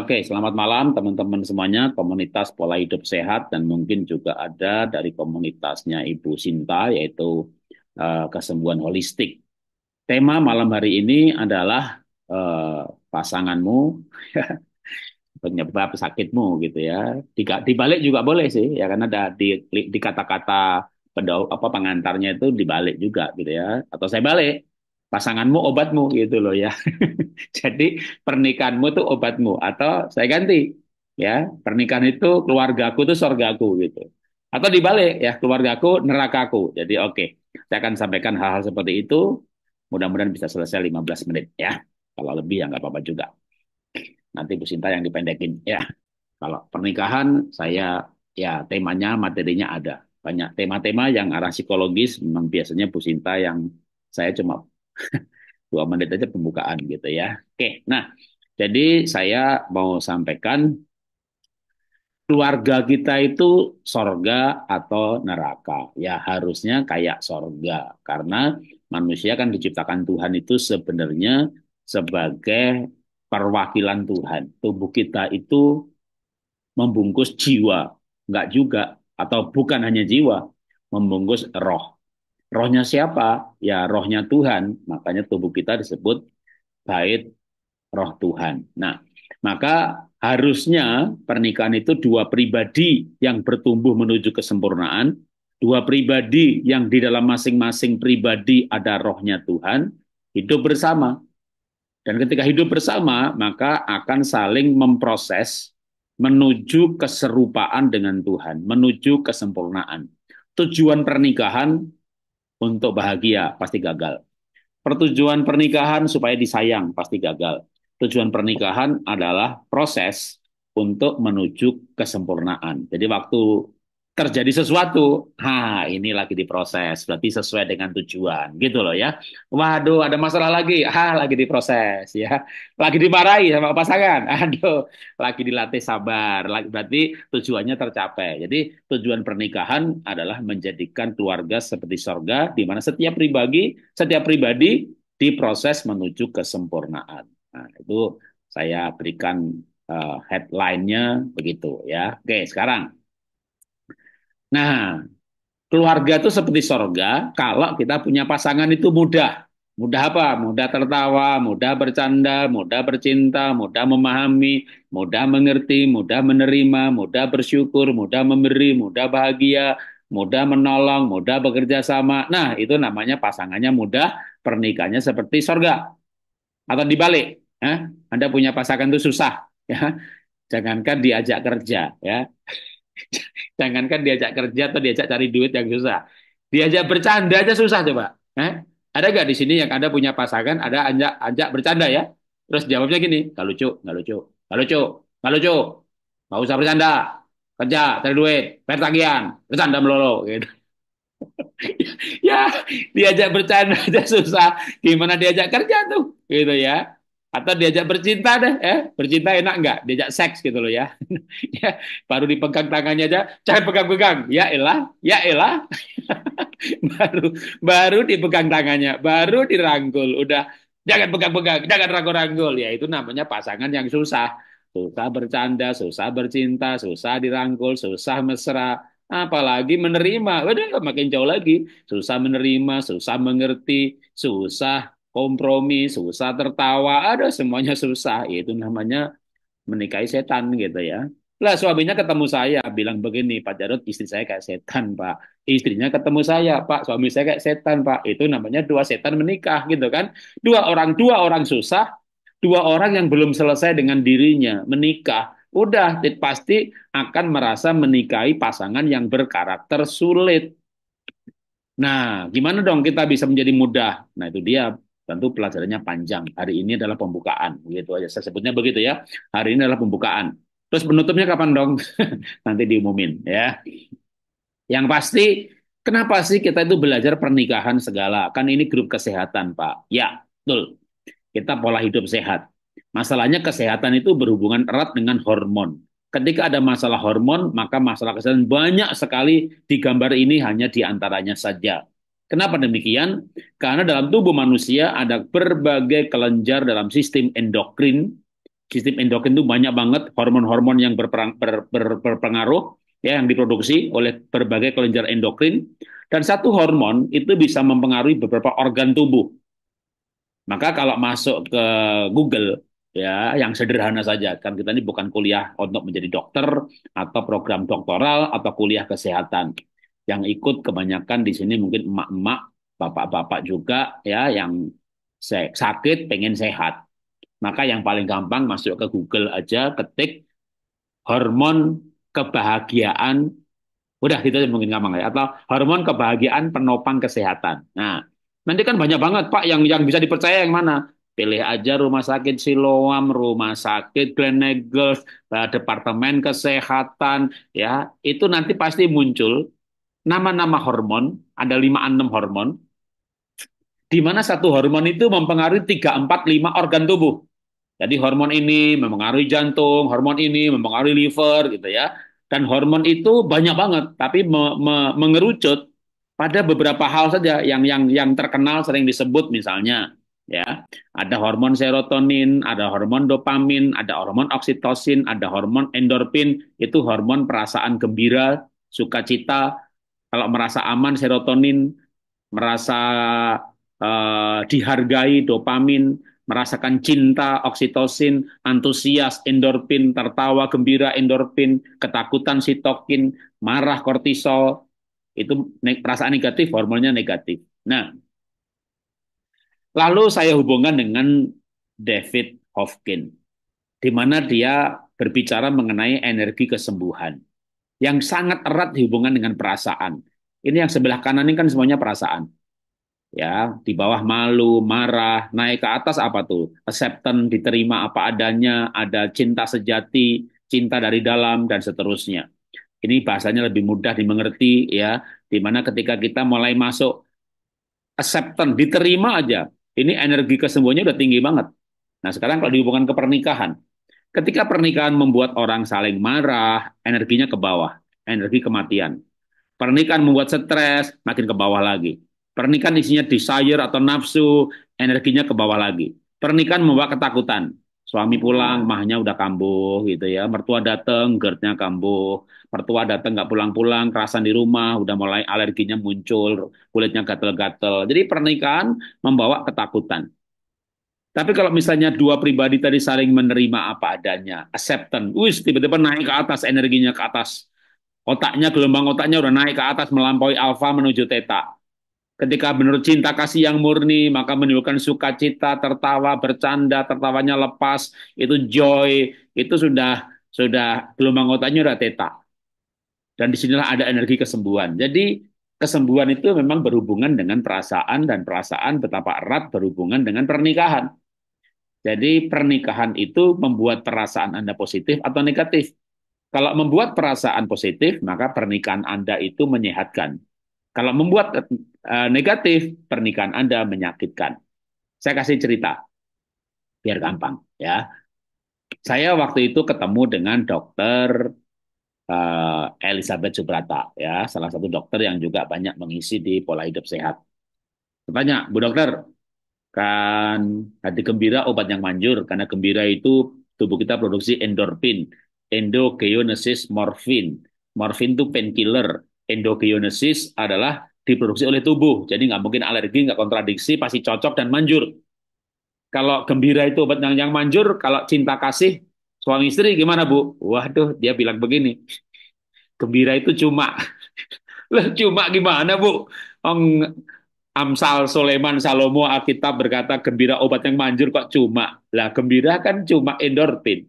Oke, selamat malam teman-teman semuanya, komunitas pola hidup sehat dan mungkin juga ada dari komunitasnya Ibu Sinta yaitu uh, kesembuhan holistik. Tema malam hari ini adalah uh, pasanganmu penyebab sakitmu gitu ya. Di, dibalik juga boleh sih ya karena ada di, di kata-kata pedau apa pengantarnya itu dibalik juga gitu ya atau saya balik pasanganmu obatmu gitu loh ya. Jadi pernikahanmu tuh obatmu atau saya ganti ya pernikahan itu keluargaku tuh sorgaku gitu atau dibalik ya keluargaku nerakaku. Jadi oke okay. saya akan sampaikan hal-hal seperti itu mudah-mudahan bisa selesai 15 menit ya kalau lebih ya nggak apa-apa juga nanti Bu Sinta yang dipendekin ya kalau pernikahan saya ya temanya materinya ada banyak tema-tema yang arah psikologis memang biasanya Bu Sinta yang saya cuma dua menit aja pembukaan gitu ya. Oke, nah jadi saya mau sampaikan keluarga kita itu sorga atau neraka. Ya harusnya kayak sorga karena manusia kan diciptakan Tuhan itu sebenarnya sebagai perwakilan Tuhan. Tubuh kita itu membungkus jiwa, enggak juga atau bukan hanya jiwa, membungkus roh. Rohnya siapa? Ya rohnya Tuhan. Makanya tubuh kita disebut bait roh Tuhan. Nah, maka harusnya pernikahan itu dua pribadi yang bertumbuh menuju kesempurnaan, dua pribadi yang di dalam masing-masing pribadi ada rohnya Tuhan, hidup bersama. Dan ketika hidup bersama, maka akan saling memproses menuju keserupaan dengan Tuhan, menuju kesempurnaan. Tujuan pernikahan untuk bahagia pasti gagal. Pertujuan pernikahan supaya disayang pasti gagal. Tujuan pernikahan adalah proses untuk menuju kesempurnaan. Jadi waktu terjadi sesuatu, ha nah, ini lagi diproses, berarti sesuai dengan tujuan, gitu loh ya. Waduh, ada masalah lagi, ha lagi diproses, ya. Lagi dimarahi sama pasangan, aduh, lagi dilatih sabar, berarti tujuannya tercapai. Jadi tujuan pernikahan adalah menjadikan keluarga seperti surga, di mana setiap pribadi, setiap pribadi diproses menuju kesempurnaan. Nah, itu saya berikan uh, headline-nya begitu ya. Oke, sekarang Nah, keluarga itu seperti sorga kalau kita punya pasangan itu mudah. Mudah apa? Mudah tertawa, mudah bercanda, mudah bercinta, mudah memahami, mudah mengerti, mudah menerima, mudah bersyukur, mudah memberi, mudah bahagia, mudah menolong, mudah bekerja sama. Nah, itu namanya pasangannya mudah, pernikahannya seperti sorga. Atau dibalik, eh? Anda punya pasangan itu susah, ya. Jangankan diajak kerja, ya. Jangankan diajak kerja atau diajak cari duit yang susah. Diajak bercanda aja susah coba. Eh? Ada gak di sini yang Anda punya pasangan, ada ajak, ajak bercanda ya? Terus jawabnya gini, gak lucu, gak lucu, gak lucu, gak lucu, gak usah bercanda, kerja, cari duit, bayar bercanda melolo. Gitu. ya, diajak bercanda aja susah, gimana diajak kerja tuh, gitu ya atau diajak bercinta deh ya bercinta enak nggak diajak seks gitu loh ya ya baru dipegang tangannya aja cari pegang-pegang ya elah ya elah baru baru dipegang tangannya baru dirangkul udah jangan pegang-pegang jangan rangkul-rangkul ya itu namanya pasangan yang susah susah bercanda susah bercinta susah dirangkul susah mesra apalagi menerima udah makin jauh lagi susah menerima susah mengerti susah kompromi, susah tertawa, ada semuanya susah. Itu namanya menikahi setan gitu ya. Lah suaminya ketemu saya, bilang begini, Pak Jarod istri saya kayak setan Pak. Istrinya ketemu saya, Pak suami saya kayak setan Pak. Itu namanya dua setan menikah gitu kan. Dua orang, dua orang susah, dua orang yang belum selesai dengan dirinya menikah. Udah pasti akan merasa menikahi pasangan yang berkarakter sulit. Nah, gimana dong kita bisa menjadi mudah? Nah, itu dia tentu pelajarannya panjang. Hari ini adalah pembukaan, gitu aja. Saya sebutnya begitu ya. Hari ini adalah pembukaan. Terus penutupnya kapan dong? Nanti diumumin ya. Yang pasti, kenapa sih kita itu belajar pernikahan segala? Kan ini grup kesehatan, Pak. Ya, betul. Kita pola hidup sehat. Masalahnya kesehatan itu berhubungan erat dengan hormon. Ketika ada masalah hormon, maka masalah kesehatan banyak sekali di gambar ini hanya diantaranya saja. Kenapa demikian? Karena dalam tubuh manusia ada berbagai kelenjar dalam sistem endokrin. Sistem endokrin itu banyak banget hormon-hormon yang berperang, ber, ber, berpengaruh ya yang diproduksi oleh berbagai kelenjar endokrin dan satu hormon itu bisa mempengaruhi beberapa organ tubuh. Maka kalau masuk ke Google ya yang sederhana saja kan kita ini bukan kuliah untuk menjadi dokter atau program doktoral atau kuliah kesehatan yang ikut kebanyakan di sini mungkin emak-emak, bapak-bapak juga ya yang sakit pengen sehat. Maka yang paling gampang masuk ke Google aja ketik hormon kebahagiaan. Udah gitu mungkin gampang ya atau hormon kebahagiaan penopang kesehatan. Nah, nanti kan banyak banget Pak yang yang bisa dipercaya yang mana? Pilih aja rumah sakit Siloam, rumah sakit Gleneagles, eh, Departemen Kesehatan, ya itu nanti pasti muncul nama-nama hormon, ada lima 6 hormon, di mana satu hormon itu mempengaruhi tiga empat lima organ tubuh. Jadi hormon ini mempengaruhi jantung, hormon ini mempengaruhi liver gitu ya. Dan hormon itu banyak banget, tapi me me mengerucut pada beberapa hal saja yang yang yang terkenal sering disebut misalnya ya ada hormon serotonin, ada hormon dopamin, ada hormon oksitosin, ada hormon endorfin itu hormon perasaan gembira, sukacita, kalau merasa aman serotonin, merasa uh, dihargai dopamin, merasakan cinta oksitosin, antusias endorfin, tertawa gembira endorfin, ketakutan sitokin, marah kortisol, itu ne perasaan negatif, hormonnya negatif. Nah, lalu saya hubungkan dengan David Hofkin, di mana dia berbicara mengenai energi kesembuhan yang sangat erat hubungan dengan perasaan. Ini yang sebelah kanan ini kan semuanya perasaan. Ya, di bawah malu, marah, naik ke atas apa tuh? Acceptance, diterima apa adanya, ada cinta sejati, cinta dari dalam dan seterusnya. Ini bahasanya lebih mudah dimengerti ya, Di mana ketika kita mulai masuk acceptance, diterima aja. Ini energi kesembuhannya udah tinggi banget. Nah, sekarang kalau dihubungkan ke pernikahan, Ketika pernikahan membuat orang saling marah, energinya ke bawah, energi kematian. Pernikahan membuat stres, makin ke bawah lagi. Pernikahan isinya desire atau nafsu, energinya ke bawah lagi. Pernikahan membawa ketakutan. Suami pulang, mahnya udah kambuh gitu ya. Mertua datang, gerdnya kambuh. Mertua datang nggak pulang-pulang, kerasan di rumah, udah mulai alerginya muncul, kulitnya gatel-gatel. Jadi pernikahan membawa ketakutan. Tapi kalau misalnya dua pribadi tadi saling menerima apa adanya, acceptance, wis tiba-tiba naik ke atas energinya ke atas. Otaknya, gelombang otaknya udah naik ke atas melampaui alfa menuju teta. Ketika menurut cinta kasih yang murni, maka menimbulkan sukacita, tertawa, bercanda, tertawanya lepas, itu joy, itu sudah sudah gelombang otaknya udah teta. Dan disinilah ada energi kesembuhan. Jadi kesembuhan itu memang berhubungan dengan perasaan dan perasaan betapa erat berhubungan dengan pernikahan. Jadi pernikahan itu membuat perasaan Anda positif atau negatif. Kalau membuat perasaan positif, maka pernikahan Anda itu menyehatkan. Kalau membuat eh, negatif, pernikahan Anda menyakitkan. Saya kasih cerita, biar gampang ya. Saya waktu itu ketemu dengan dokter eh, Elizabeth Subrata, ya, salah satu dokter yang juga banyak mengisi di pola hidup sehat. Tanya, Bu Dokter, kan hati gembira obat yang manjur karena gembira itu tubuh kita produksi endorfin, endogenesis morfin. Morfin itu painkiller, endogenesis adalah diproduksi oleh tubuh. Jadi nggak mungkin alergi, nggak kontradiksi, pasti cocok dan manjur. Kalau gembira itu obat yang, yang manjur, kalau cinta kasih suami istri gimana Bu? Waduh, dia bilang begini. Gembira itu cuma. Lah cuma gimana Bu? Ong, Amsal Soleman Salomo Alkitab berkata gembira obat yang manjur kok cuma. Lah gembira kan cuma endorfin.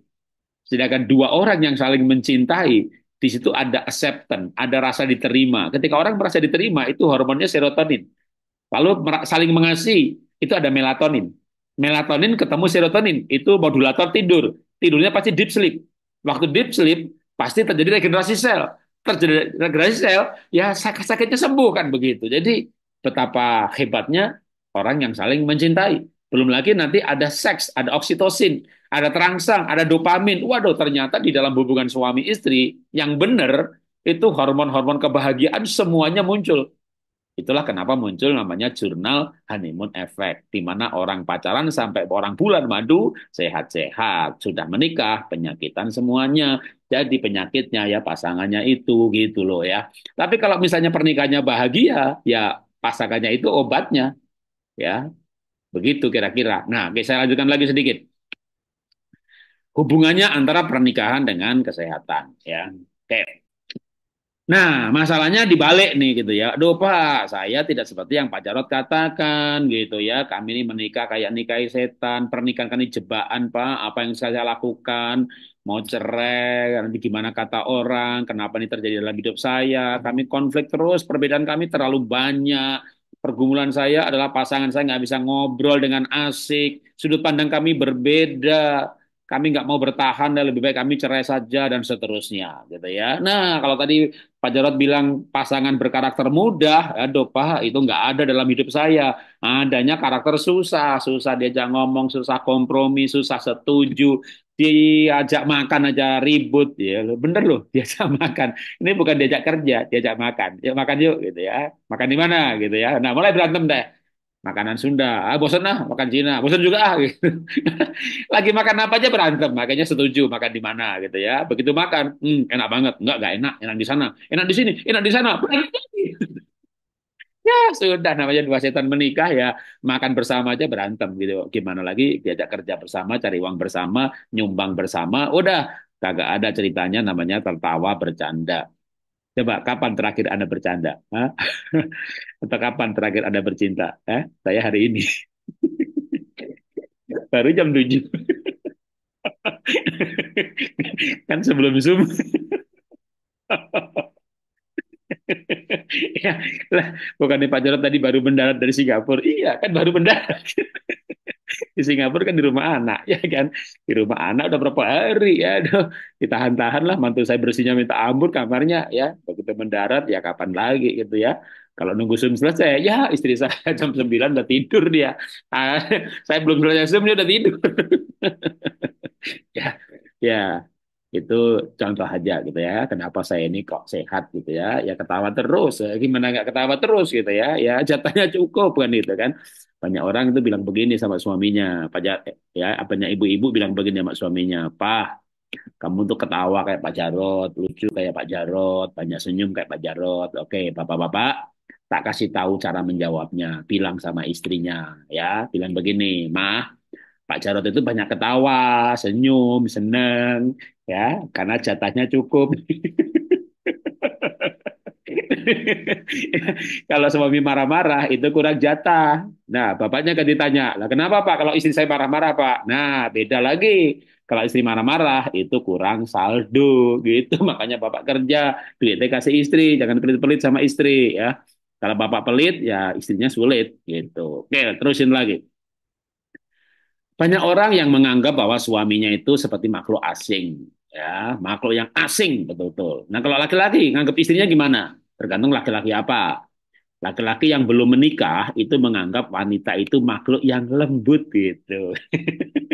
Sedangkan dua orang yang saling mencintai, di situ ada acceptance, ada rasa diterima. Ketika orang merasa diterima, itu hormonnya serotonin. Lalu saling mengasihi, itu ada melatonin. Melatonin ketemu serotonin, itu modulator tidur. Tidurnya pasti deep sleep. Waktu deep sleep, pasti terjadi regenerasi sel. Terjadi regenerasi sel, ya sakit-sakitnya sembuh kan begitu. Jadi betapa hebatnya orang yang saling mencintai. Belum lagi nanti ada seks, ada oksitosin, ada terangsang, ada dopamin. Waduh, ternyata di dalam hubungan suami istri yang benar itu hormon-hormon kebahagiaan semuanya muncul. Itulah kenapa muncul namanya jurnal honeymoon effect, di mana orang pacaran sampai orang bulan madu sehat-sehat, sudah menikah, penyakitan semuanya. Jadi penyakitnya ya pasangannya itu gitu loh ya. Tapi kalau misalnya pernikahannya bahagia, ya pasangannya itu obatnya. Ya, begitu kira-kira. Nah, oke, saya lanjutkan lagi sedikit. Hubungannya antara pernikahan dengan kesehatan. Ya, oke. Nah, masalahnya dibalik nih gitu ya. Aduh Pak, saya tidak seperti yang Pak Jarot katakan gitu ya. Kami ini menikah kayak nikahi setan, pernikahan kan kami jebakan Pak. Apa yang saya lakukan, mau cerai, nanti gimana kata orang, kenapa ini terjadi dalam hidup saya, kami konflik terus, perbedaan kami terlalu banyak, pergumulan saya adalah pasangan saya nggak bisa ngobrol dengan asik, sudut pandang kami berbeda, kami nggak mau bertahan dan lebih baik kami cerai saja dan seterusnya, gitu ya. Nah, kalau tadi Pak Jarot bilang pasangan berkarakter mudah, aduh Pak, itu nggak ada dalam hidup saya. Adanya karakter susah, susah diajak ngomong, susah kompromi, susah setuju, diajak makan aja ribut ya bener loh diajak makan ini bukan diajak kerja diajak makan ya makan yuk gitu ya makan di mana gitu ya nah mulai berantem deh makanan Sunda ah bosan lah makan Cina bosan juga ah gitu. lagi makan apa aja berantem makanya setuju makan di mana gitu ya begitu makan hmm, enak banget enggak enggak enak enak di sana enak di sini enak di sana ya sudah namanya dua setan menikah ya makan bersama aja berantem gitu gimana lagi diajak kerja bersama cari uang bersama nyumbang bersama udah kagak ada ceritanya namanya tertawa bercanda coba kapan terakhir anda bercanda Hah? atau kapan terakhir anda bercinta eh saya hari ini baru jam tujuh kan sebelum zoom ya, lah, bukannya Pak Jarod tadi baru mendarat dari Singapura. Iya, kan baru mendarat. di Singapura kan di rumah anak, ya kan? Di rumah anak udah berapa hari ya, aduh. Ditahan-tahan lah, mantu saya bersihnya minta ampun kamarnya, ya. Begitu mendarat, ya kapan lagi gitu ya. Kalau nunggu Zoom selesai, ya istri saya jam 9 udah tidur dia. Ah, saya belum selesai Zoom, dia udah tidur. ya, ya itu contoh aja gitu ya kenapa saya ini kok sehat gitu ya ya ketawa terus eh, gimana nggak ketawa terus gitu ya ya jatahnya cukup kan itu kan banyak orang itu bilang begini sama suaminya pajak ya apanya ibu-ibu bilang begini sama suaminya pak kamu tuh ketawa kayak Pak Jarot lucu kayak Pak Jarot banyak senyum kayak Pak Jarot oke bapak-bapak tak kasih tahu cara menjawabnya bilang sama istrinya ya bilang begini mah Pak Jarod itu banyak ketawa, senyum, seneng, ya, karena jatahnya cukup. kalau suami marah-marah itu kurang jatah. Nah, bapaknya kan ditanya, lah kenapa Pak kalau istri saya marah-marah Pak? Nah, beda lagi. Kalau istri marah-marah itu kurang saldo gitu. Makanya bapak kerja, duitnya kasih istri, jangan pelit-pelit sama istri ya. Kalau bapak pelit ya istrinya sulit gitu. Oke, terusin lagi. Banyak orang yang menganggap bahwa suaminya itu seperti makhluk asing, ya, makhluk yang asing betul-betul. Nah, kalau laki-laki nganggap istrinya gimana? Tergantung laki-laki apa. Laki-laki yang belum menikah itu menganggap wanita itu makhluk yang lembut gitu.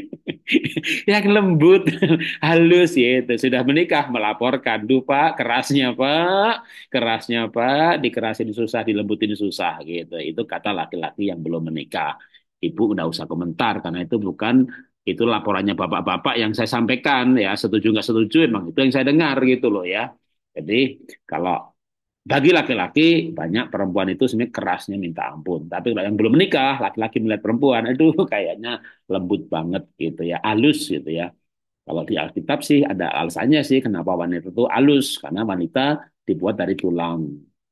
yang lembut, halus ya itu. Sudah menikah melaporkan, duh Pak, kerasnya Pak, kerasnya Pak, dikerasin susah, dilembutin susah gitu. Itu kata laki-laki yang belum menikah. Ibu nggak usah komentar karena itu bukan itu laporannya bapak-bapak yang saya sampaikan ya setuju nggak setuju emang itu yang saya dengar gitu loh ya jadi kalau bagi laki-laki banyak perempuan itu sebenarnya kerasnya minta ampun tapi kalau yang belum menikah laki-laki melihat perempuan itu kayaknya lembut banget gitu ya halus gitu ya kalau di Alkitab sih ada alasannya sih kenapa wanita itu halus karena wanita dibuat dari tulang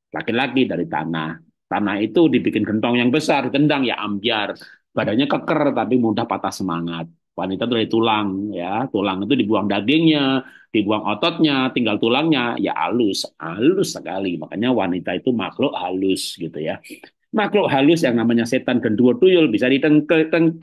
laki-laki dari tanah tanah itu dibikin gentong yang besar gendang ya ambiar badannya keker tapi mudah patah semangat. Wanita itu dari tulang, ya. Tulang itu dibuang dagingnya, dibuang ototnya, tinggal tulangnya, ya halus, halus sekali. Makanya wanita itu makhluk halus gitu ya makhluk halus yang namanya setan genduwo tuyul bisa ditengkel, teng,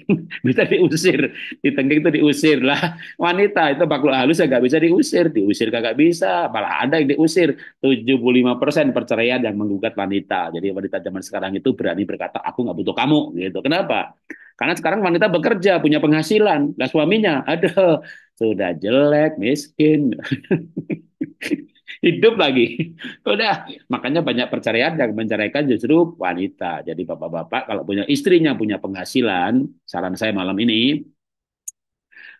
bisa diusir ditengking itu diusir lah wanita itu makhluk halus yang nggak bisa diusir diusir gak bisa malah ada yang diusir 75% perceraian yang menggugat wanita jadi wanita zaman sekarang itu berani berkata aku nggak butuh kamu gitu kenapa karena sekarang wanita bekerja punya penghasilan lah suaminya ada sudah jelek miskin hidup lagi. Udah, makanya banyak perceraian yang menceraikan justru wanita. Jadi bapak-bapak kalau punya istrinya punya penghasilan, saran saya malam ini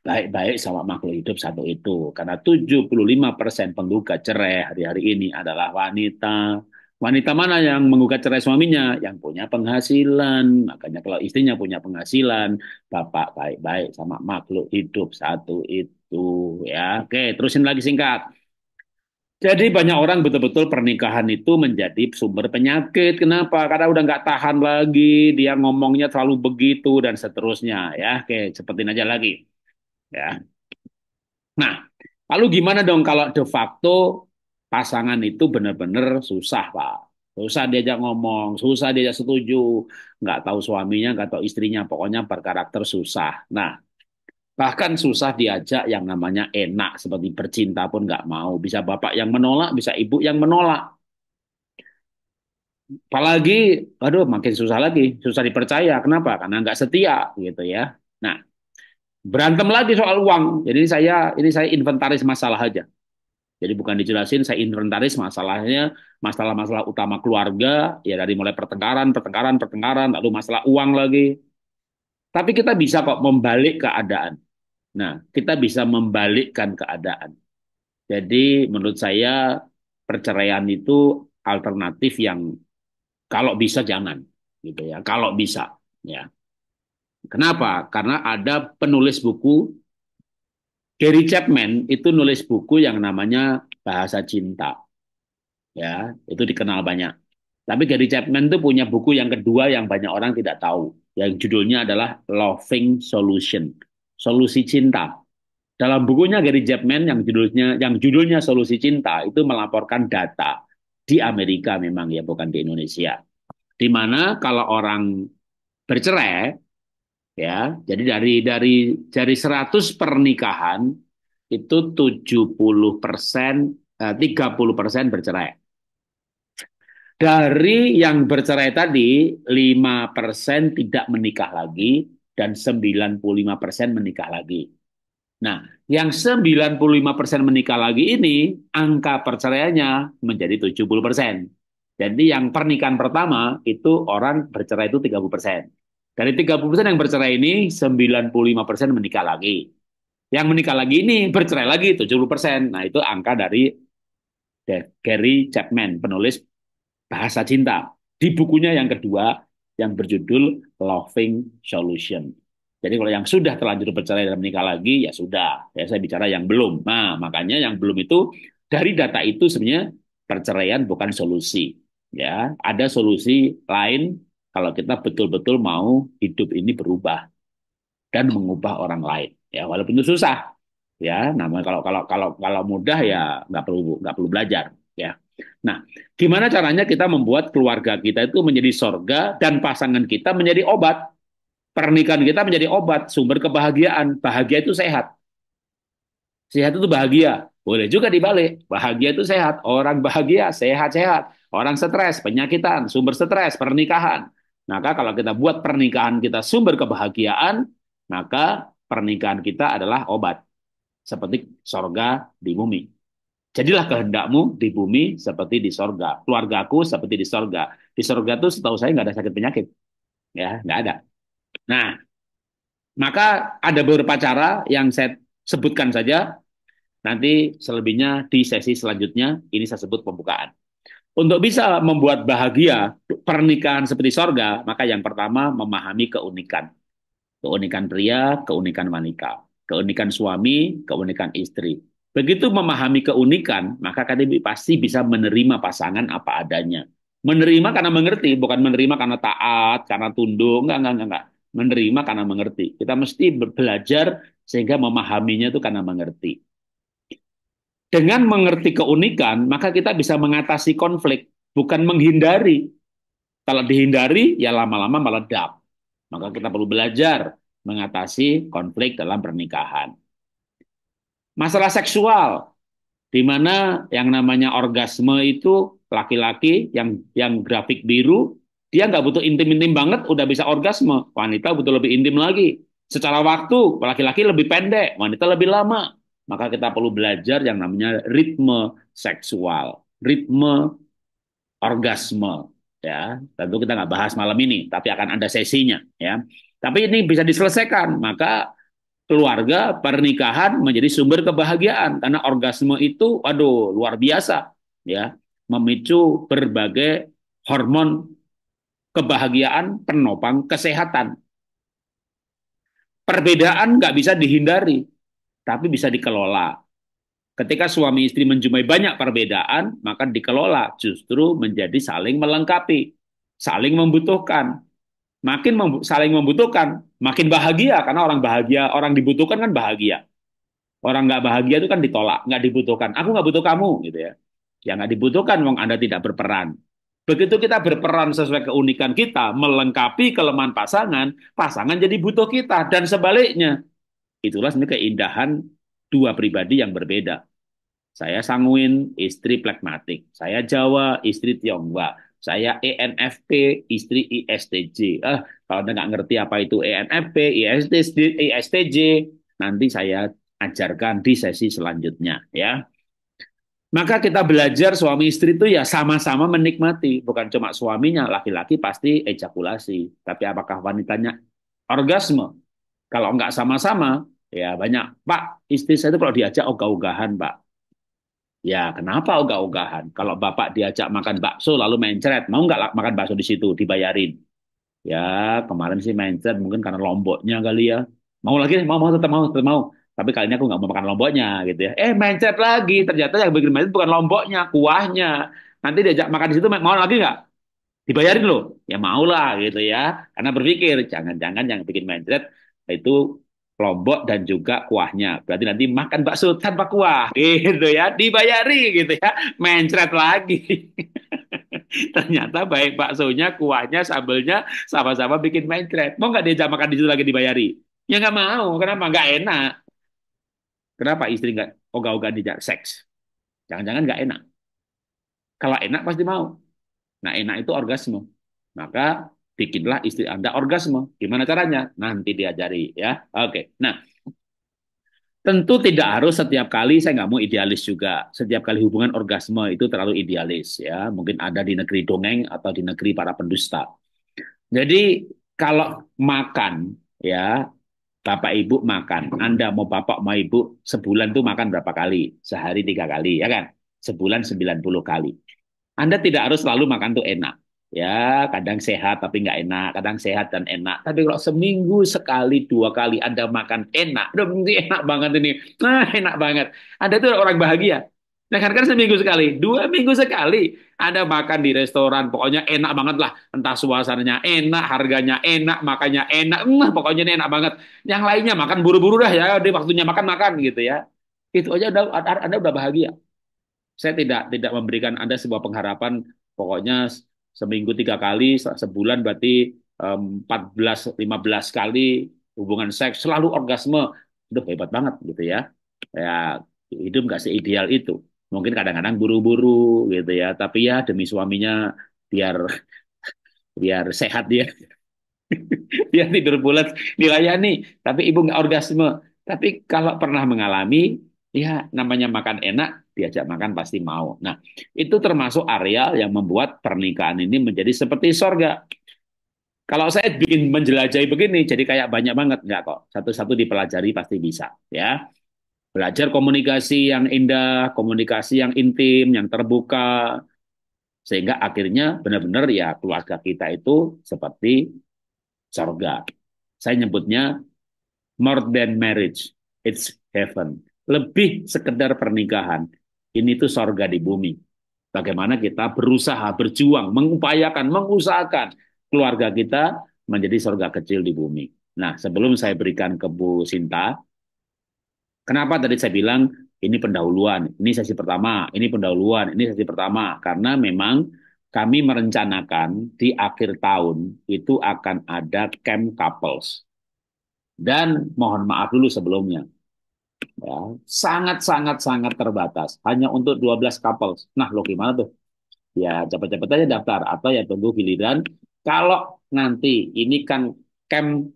baik-baik sama makhluk hidup satu itu. Karena 75% penggugat cerai hari-hari ini adalah wanita. Wanita mana yang menggugat cerai suaminya? Yang punya penghasilan. Makanya kalau istrinya punya penghasilan, bapak baik-baik sama makhluk hidup satu itu. Ya, oke, terusin lagi singkat. Jadi banyak orang betul-betul pernikahan itu menjadi sumber penyakit. Kenapa? Karena udah nggak tahan lagi, dia ngomongnya terlalu begitu dan seterusnya. Ya, oke, sepertin aja lagi. Ya. Nah, lalu gimana dong kalau de facto pasangan itu benar-benar susah, Pak? Susah diajak ngomong, susah diajak setuju, nggak tahu suaminya, nggak tahu istrinya, pokoknya berkarakter susah. Nah, Bahkan susah diajak yang namanya enak seperti bercinta pun nggak mau. Bisa bapak yang menolak, bisa ibu yang menolak. Apalagi, aduh makin susah lagi, susah dipercaya. Kenapa? Karena nggak setia gitu ya. Nah, berantem lagi soal uang. Jadi ini saya ini saya inventaris masalah aja. Jadi bukan dijelasin, saya inventaris masalahnya, masalah-masalah utama keluarga, ya dari mulai pertengkaran, pertengkaran, pertengkaran, lalu masalah uang lagi, tapi kita bisa kok membalik keadaan. Nah, kita bisa membalikkan keadaan. Jadi menurut saya perceraian itu alternatif yang kalau bisa jangan gitu ya. Kalau bisa ya. Kenapa? Karena ada penulis buku Gary Chapman itu nulis buku yang namanya Bahasa Cinta. Ya, itu dikenal banyak. Tapi Gary Chapman itu punya buku yang kedua yang banyak orang tidak tahu yang judulnya adalah Loving Solution, solusi cinta. Dalam bukunya Gary Chapman yang judulnya yang judulnya Solusi Cinta itu melaporkan data di Amerika memang ya bukan di Indonesia. Di mana kalau orang bercerai ya, jadi dari dari dari 100 pernikahan itu 70 persen, 30 eh, persen bercerai. Dari yang bercerai tadi, 5% tidak menikah lagi dan 95% menikah lagi. Nah, yang 95% menikah lagi ini, angka perceraiannya menjadi 70%. Jadi yang pernikahan pertama itu orang bercerai itu 30%. Dari 30% yang bercerai ini, 95% menikah lagi. Yang menikah lagi ini bercerai lagi 70%. Nah, itu angka dari Gary Chapman, penulis bahasa cinta di bukunya yang kedua yang berjudul Loving Solution. Jadi kalau yang sudah terlanjur bercerai dan menikah lagi ya sudah. Ya saya bicara yang belum. Nah, makanya yang belum itu dari data itu sebenarnya perceraian bukan solusi. Ya, ada solusi lain kalau kita betul-betul mau hidup ini berubah dan mengubah orang lain. Ya, walaupun itu susah. Ya, namanya kalau kalau kalau kalau mudah ya nggak perlu nggak perlu belajar. Ya, Nah, gimana caranya kita membuat keluarga kita itu menjadi sorga dan pasangan kita menjadi obat? Pernikahan kita menjadi obat, sumber kebahagiaan. Bahagia itu sehat. Sehat itu bahagia. Boleh juga dibalik. Bahagia itu sehat. Orang bahagia, sehat-sehat. Orang stres, penyakitan, sumber stres, pernikahan. Maka kalau kita buat pernikahan kita sumber kebahagiaan, maka pernikahan kita adalah obat. Seperti sorga di bumi. Jadilah kehendakmu di bumi seperti di sorga. Keluarga aku seperti di sorga. Di sorga itu setahu saya nggak ada sakit penyakit. Ya, nggak ada. Nah, maka ada beberapa cara yang saya sebutkan saja. Nanti selebihnya di sesi selanjutnya, ini saya sebut pembukaan. Untuk bisa membuat bahagia pernikahan seperti sorga, maka yang pertama memahami keunikan. Keunikan pria, keunikan wanita, keunikan suami, keunikan istri Begitu memahami keunikan, maka KTB pasti bisa menerima pasangan apa adanya. Menerima karena mengerti, bukan menerima karena taat, karena tunduk, enggak, enggak, enggak. enggak. Menerima karena mengerti. Kita mesti belajar sehingga memahaminya itu karena mengerti. Dengan mengerti keunikan, maka kita bisa mengatasi konflik, bukan menghindari. Kalau dihindari, ya lama-lama meledak. Maka kita perlu belajar mengatasi konflik dalam pernikahan. Masalah seksual, di mana yang namanya orgasme itu laki-laki yang yang grafik biru dia nggak butuh intim-intim banget udah bisa orgasme wanita butuh lebih intim lagi secara waktu laki-laki lebih pendek wanita lebih lama maka kita perlu belajar yang namanya ritme seksual ritme orgasme ya tentu kita nggak bahas malam ini tapi akan ada sesinya ya tapi ini bisa diselesaikan maka keluarga, pernikahan menjadi sumber kebahagiaan karena orgasme itu aduh luar biasa ya, memicu berbagai hormon kebahagiaan penopang kesehatan. Perbedaan nggak bisa dihindari, tapi bisa dikelola. Ketika suami istri menjumpai banyak perbedaan, maka dikelola justru menjadi saling melengkapi, saling membutuhkan. Makin mem saling membutuhkan, makin bahagia karena orang bahagia orang dibutuhkan kan bahagia orang nggak bahagia itu kan ditolak nggak dibutuhkan aku nggak butuh kamu gitu ya ya nggak dibutuhkan wong anda tidak berperan begitu kita berperan sesuai keunikan kita melengkapi kelemahan pasangan pasangan jadi butuh kita dan sebaliknya itulah sebenarnya keindahan dua pribadi yang berbeda saya sanguin istri plekmatik saya jawa istri tionghoa saya ENFP, istri ISTJ. Eh, kalau Anda nggak ngerti apa itu ENFP, ISTJ, ISTJ, nanti saya ajarkan di sesi selanjutnya ya. Maka kita belajar suami istri itu ya sama-sama menikmati, bukan cuma suaminya, laki-laki pasti ejakulasi, tapi apakah wanitanya orgasme? Kalau nggak sama-sama, ya banyak. Pak, istri saya itu kalau diajak ogah-ogahan, Pak. Ya, kenapa ogah-ogahan? Kalau bapak diajak makan bakso lalu mencret, mau nggak makan bakso di situ, dibayarin? Ya, kemarin sih mencret mungkin karena lomboknya kali ya. Mau lagi, mau, mau, tetap mau, tetap mau. Tapi kali ini aku nggak mau makan lomboknya gitu ya. Eh, mencret lagi. Ternyata yang bikin mencret bukan lomboknya, kuahnya. Nanti diajak makan di situ, mau lagi nggak? Dibayarin loh. Ya maulah gitu ya. Karena berpikir, jangan-jangan yang bikin mencret itu lombok dan juga kuahnya. Berarti nanti makan bakso tanpa kuah, gitu ya, dibayari gitu ya, mencret lagi. Ternyata baik baksonya, kuahnya, sambelnya sama-sama bikin mencret. Mau nggak dia makan di situ lagi dibayari? Ya nggak mau, kenapa? Nggak enak. Kenapa istri nggak ogah-ogah dijak seks? Jangan-jangan nggak enak. Kalau enak pasti mau. Nah enak itu orgasme. Maka bikinlah istri Anda orgasme. Gimana caranya? Nanti diajari ya. Oke. Nah, Tentu tidak harus setiap kali, saya nggak mau idealis juga. Setiap kali hubungan orgasme itu terlalu idealis ya. Mungkin ada di negeri dongeng atau di negeri para pendusta. Jadi kalau makan ya, Bapak Ibu makan. Anda mau Bapak mau Ibu sebulan tuh makan berapa kali? Sehari tiga kali ya kan? Sebulan sembilan puluh kali. Anda tidak harus selalu makan tuh enak ya kadang sehat tapi nggak enak, kadang sehat dan enak. Tapi kalau seminggu sekali dua kali Anda makan enak, udah enak banget ini, nah enak banget. Anda itu orang bahagia. Nah kan, kan seminggu sekali, dua minggu sekali Anda makan di restoran, pokoknya enak banget lah. Entah suasananya enak, harganya enak, makannya enak, nah, pokoknya ini enak banget. Yang lainnya makan buru-buru dah ya, di waktunya makan-makan gitu ya. Itu aja udah, Anda udah bahagia. Saya tidak tidak memberikan Anda sebuah pengharapan, pokoknya seminggu tiga kali, sebulan berarti belas lima belas kali hubungan seks, selalu orgasme, udah hebat banget gitu ya. Ya hidup nggak seideal itu. Mungkin kadang-kadang buru-buru gitu ya, tapi ya demi suaminya biar biar sehat dia. biar tidur bulat dilayani, tapi ibu nggak orgasme. Tapi kalau pernah mengalami ya namanya makan enak, diajak makan pasti mau. Nah, itu termasuk areal yang membuat pernikahan ini menjadi seperti sorga. Kalau saya bikin menjelajahi begini, jadi kayak banyak banget enggak kok. Satu-satu dipelajari pasti bisa, ya. Belajar komunikasi yang indah, komunikasi yang intim, yang terbuka, sehingga akhirnya benar-benar ya keluarga kita itu seperti sorga. Saya nyebutnya more than marriage, it's heaven lebih sekedar pernikahan. Ini tuh sorga di bumi. Bagaimana kita berusaha, berjuang, mengupayakan, mengusahakan keluarga kita menjadi sorga kecil di bumi. Nah, sebelum saya berikan ke Bu Sinta, kenapa tadi saya bilang ini pendahuluan, ini sesi pertama, ini pendahuluan, ini sesi pertama, karena memang kami merencanakan di akhir tahun itu akan ada camp couples. Dan mohon maaf dulu sebelumnya, ya, sangat sangat sangat terbatas hanya untuk 12 couple nah lo gimana tuh ya cepat-cepat aja daftar atau ya tunggu giliran kalau nanti ini kan camp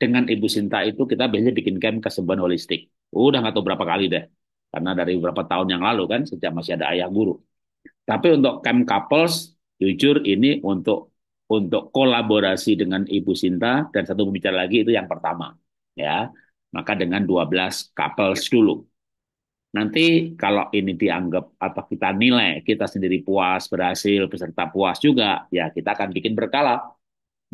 dengan Ibu Sinta itu kita biasanya bikin camp kesembuhan holistik udah nggak tahu berapa kali deh karena dari beberapa tahun yang lalu kan sejak masih ada ayah guru tapi untuk camp couples jujur ini untuk untuk kolaborasi dengan Ibu Sinta dan satu pembicara lagi itu yang pertama ya maka dengan 12 couples dulu. Nanti kalau ini dianggap atau kita nilai kita sendiri puas, berhasil, peserta puas juga, ya kita akan bikin berkala.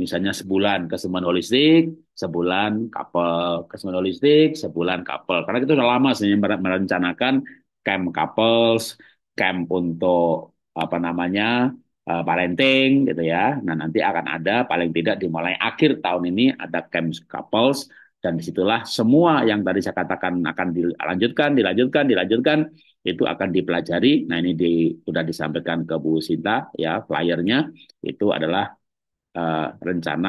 Misalnya sebulan kesemuan holistik, sebulan couple, kesemuan holistik, sebulan couple. Karena kita sudah lama sebenarnya merencanakan camp couples, camp untuk apa namanya eh, parenting gitu ya. Nah nanti akan ada paling tidak dimulai akhir tahun ini ada camp couples, dan disitulah semua yang tadi saya katakan akan dilanjutkan, dilanjutkan, dilanjutkan itu akan dipelajari. Nah ini di, sudah disampaikan ke Bu Sinta ya flyernya itu adalah uh, rencana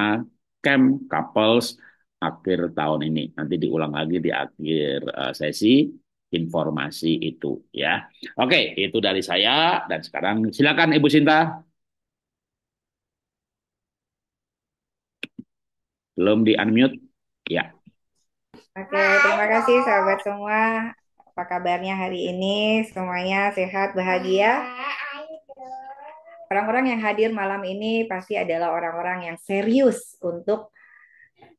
camp couples akhir tahun ini. Nanti diulang lagi di akhir uh, sesi informasi itu ya. Oke itu dari saya dan sekarang silakan Ibu Sinta. Belum di unmute ya. Oke, okay, terima kasih sahabat semua. Apa kabarnya hari ini? Semuanya sehat, bahagia. Orang-orang yang hadir malam ini pasti adalah orang-orang yang serius untuk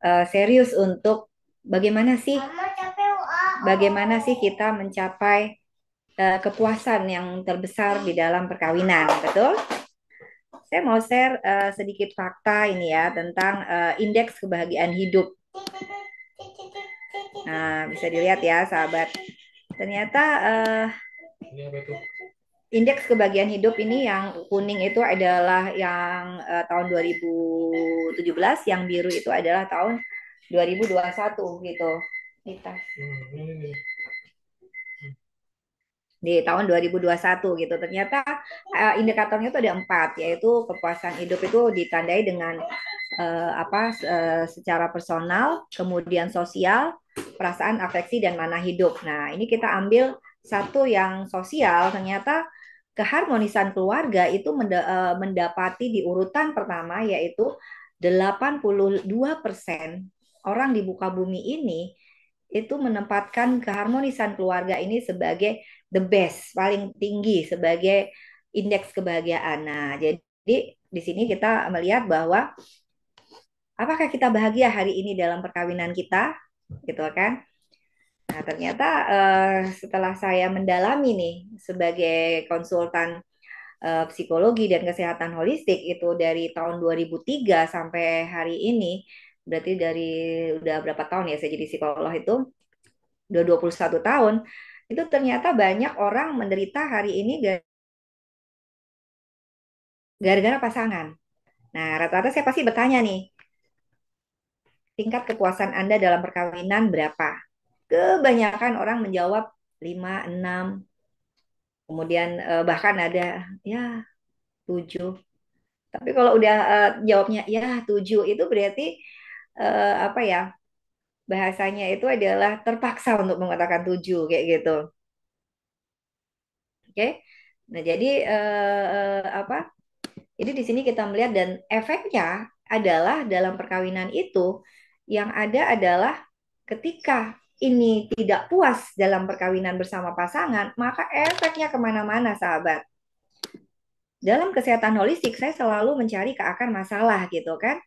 uh, serius untuk bagaimana sih bagaimana sih kita mencapai uh, kepuasan yang terbesar di dalam perkawinan, betul? Saya mau share uh, sedikit fakta ini ya tentang uh, indeks kebahagiaan hidup. Nah, bisa dilihat ya, sahabat. Ternyata uh, indeks kebahagiaan hidup ini yang kuning itu adalah yang uh, tahun 2017, yang biru itu adalah tahun 2021 gitu. Kita. Hmm, Di tahun 2021 gitu. Ternyata uh, indikatornya itu ada empat, yaitu kepuasan hidup itu ditandai dengan uh, apa uh, secara personal, kemudian sosial, perasaan afeksi dan mana hidup. Nah, ini kita ambil satu yang sosial ternyata keharmonisan keluarga itu eh, mendapati di urutan pertama yaitu 82% orang di buka bumi ini itu menempatkan keharmonisan keluarga ini sebagai the best, paling tinggi sebagai indeks kebahagiaan. Nah, jadi di sini kita melihat bahwa apakah kita bahagia hari ini dalam perkawinan kita gitu kan nah ternyata uh, setelah saya mendalami nih sebagai konsultan uh, psikologi dan kesehatan holistik itu dari tahun 2003 sampai hari ini berarti dari udah berapa tahun ya saya jadi psikolog itu udah 21 tahun itu ternyata banyak orang menderita hari ini gara-gara pasangan. Nah, rata-rata saya pasti bertanya nih, tingkat kepuasan Anda dalam perkawinan berapa? Kebanyakan orang menjawab 5, 6, kemudian eh, bahkan ada ya 7. Tapi kalau udah eh, jawabnya ya 7 itu berarti eh, apa ya? Bahasanya itu adalah terpaksa untuk mengatakan 7 kayak gitu. Oke. Okay? Nah, jadi eh, eh, apa? Jadi di sini kita melihat dan efeknya adalah dalam perkawinan itu yang ada adalah ketika ini tidak puas dalam perkawinan bersama pasangan, maka efeknya kemana-mana, sahabat. Dalam kesehatan holistik, saya selalu mencari ke akar masalah, gitu kan?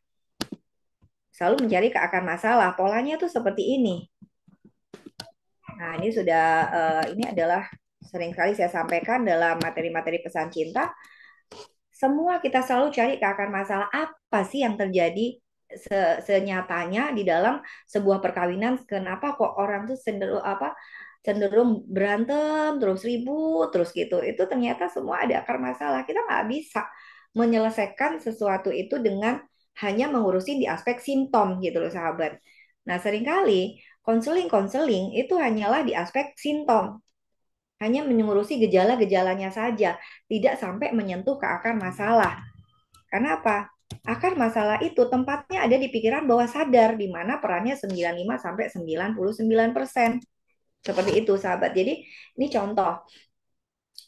Selalu mencari ke akar masalah. Polanya tuh seperti ini. Nah, ini sudah, eh, ini adalah sering seringkali saya sampaikan dalam materi-materi pesan cinta. Semua kita selalu cari ke akar masalah. Apa sih yang terjadi se senyatanya di dalam sebuah perkawinan kenapa kok orang tuh cenderung apa cenderung berantem terus ribut terus gitu itu ternyata semua ada akar masalah kita nggak bisa menyelesaikan sesuatu itu dengan hanya mengurusin di aspek simptom gitu loh sahabat nah seringkali konseling konseling itu hanyalah di aspek simptom hanya mengurusi gejala-gejalanya saja tidak sampai menyentuh ke akar masalah karena apa akar masalah itu tempatnya ada di pikiran bawah sadar di mana perannya 95 sampai 99 persen. Seperti itu sahabat. Jadi ini contoh.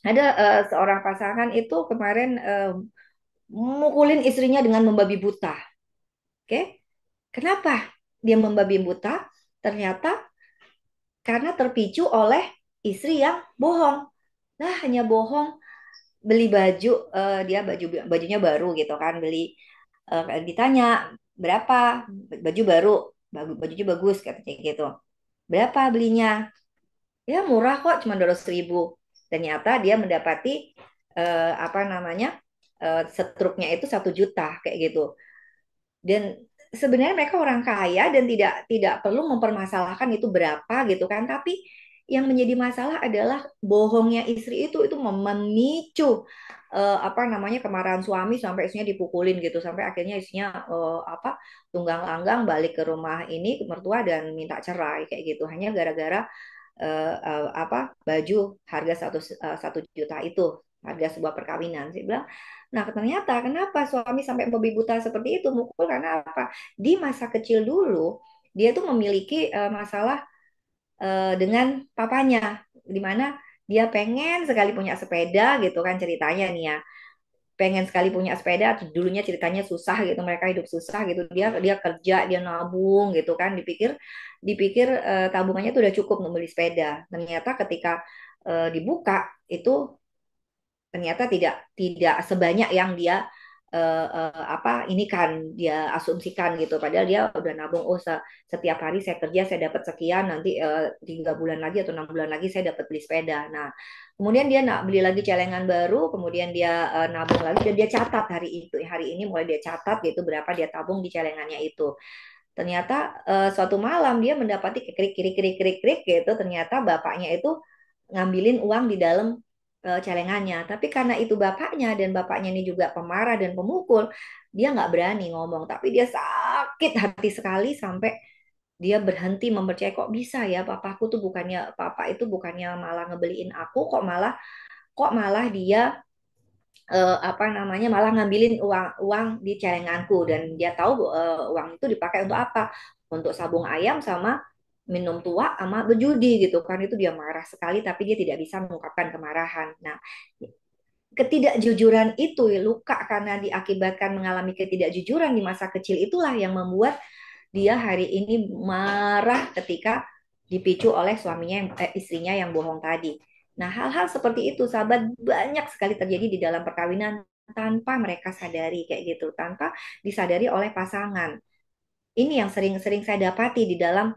Ada uh, seorang pasangan itu kemarin uh, mukulin istrinya dengan membabi buta. Oke. Okay? Kenapa dia membabi buta? Ternyata karena terpicu oleh istri yang bohong. Nah, hanya bohong beli baju uh, dia baju bajunya baru gitu kan, beli uh, eh, ditanya berapa baju baru baju bajunya bagus katanya gitu berapa belinya ya murah kok cuma dua ribu ternyata dia mendapati uh, apa namanya uh, setruknya itu satu juta kayak gitu dan sebenarnya mereka orang kaya dan tidak tidak perlu mempermasalahkan itu berapa gitu kan tapi yang menjadi masalah adalah bohongnya istri itu itu memicu uh, apa namanya kemarahan suami sampai istrinya dipukulin gitu sampai akhirnya istrinya uh, apa tunggang langgang balik ke rumah ini ke mertua dan minta cerai kayak gitu hanya gara-gara uh, uh, apa baju harga satu uh, juta itu harga sebuah perkawinan sih bilang nah ternyata kenapa suami sampai membabi buta seperti itu mukul karena apa di masa kecil dulu dia tuh memiliki uh, masalah uh, dengan papanya, di mana dia pengen sekali punya sepeda gitu kan ceritanya nih ya pengen sekali punya sepeda dulunya ceritanya susah gitu mereka hidup susah gitu dia dia kerja dia nabung gitu kan dipikir dipikir uh, tabungannya tuh udah cukup membeli sepeda ternyata ketika uh, dibuka itu ternyata tidak tidak sebanyak yang dia uh, uh, apa ini kan dia asumsikan gitu padahal dia udah nabung oh setiap hari saya kerja saya dapat sekian nanti eh, tiga bulan lagi atau enam bulan lagi saya dapat beli sepeda nah kemudian dia nak beli lagi celengan baru kemudian dia uh, nabung lagi dan dia catat hari itu hari ini mulai dia catat gitu berapa dia tabung di celengannya itu ternyata uh, suatu malam dia mendapati krik krik krik krik krik gitu ternyata bapaknya itu ngambilin uang di dalam Eh, celengannya. Tapi karena itu bapaknya dan bapaknya ini juga pemarah dan pemukul, dia nggak berani ngomong. Tapi dia sakit hati sekali sampai dia berhenti mempercayai kok bisa ya papaku tuh bukannya papa itu bukannya malah ngebeliin aku kok malah kok malah dia uh, apa namanya malah ngambilin uang uang di celenganku dan dia tahu uh, uang itu dipakai untuk apa untuk sabung ayam sama minum tua sama berjudi gitu kan itu dia marah sekali tapi dia tidak bisa mengungkapkan kemarahan. Nah, ketidakjujuran itu ya, luka karena diakibatkan mengalami ketidakjujuran di masa kecil itulah yang membuat dia hari ini marah ketika dipicu oleh suaminya yang eh, istrinya yang bohong tadi. Nah, hal-hal seperti itu sahabat banyak sekali terjadi di dalam perkawinan tanpa mereka sadari kayak gitu, tanpa disadari oleh pasangan. Ini yang sering-sering saya dapati di dalam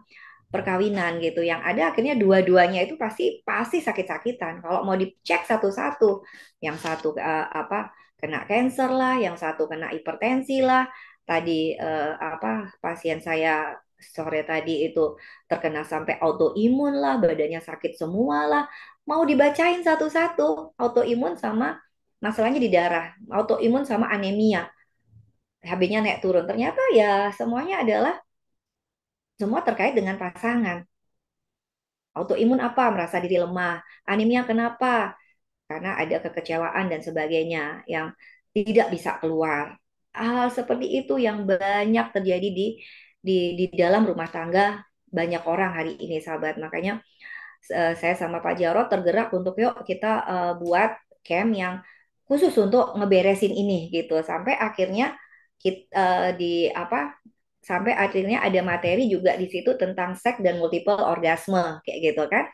perkawinan gitu yang ada akhirnya dua-duanya itu pasti pasti sakit-sakitan kalau mau dicek satu-satu yang satu uh, apa kena cancer lah yang satu kena hipertensi lah tadi uh, apa pasien saya sore tadi itu terkena sampai autoimun lah badannya sakit semua lah mau dibacain satu-satu autoimun sama masalahnya di darah autoimun sama anemia HB-nya naik turun ternyata ya semuanya adalah semua terkait dengan pasangan. Autoimun apa? Merasa diri lemah. Anemia kenapa? Karena ada kekecewaan dan sebagainya yang tidak bisa keluar. Hal seperti itu yang banyak terjadi di di di dalam rumah tangga banyak orang hari ini sahabat. Makanya eh, saya sama Pak Jarot tergerak untuk yuk kita eh, buat camp yang khusus untuk ngeberesin ini gitu sampai akhirnya kita uh, eh, di apa sampai akhirnya ada materi juga di situ tentang seks dan multiple orgasme kayak gitu kan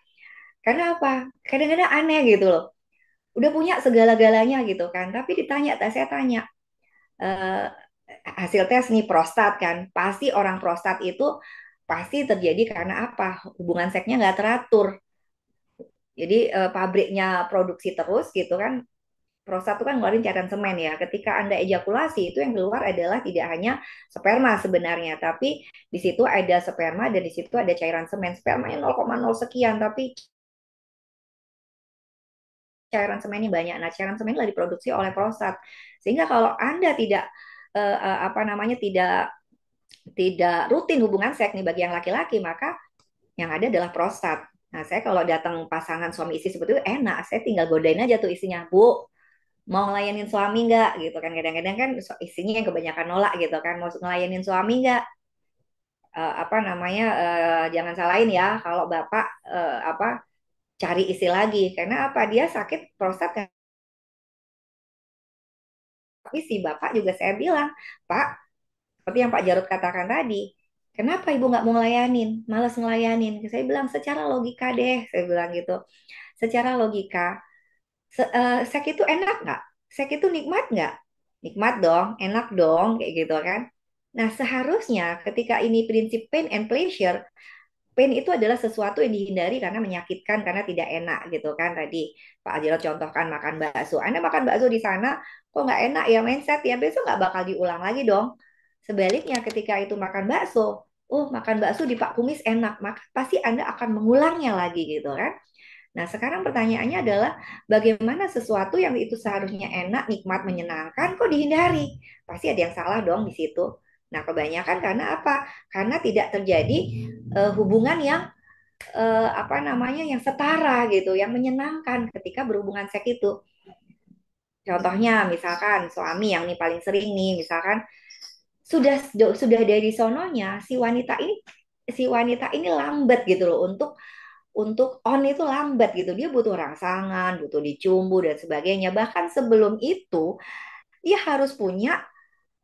karena apa kadang-kadang aneh gitu loh udah punya segala-galanya gitu kan tapi ditanya saya tanya e, hasil tes nih prostat kan pasti orang prostat itu pasti terjadi karena apa hubungan seksnya nggak teratur jadi e, pabriknya produksi terus gitu kan prostat itu kan ngeluarin cairan semen ya. Ketika Anda ejakulasi itu yang keluar adalah tidak hanya sperma sebenarnya, tapi di situ ada sperma dan di situ ada cairan semen. Spermanya 0,0 sekian, tapi cairan semen ini banyak. Nah, cairan semen lah diproduksi oleh prostat. Sehingga kalau Anda tidak eh, eh, apa namanya tidak tidak rutin hubungan seks nih bagi yang laki-laki, maka yang ada adalah prostat. Nah, saya kalau datang pasangan suami istri seperti itu enak, saya tinggal godain aja tuh isinya, Bu, mau ngelayanin suami nggak gitu kan kadang-kadang kan isinya yang kebanyakan nolak gitu kan mau ngelayanin suami nggak uh, apa namanya uh, jangan salahin ya kalau bapak uh, apa cari isi lagi karena apa dia sakit prostat kan tapi si bapak juga saya bilang pak seperti yang Pak Jarut katakan tadi kenapa ibu nggak mau ngelayanin malas ngelayanin saya bilang secara logika deh saya bilang gitu secara logika se uh, eh, seks itu enak nggak? Seks itu nikmat nggak? Nikmat dong, enak dong, kayak gitu kan. Nah seharusnya ketika ini prinsip pain and pleasure, pain itu adalah sesuatu yang dihindari karena menyakitkan karena tidak enak gitu kan tadi Pak Ajiro contohkan makan bakso Anda makan bakso di sana kok nggak enak ya mindset ya besok nggak bakal diulang lagi dong sebaliknya ketika itu makan bakso oh makan bakso di Pak Kumis enak maka pasti Anda akan mengulangnya lagi gitu kan Nah, sekarang pertanyaannya adalah bagaimana sesuatu yang itu seharusnya enak, nikmat, menyenangkan kok dihindari? Pasti ada yang salah dong di situ. Nah, kebanyakan karena apa? Karena tidak terjadi uh, hubungan yang uh, apa namanya yang setara gitu, yang menyenangkan ketika berhubungan seks itu. Contohnya misalkan suami yang nih paling sering nih misalkan sudah sudah dari sononya si wanita ini si wanita ini lambat gitu loh untuk untuk on oh, itu lambat gitu. Dia butuh rangsangan, butuh dicumbu dan sebagainya. Bahkan sebelum itu dia harus punya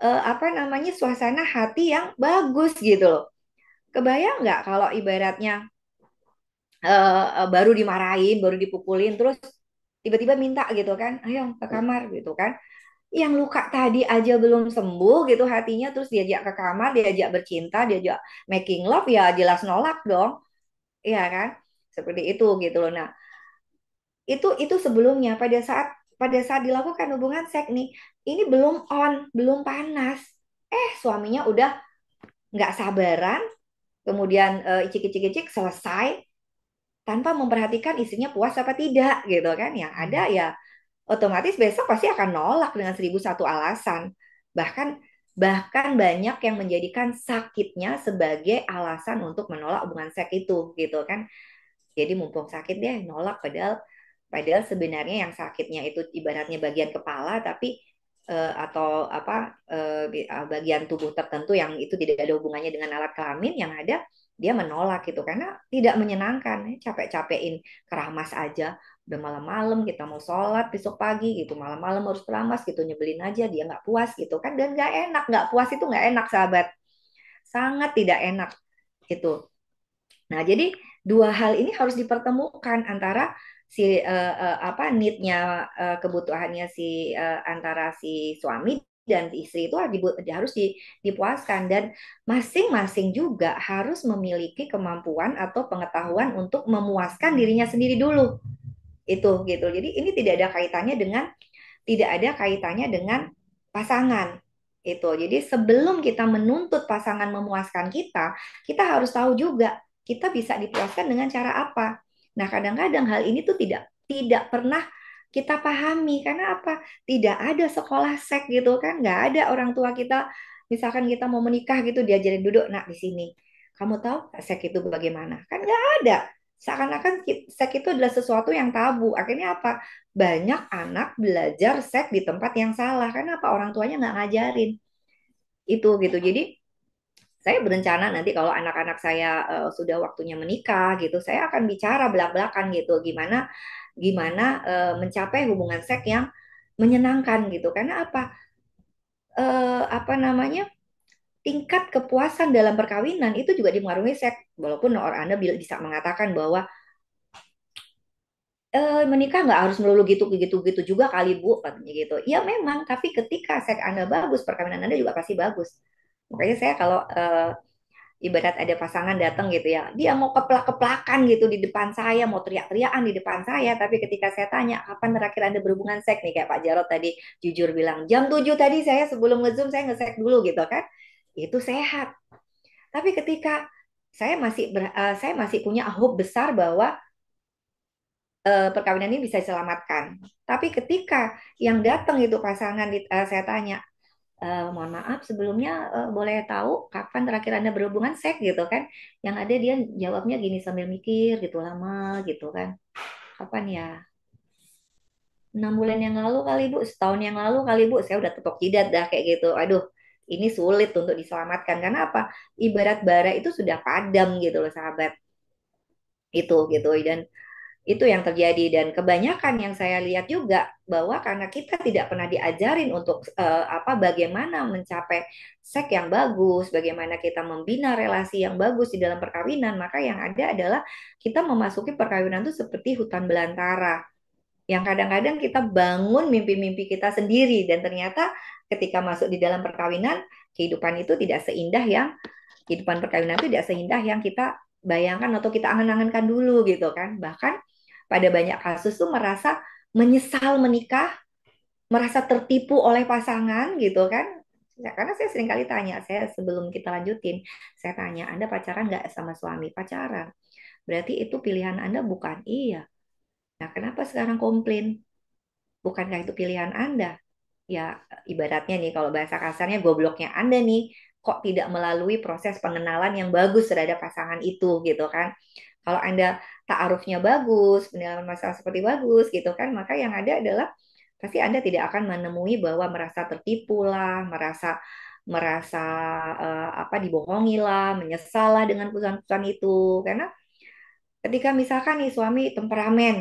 uh, apa namanya suasana hati yang bagus gitu loh. Kebayang nggak kalau ibaratnya uh, baru dimarahin, baru dipukulin, terus tiba-tiba minta gitu kan, ayo ke kamar gitu kan. Yang luka tadi aja belum sembuh gitu hatinya, terus diajak ke kamar, diajak bercinta, diajak making love, ya jelas nolak dong. Iya kan? seperti itu gitu loh nah itu itu sebelumnya pada saat pada saat dilakukan hubungan seks nih ini belum on belum panas eh suaminya udah nggak sabaran kemudian icik eh, icik-icik-icik selesai tanpa memperhatikan istrinya puas apa tidak gitu kan yang ada hmm. ya otomatis besok pasti akan nolak dengan seribu satu alasan bahkan bahkan banyak yang menjadikan sakitnya sebagai alasan untuk menolak hubungan seks itu gitu kan jadi mumpung sakit deh nolak padahal padahal sebenarnya yang sakitnya itu ibaratnya bagian kepala tapi uh, atau apa uh, bagian tubuh tertentu yang itu tidak ada hubungannya dengan alat kelamin yang ada dia menolak gitu karena tidak menyenangkan ya, capek-capekin keramas aja udah malam-malam kita mau sholat besok pagi gitu malam-malam harus keramas gitu nyebelin aja dia nggak puas gitu kan dan nggak enak nggak puas itu nggak enak sahabat sangat tidak enak gitu nah jadi dua hal ini harus dipertemukan antara si uh, uh, apa neednya uh, kebutuhannya si uh, antara si suami dan istri itu harus dipuaskan dan masing-masing juga harus memiliki kemampuan atau pengetahuan untuk memuaskan dirinya sendiri dulu itu gitu jadi ini tidak ada kaitannya dengan tidak ada kaitannya dengan pasangan itu jadi sebelum kita menuntut pasangan memuaskan kita kita harus tahu juga kita bisa dipuaskan dengan cara apa. Nah, kadang-kadang hal ini tuh tidak tidak pernah kita pahami karena apa? Tidak ada sekolah seks gitu kan, nggak ada orang tua kita misalkan kita mau menikah gitu diajarin duduk nak di sini. Kamu tahu seks itu bagaimana? Kan nggak ada. Seakan-akan seks itu adalah sesuatu yang tabu. Akhirnya apa? Banyak anak belajar seks di tempat yang salah. Karena apa? Orang tuanya nggak ngajarin. Itu gitu. Jadi saya berencana nanti kalau anak-anak saya uh, sudah waktunya menikah gitu, saya akan bicara belak-belakan gitu gimana gimana uh, mencapai hubungan seks yang menyenangkan gitu. Karena apa? Uh, apa namanya? tingkat kepuasan dalam perkawinan itu juga dipengaruhi seks. Walaupun orang Anda bisa mengatakan bahwa e, menikah nggak harus melulu gitu gitu gitu juga kali bu katanya gitu ya memang tapi ketika seks anda bagus perkawinan anda juga pasti bagus Makanya saya kalau uh, ibarat ada pasangan datang gitu ya, dia mau keplak-keplakan gitu di depan saya, mau teriak-teriakan di depan saya, tapi ketika saya tanya, kapan terakhir Anda berhubungan seks nih, kayak Pak Jarod tadi jujur bilang, jam 7 tadi saya sebelum ngezoom saya nge dulu gitu kan, itu sehat. Tapi ketika saya masih ber, uh, saya masih punya hope besar bahwa eh, perkawinan ini bisa diselamatkan. Tapi ketika yang datang itu pasangan, saya tanya, Uh, mohon maaf sebelumnya uh, boleh tahu kapan terakhir anda berhubungan seks gitu kan yang ada dia jawabnya gini sambil mikir gitu lama gitu kan kapan ya enam bulan yang lalu kali bu setahun yang lalu kali bu saya udah tepok jidat dah kayak gitu aduh ini sulit untuk diselamatkan karena apa ibarat bara itu sudah padam gitu loh sahabat itu gitu dan itu yang terjadi dan kebanyakan yang saya lihat juga bahwa karena kita tidak pernah diajarin untuk uh, apa bagaimana mencapai seks yang bagus, bagaimana kita membina relasi yang bagus di dalam perkawinan, maka yang ada adalah kita memasuki perkawinan itu seperti hutan belantara. Yang kadang-kadang kita bangun mimpi-mimpi kita sendiri dan ternyata ketika masuk di dalam perkawinan kehidupan itu tidak seindah yang kehidupan perkawinan itu tidak seindah yang kita bayangkan atau kita angan-angankan dulu gitu kan. Bahkan pada banyak kasus tuh merasa menyesal menikah, merasa tertipu oleh pasangan gitu kan. Ya, karena saya sering kali tanya, saya sebelum kita lanjutin, saya tanya, Anda pacaran nggak sama suami? Pacaran. Berarti itu pilihan Anda bukan? Iya. Nah, kenapa sekarang komplain? Bukankah itu pilihan Anda? Ya, ibaratnya nih kalau bahasa kasarnya gobloknya Anda nih, kok tidak melalui proses pengenalan yang bagus terhadap pasangan itu gitu kan. Kalau Anda ta'arufnya bagus, penilaian masalah seperti bagus gitu kan, maka yang ada adalah pasti Anda tidak akan menemui bahwa merasa tertipu lah, merasa merasa uh, apa dibohongi lah, menyesal lah dengan putusan-putusan itu karena ketika misalkan nih suami temperamen,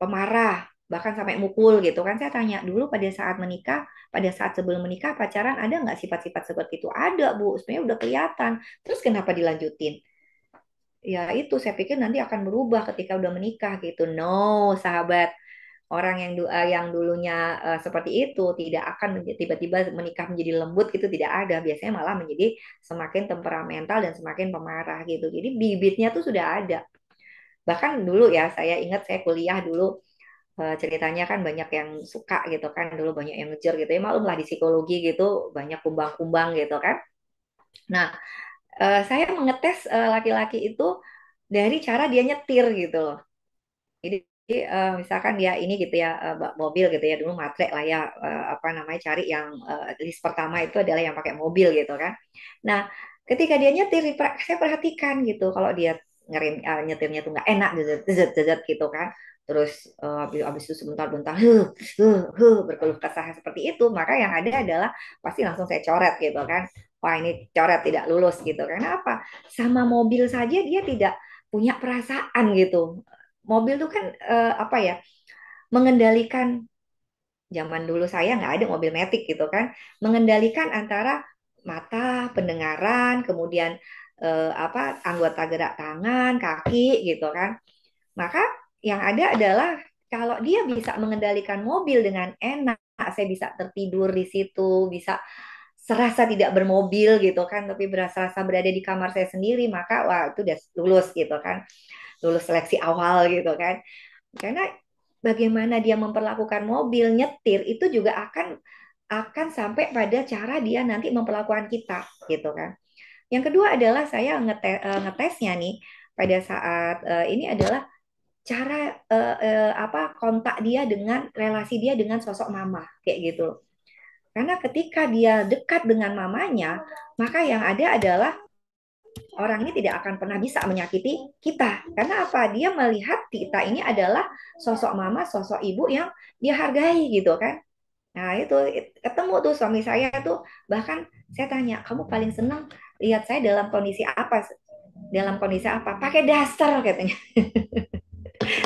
pemarah, bahkan sampai mukul gitu kan saya tanya dulu pada saat menikah pada saat sebelum menikah pacaran ada nggak sifat-sifat seperti itu ada bu sebenarnya udah kelihatan terus kenapa dilanjutin ya itu saya pikir nanti akan berubah ketika udah menikah gitu. No, sahabat. Orang yang doa eh, yang dulunya uh, seperti itu tidak akan tiba-tiba menikah menjadi lembut gitu tidak ada. Biasanya malah menjadi semakin temperamental dan semakin pemarah gitu. Jadi bibitnya tuh sudah ada. Bahkan dulu ya saya ingat saya kuliah dulu eh, ceritanya kan banyak yang suka gitu kan dulu banyak yang ngejar gitu ya maklum di psikologi gitu banyak kumbang-kumbang gitu kan. Nah, uh, saya mengetes eh, laki-laki uh, itu dari cara dia nyetir gitu loh. Jadi uh, misalkan dia ini gitu ya uh, mobil gitu ya dulu matre lah ya uh, apa namanya cari yang uh, list pertama itu adalah yang pakai mobil gitu kan. Nah ketika dia nyetir saya perhatikan gitu kalau dia ngerim uh, nyetirnya tuh nggak enak jejat jejat gitu kan terus uh, abis, abis itu sebentar-bentar huh, huh, huh, berkeluh kesah seperti itu maka yang ada adalah pasti langsung saya coret gitu kan wah ini coret tidak lulus gitu. Karena apa? Sama mobil saja dia tidak punya perasaan gitu. Mobil tuh kan eh, apa ya? mengendalikan zaman dulu saya nggak ada mobil metik gitu kan. Mengendalikan antara mata, pendengaran, kemudian eh, apa anggota gerak tangan, kaki gitu kan. Maka yang ada adalah kalau dia bisa mengendalikan mobil dengan enak, saya bisa tertidur di situ, bisa serasa tidak bermobil gitu kan, tapi berasa-rasa berada di kamar saya sendiri, maka wah itu udah lulus gitu kan, lulus seleksi awal gitu kan. Karena bagaimana dia memperlakukan mobil nyetir itu juga akan akan sampai pada cara dia nanti memperlakukan kita gitu kan. Yang kedua adalah saya ngetes, eh, ngetesnya nih pada saat eh, ini adalah cara eh, apa kontak dia dengan relasi dia dengan sosok mama kayak gitu karena ketika dia dekat dengan mamanya, maka yang ada adalah orang ini tidak akan pernah bisa menyakiti kita. Karena apa? Dia melihat kita ini adalah sosok mama, sosok ibu yang dia hargai gitu kan. Nah itu ketemu tuh suami saya tuh bahkan saya tanya kamu paling senang lihat saya dalam kondisi apa dalam kondisi apa pakai daster katanya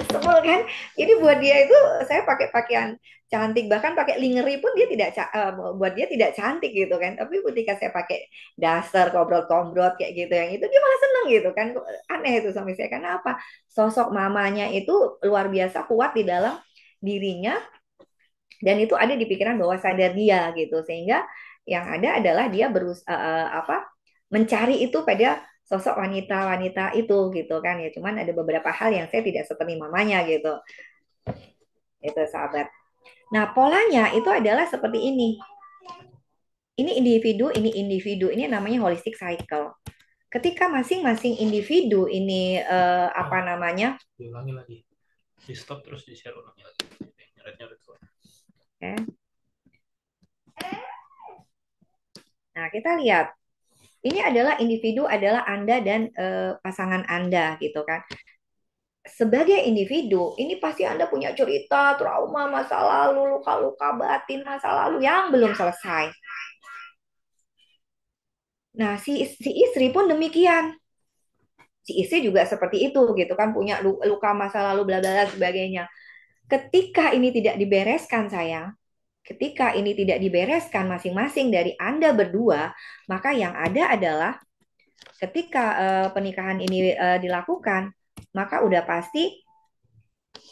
sebel kan? Jadi buat dia itu saya pakai pakaian cantik bahkan pakai lingerie pun dia tidak uh, buat dia tidak cantik gitu kan. Tapi ketika saya pakai dasar kobrol kombrot kayak gitu yang itu dia malah seneng gitu kan. Aneh itu suami saya karena apa? Sosok mamanya itu luar biasa kuat di dalam dirinya dan itu ada di pikiran bawah sadar dia gitu sehingga yang ada adalah dia berus uh, apa mencari itu pada sosok wanita-wanita itu gitu kan ya cuman ada beberapa hal yang saya tidak seperti mamanya gitu itu sahabat nah polanya itu adalah seperti ini ini individu ini individu ini namanya holistic cycle ketika masing-masing individu ini uh, apa namanya diulangi lagi di stop terus di share ulangi lagi nyeret okay. nah kita lihat ini adalah individu adalah Anda dan uh, pasangan Anda gitu kan. Sebagai individu, ini pasti Anda punya cerita, trauma masa lalu, luka-luka batin masa lalu yang belum selesai. Nah, si si istri pun demikian. Si istri juga seperti itu gitu kan punya luka masa lalu bla bla sebagainya. Ketika ini tidak dibereskan sayang, Ketika ini tidak dibereskan masing-masing dari Anda berdua, maka yang ada adalah ketika uh, pernikahan ini uh, dilakukan, maka udah pasti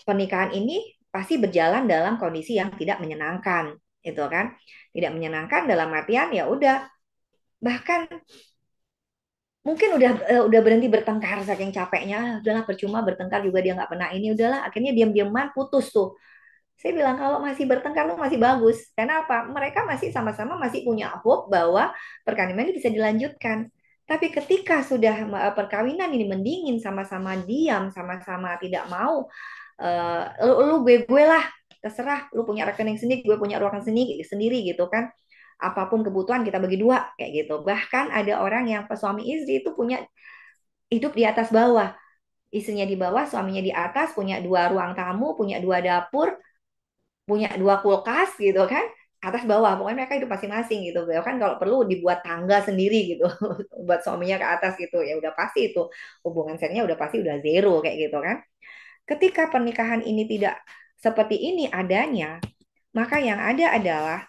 pernikahan ini pasti berjalan dalam kondisi yang tidak menyenangkan, itu kan? Tidak menyenangkan dalam artian ya udah bahkan mungkin udah uh, udah berhenti bertengkar saking capeknya, ah, udahlah percuma bertengkar juga dia nggak pernah ini, udahlah akhirnya diam-diaman putus tuh saya bilang kalau masih bertengkar tuh masih bagus. Karena apa? Mereka masih sama-sama masih punya hope bahwa perkawinan ini bisa dilanjutkan. Tapi ketika sudah eh, perkawinan ini mendingin sama-sama diam, sama-sama tidak mau, uh, lu, gue gue lah, terserah lu punya rekening sendiri, gue punya ruangan sendiri, sendiri gitu kan. Apapun kebutuhan kita bagi dua kayak gitu. Bahkan ada orang yang pas suami istri itu punya hidup di atas bawah. Istrinya di bawah, suaminya di atas, punya dua ruang tamu, punya dua dapur, punya dua kulkas gitu kan atas bawah pokoknya mereka itu masing-masing gitu beliau kan kalau perlu dibuat tangga sendiri gitu buat suaminya ke atas gitu ya udah pasti itu hubungan setnya udah pasti udah zero kayak gitu kan ketika pernikahan ini tidak seperti ini adanya maka yang ada adalah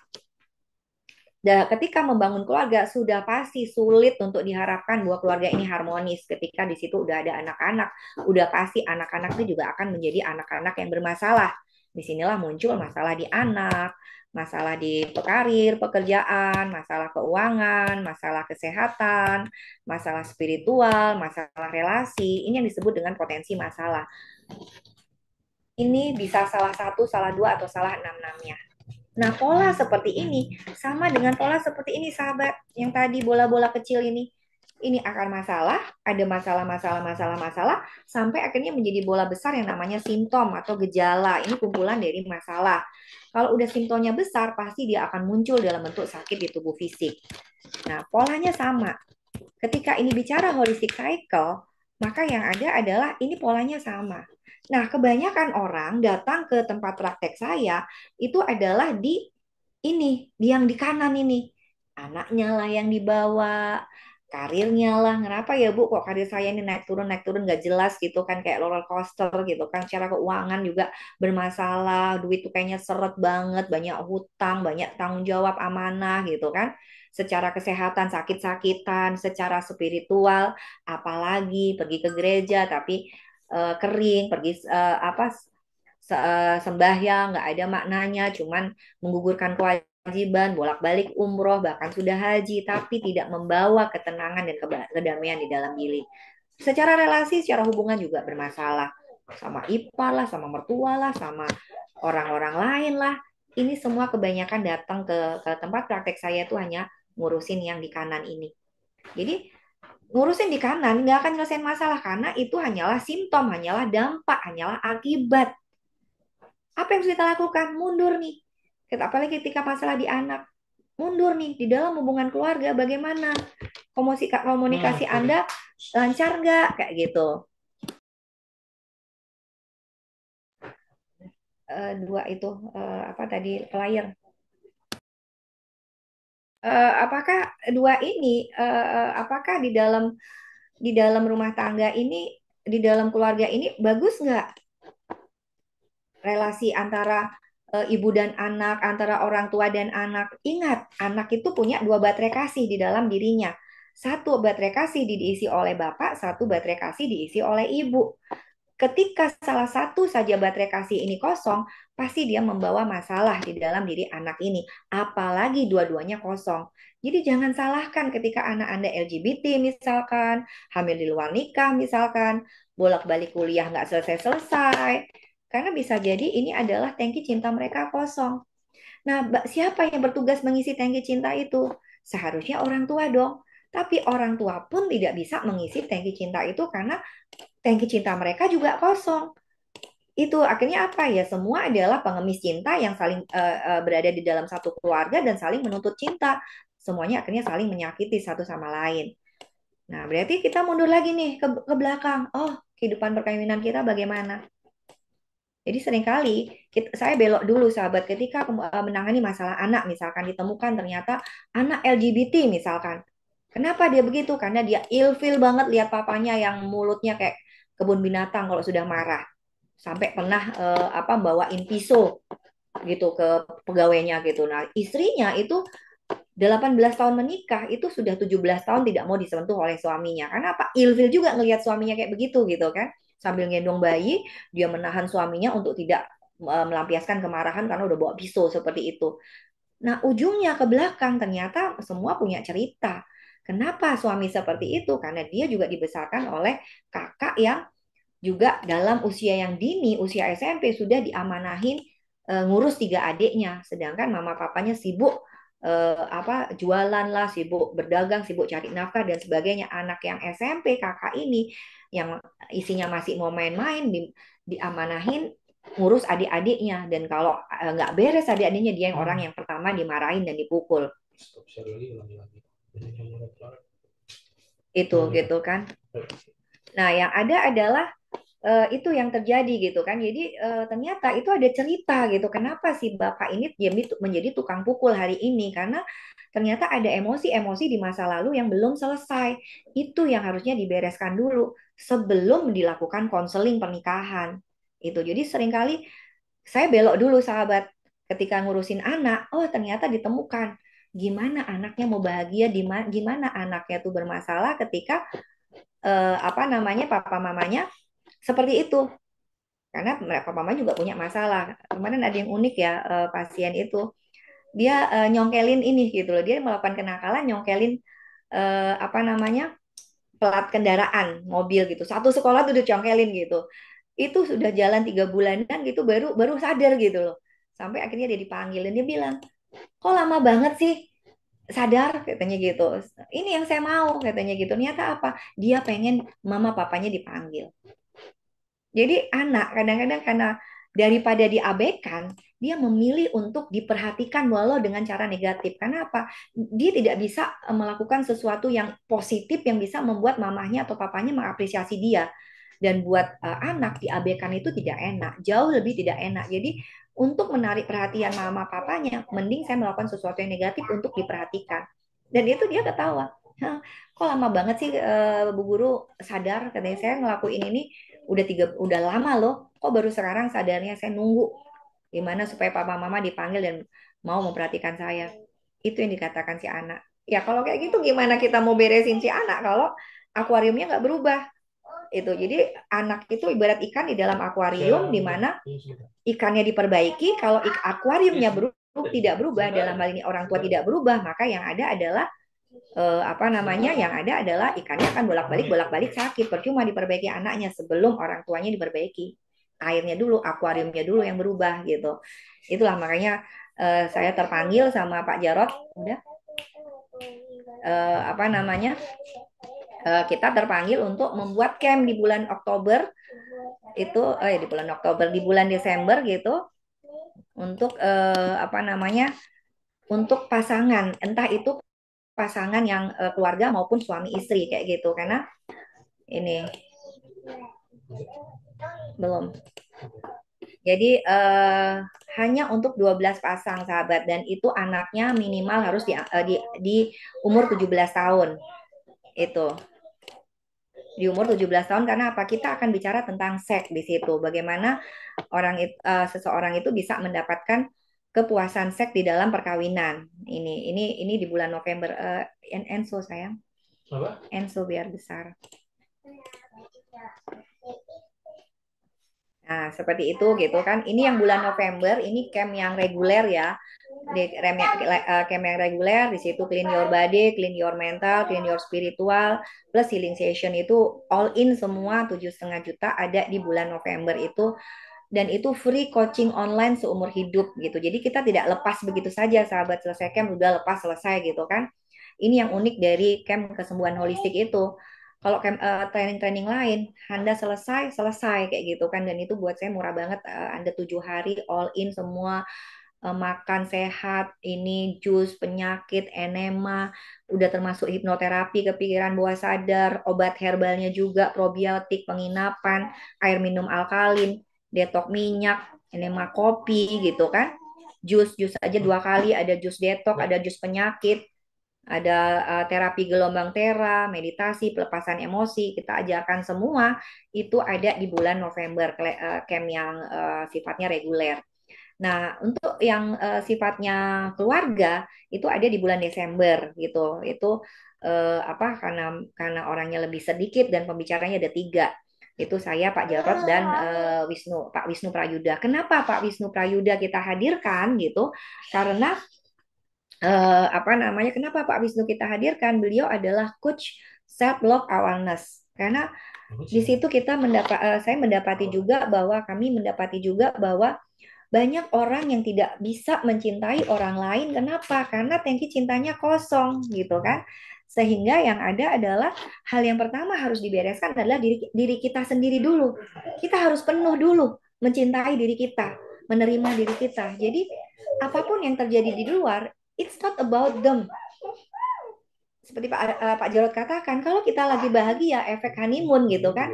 ketika membangun keluarga sudah pasti sulit untuk diharapkan bahwa keluarga ini harmonis ketika di situ udah ada anak-anak udah pasti anak-anak itu juga akan menjadi anak-anak yang bermasalah Disinilah muncul hmm. masalah di anak, masalah di karir, pekerjaan, masalah keuangan, masalah kesehatan, masalah spiritual, masalah relasi. Ini yang disebut dengan potensi masalah. Ini bisa salah satu, salah dua, atau salah enam-enamnya. Nah, pola seperti ini sama dengan pola seperti ini, sahabat, yang tadi bola-bola kecil ini ini akar masalah, ada masalah, masalah, masalah, masalah, sampai akhirnya menjadi bola besar yang namanya simptom atau gejala. Ini kumpulan dari masalah. Kalau udah simptomnya besar, pasti dia akan muncul dalam bentuk sakit di tubuh fisik. Nah, polanya sama. Ketika ini bicara holistic cycle, maka yang ada adalah ini polanya sama. Nah, kebanyakan orang datang ke tempat praktek saya itu adalah di ini, di yang di kanan ini. Anaknya lah yang dibawa, karirnya lah kenapa ya bu kok karir saya ini naik turun naik turun gak jelas gitu kan kayak roller coaster gitu kan secara keuangan juga bermasalah duit tuh kayaknya seret banget banyak hutang banyak tanggung jawab amanah gitu kan secara kesehatan sakit-sakitan secara spiritual apalagi pergi ke gereja tapi uh, kering pergi uh, apa eh, sembahyang nggak ada maknanya cuman menggugurkan kewajiban kewajiban, bolak-balik umroh, bahkan sudah haji, tapi tidak membawa ketenangan dan kedamaian di dalam diri. Secara relasi, secara hubungan juga bermasalah. Sama ipar lah, sama mertua lah, sama orang-orang lain lah. Ini semua kebanyakan datang ke, ke tempat praktek saya itu hanya ngurusin yang di kanan ini. Jadi ngurusin di kanan nggak akan nyelesain masalah karena itu hanyalah simptom, hanyalah dampak, hanyalah akibat. Apa yang harus kita lakukan? Mundur nih apalagi ketika masalah di anak mundur nih di dalam hubungan keluarga bagaimana komunikasi komunikasi hmm. anda lancar nggak kayak gitu uh, dua itu uh, apa tadi player uh, apakah dua ini uh, apakah di dalam di dalam rumah tangga ini di dalam keluarga ini bagus nggak relasi antara Eh, ibu dan anak, antara orang tua dan anak. Ingat, anak itu punya dua baterai kasih di dalam dirinya. Satu baterai kasih diisi oleh bapak, satu baterai kasih diisi oleh ibu. Ketika salah satu saja baterai kasih ini kosong, pasti dia membawa masalah di dalam diri anak ini. Apalagi dua-duanya kosong. Jadi jangan salahkan ketika anak Anda LGBT misalkan, hamil di luar nikah misalkan, bolak-balik kuliah nggak selesai-selesai, karena bisa jadi ini adalah tangki cinta mereka kosong. Nah, siapa yang bertugas mengisi tangki cinta itu? Seharusnya orang tua dong. Tapi orang tua pun tidak bisa mengisi tangki cinta itu karena tangki cinta mereka juga kosong. Itu akhirnya apa ya? Semua adalah pengemis cinta yang saling uh, uh, berada di dalam satu keluarga dan saling menuntut cinta. Semuanya akhirnya saling menyakiti satu sama lain. Nah, berarti kita mundur lagi nih ke, ke belakang. Oh, kehidupan perkawinan kita bagaimana? Jadi seringkali kita, saya belok dulu sahabat ketika eh, menangani masalah anak misalkan ditemukan ternyata anak LGBT misalkan. Kenapa dia begitu? Karena dia ilfil banget lihat papanya yang mulutnya kayak kebun binatang kalau sudah marah. Sampai pernah eh, apa bawain pisau gitu ke pegawainya gitu. Nah, istrinya itu 18 tahun menikah itu sudah 17 tahun tidak mau disentuh oleh suaminya. Karena apa? Ilfil juga ngelihat suaminya kayak begitu gitu kan sambil gendong bayi, dia menahan suaminya untuk tidak e, melampiaskan kemarahan karena udah bawa pisau seperti itu. Nah, ujungnya ke belakang ternyata semua punya cerita. Kenapa suami seperti itu? Karena dia juga dibesarkan oleh kakak yang juga dalam usia yang dini, usia SMP sudah diamanahin e, ngurus tiga adiknya, sedangkan mama papanya sibuk e, apa jualan lah, sibuk berdagang, sibuk cari nafkah dan sebagainya. Anak yang SMP kakak ini yang isinya masih mau main-main di, diamanahin ngurus adik-adiknya dan kalau eh, nggak beres adik-adiknya dia yang hmm. orang yang pertama dimarahin dan dipukul. Itu gitu kan. Nah, yang ada adalah eh, itu yang terjadi gitu kan. Jadi eh, ternyata itu ada cerita gitu. Kenapa sih bapak ini menjadi tukang pukul hari ini? Karena ternyata ada emosi-emosi di masa lalu yang belum selesai. Itu yang harusnya dibereskan dulu sebelum dilakukan konseling pernikahan. Itu. Jadi seringkali saya belok dulu sahabat ketika ngurusin anak, oh ternyata ditemukan gimana anaknya mau bahagia, gimana anaknya tuh bermasalah ketika eh, apa namanya papa mamanya seperti itu. Karena papa mama juga punya masalah. Kemarin ada yang unik ya eh, pasien itu. Dia eh, nyongkelin ini gitu loh. Dia melakukan kenakalan nyongkelin eh, apa namanya? pelat kendaraan mobil gitu satu sekolah tuh dicongkelin gitu itu sudah jalan tiga bulanan gitu baru baru sadar gitu loh sampai akhirnya dia dipanggil dan dia bilang kok lama banget sih sadar katanya gitu ini yang saya mau katanya gitu niatnya apa dia pengen mama papanya dipanggil jadi anak kadang-kadang karena daripada diabaikan, dia memilih untuk diperhatikan walau dengan cara negatif. Karena apa? Dia tidak bisa eh, melakukan sesuatu yang positif yang bisa membuat mamahnya atau papanya mengapresiasi dia. Dan buat uh, anak diabaikan itu tidak enak, jauh lebih tidak enak. Jadi untuk menarik perhatian mama papanya, mending saya melakukan sesuatu yang negatif untuk diperhatikan. Dan itu dia ketawa. Kok lama banget sih uh, Bu Guru sadar katanya saya ngelakuin ini udah tiga udah lama loh kok baru sekarang sadarnya saya nunggu gimana supaya papa mama dipanggil dan mau memperhatikan saya itu yang dikatakan si anak ya kalau kayak gitu gimana kita mau beresin si anak kalau akuariumnya nggak berubah itu jadi anak itu ibarat ikan di dalam akuarium iya, di mana iya, iya, ikannya diperbaiki kalau ik akuariumnya berubah tidak berubah dalam hal ini orang tua tidak berubah maka yang ada adalah eh, apa namanya yang ada adalah ikannya akan bolak balik bolak balik sakit percuma diperbaiki anaknya sebelum orang tuanya diperbaiki airnya dulu, akuariumnya dulu yang berubah gitu. Itulah makanya uh, saya terpanggil sama Pak Jarot, udah uh, apa namanya uh, kita terpanggil untuk membuat camp di bulan Oktober itu eh di bulan Oktober di bulan Desember gitu untuk uh, apa namanya untuk pasangan entah itu pasangan yang uh, keluarga maupun suami istri kayak gitu karena ini belum. Jadi uh, hanya untuk 12 pasang sahabat dan itu anaknya minimal harus di, uh, di, di umur 17 tahun. Itu. Di umur 17 tahun karena apa? Kita akan bicara tentang seks di situ. Bagaimana orang uh, seseorang itu bisa mendapatkan kepuasan seks di dalam perkawinan. Ini ini ini di bulan November uh, Enso sayang. Apa? Enso biar besar. Nah, seperti itu gitu kan. Ini yang bulan November, ini camp yang reguler ya. Di camp yang, eh, camp yang reguler di situ clean your body, clean your mental, clean your spiritual, plus healing session itu all in semua tujuh setengah juta ada di bulan November itu dan itu free coaching online seumur hidup gitu. Jadi kita tidak lepas begitu saja sahabat selesai camp udah lepas selesai gitu kan. Ini yang unik dari camp kesembuhan holistik itu kalau kan, eh, training-training lain, Anda selesai, selesai kayak gitu kan. Dan itu buat saya murah banget. Eh, Anda tujuh hari all in semua eh, makan sehat, ini jus, penyakit, enema, udah termasuk hipnoterapi, kepikiran bawah sadar, obat herbalnya juga, probiotik, penginapan, air minum alkalin, detok minyak, enema kopi gitu kan. Jus, jus aja dua kali, ada jus detok, ada jus penyakit, ada uh, terapi gelombang tera, meditasi, pelepasan emosi, kita ajarkan semua itu ada di bulan November eh, camp yang uh, sifatnya reguler. Nah, untuk yang uh, sifatnya keluarga itu ada di bulan Desember gitu. Itu uh, apa karena karena orangnya lebih sedikit dan pembicaranya ada tiga itu saya Pak Jarot dan uh, Wisnu Pak Wisnu Prayuda. Kenapa Pak Wisnu Prayuda kita hadirkan gitu? Karena uh, apa namanya kenapa Pak Wisnu kita hadirkan beliau adalah coach self love awareness karena di ya. situ kita mendapat uh, eh, saya mendapati juga bahwa kami mendapati juga bahwa banyak orang yang tidak bisa mencintai orang lain kenapa karena tangki cintanya kosong gitu kan sehingga yang ada adalah hal yang pertama harus dibereskan adalah diri diri kita sendiri dulu kita harus penuh dulu mencintai diri kita menerima diri kita jadi apapun yang terjadi di luar It's not about them. Seperti Pak uh, Pak Jarod katakan, kalau kita lagi bahagia, efek honeymoon gitu kan,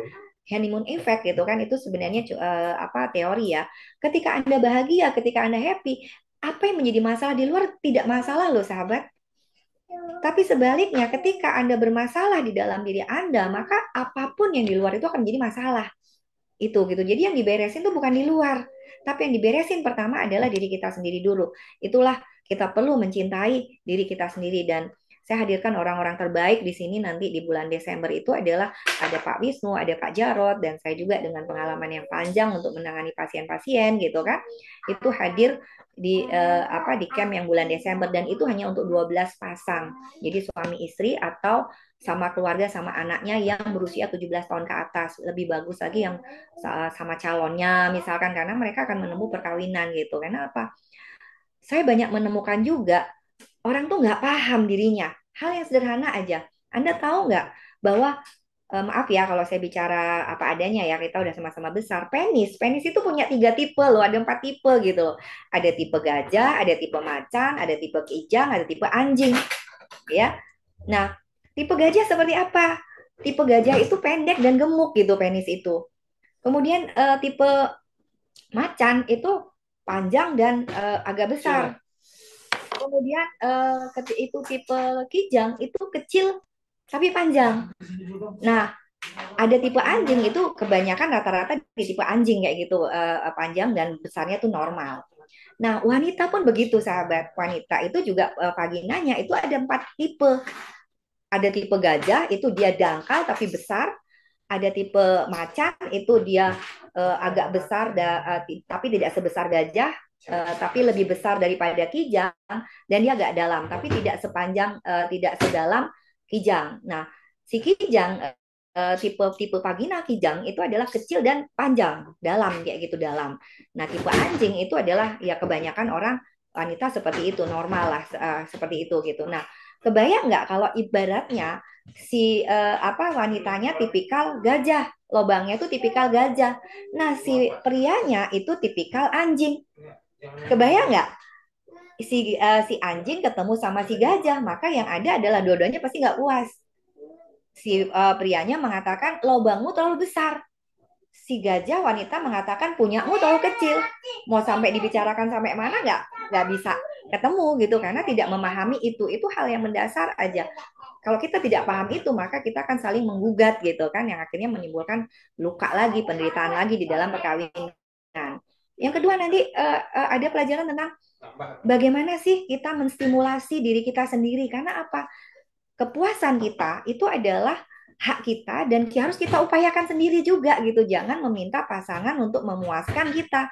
honeymoon effect gitu kan, itu sebenarnya uh, apa teori ya. Ketika anda bahagia, ketika anda happy, apa yang menjadi masalah di luar tidak masalah loh sahabat. Tapi sebaliknya, ketika Anda bermasalah di dalam diri Anda, maka apapun yang di luar itu akan menjadi masalah. Itu gitu. Jadi yang diberesin itu bukan di luar, tapi yang diberesin pertama adalah diri kita sendiri dulu. Itulah kita perlu mencintai diri kita sendiri dan saya hadirkan orang-orang terbaik di sini nanti di bulan Desember itu adalah ada Pak Wisnu, ada Pak Jarot, dan saya juga dengan pengalaman yang panjang untuk menangani pasien-pasien gitu kan, itu hadir di eh, apa di camp yang bulan Desember dan itu hanya untuk 12 pasang. Jadi suami istri atau sama keluarga sama anaknya yang berusia 17 tahun ke atas. Lebih bagus lagi yang eh, sama calonnya misalkan karena mereka akan menempuh perkawinan gitu. Karena apa? saya banyak menemukan juga orang tuh nggak paham dirinya. Hal yang sederhana aja. Anda tahu nggak bahwa eh, maaf ya kalau saya bicara apa adanya ya kita udah sama-sama besar. Penis, penis itu punya tiga tipe loh, ada empat tipe gitu. Ada tipe gajah, ada tipe macan, ada tipe kijang, ada tipe anjing. Ya. Nah, tipe gajah seperti apa? Tipe gajah itu pendek dan gemuk gitu penis itu. Kemudian uh, tipe macan itu panjang dan uh, agak besar. Iya. Kemudian uh, itu tipe kijang itu kecil tapi panjang. Nah, ada tipe anjing itu kebanyakan rata-rata di tipe anjing kayak gitu uh, panjang dan besarnya tuh normal. Nah, wanita pun begitu sahabat. Wanita itu juga uh, vaginanya itu ada empat tipe. Ada tipe gajah itu dia dangkal tapi besar, ada tipe macan itu dia uh, agak besar da, uh, tapi tidak sebesar gajah uh, tapi lebih besar daripada kijang dan dia agak dalam tapi tidak sepanjang uh, tidak sedalam kijang. Nah, si kijang uh, tipe tipe vagina kijang itu adalah kecil dan panjang, dalam kayak gitu dalam. Nah, tipe anjing itu adalah ya kebanyakan orang wanita seperti itu normal lah uh, seperti itu gitu. Nah, kebayang nggak kalau ibaratnya si uh, apa wanitanya tipikal gajah, lobangnya itu tipikal gajah. Nah, si prianya itu tipikal anjing. Kebayang nggak? Si uh, si anjing ketemu sama si gajah, maka yang ada adalah dua-duanya pasti nggak puas. Si uh, prianya mengatakan lobangmu terlalu besar. Si gajah wanita mengatakan punyamu terlalu kecil. Mau sampai dibicarakan sampai mana nggak? Nggak bisa ketemu gitu karena tidak memahami itu itu hal yang mendasar aja kalau kita tidak paham itu, maka kita akan saling menggugat gitu kan, yang akhirnya menimbulkan luka lagi, penderitaan lagi di dalam perkawinan. Yang kedua nanti uh, uh, ada pelajaran tentang bagaimana sih kita menstimulasi diri kita sendiri karena apa? Kepuasan kita itu adalah hak kita dan harus kita upayakan sendiri juga gitu. Jangan meminta pasangan untuk memuaskan kita.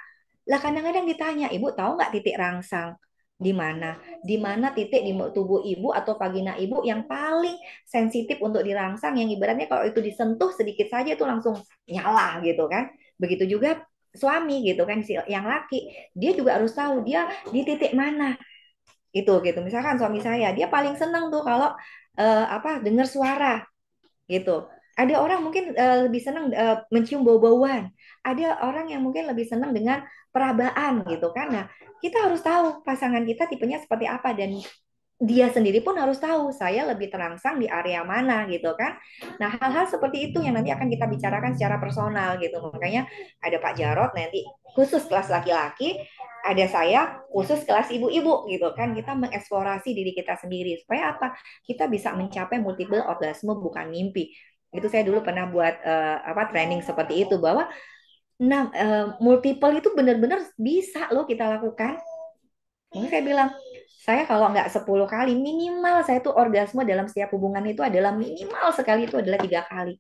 Lah kadang-kadang ditanya, "Ibu tahu nggak titik rangsang?" di mana di mana titik di tubuh ibu atau vagina ibu yang paling sensitif untuk dirangsang yang ibaratnya kalau itu disentuh sedikit saja itu langsung nyala gitu kan begitu juga suami gitu kan si yang laki dia juga harus tahu dia di titik mana itu gitu misalkan suami saya dia paling senang tuh kalau uh, apa dengar suara gitu ada orang mungkin uh, lebih senang uh, mencium bau-bauan ada orang yang mungkin lebih senang dengan perabaan gitu kan nah kita harus tahu pasangan kita tipenya seperti apa dan dia sendiri pun harus tahu saya lebih terangsang di area mana gitu kan. Nah hal-hal seperti itu yang nanti akan kita bicarakan secara personal gitu. Makanya ada Pak Jarot nanti khusus kelas laki-laki, ada saya khusus kelas ibu-ibu gitu kan. Kita mengeksplorasi diri kita sendiri supaya apa? Kita bisa mencapai multiple orgasme bukan mimpi. Itu saya dulu pernah buat uh, apa training seperti itu bahwa Nah, uh, multiple itu benar-benar bisa loh kita lakukan. Ini saya bilang, saya kalau nggak 10 kali, minimal saya tuh orgasme dalam setiap hubungan itu adalah minimal sekali itu adalah tiga kali.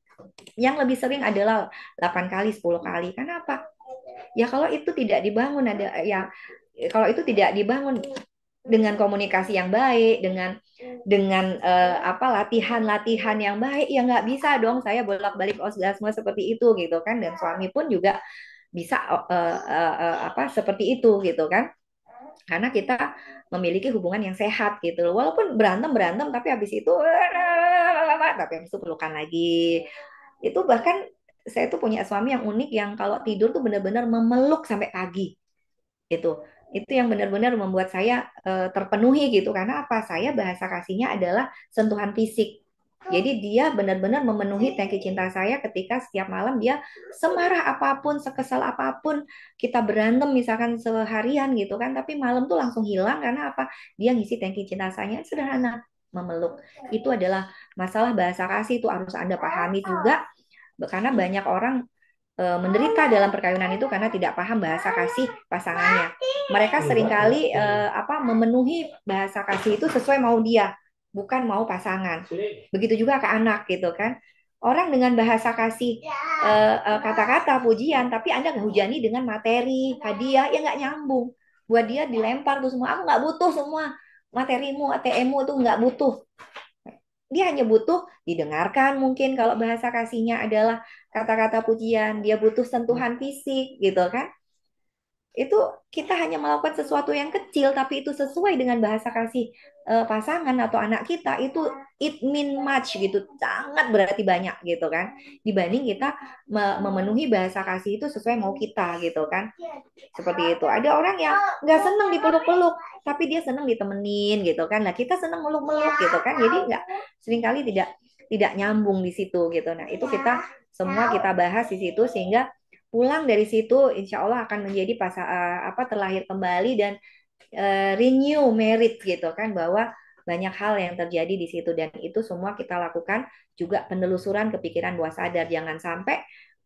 Yang lebih sering adalah 8 kali, 10 kali. Kenapa? Ya kalau itu tidak dibangun ada ya kalau itu tidak dibangun dengan komunikasi yang baik, dengan hmm. dengan uh, apa latihan-latihan yang baik, ya nggak bisa dong saya bolak-balik orgasme seperti itu gitu kan, dan suami pun juga bisa uh, uh, uh, apa seperti itu gitu kan, karena kita memiliki hubungan yang sehat gitu, walaupun berantem berantem, tapi habis itu tapi habis itu pelukan lagi, itu bahkan saya tuh punya suami yang unik yang kalau tidur tuh benar-benar memeluk sampai pagi gitu itu yang benar-benar membuat saya uh, terpenuhi gitu karena apa saya bahasa kasihnya adalah sentuhan fisik jadi dia benar-benar memenuhi tangki cinta saya ketika setiap malam dia semarah apapun, sekesal apapun, kita berantem misalkan seharian gitu kan, tapi malam tuh langsung hilang karena apa? Dia ngisi tangki cinta saya sederhana, memeluk. Itu adalah masalah bahasa kasih itu harus Anda pahami juga karena banyak orang e, menderita dalam perkawinan itu karena tidak paham bahasa kasih pasangannya. Mereka iya, seringkali e, apa memenuhi bahasa kasih itu sesuai mau dia, bukan mau pasangan. Begitu juga ke anak gitu kan. Orang dengan bahasa kasih ya, eh, kata-kata pujian, tapi anda menghujani dengan materi hadiah yang nggak nyambung. Buat dia dilempar tuh semua. Aku nggak butuh semua materimu, ATMmu itu nggak butuh dia hanya butuh didengarkan mungkin kalau bahasa kasihnya adalah kata-kata pujian dia butuh sentuhan fisik gitu kan itu kita hanya melakukan sesuatu yang kecil tapi itu sesuai dengan bahasa kasih uh, pasangan atau anak kita itu it mean much gitu sangat berarti banyak gitu kan dibanding kita me memenuhi bahasa kasih itu sesuai mau kita gitu kan seperti itu ada orang yang nggak seneng dipeluk-peluk tapi dia seneng ditemenin gitu kan lah kita seneng meluk-meluk gitu kan jadi nggak seringkali tidak tidak nyambung di situ gitu nah itu kita semua kita bahas di situ sehingga pulang dari situ insya Allah akan menjadi pasal eh, apa terlahir kembali dan uh, renew merit gitu kan bahwa banyak hal yang terjadi di situ dan itu semua kita lakukan juga penelusuran kepikiran bawah sadar jangan sampai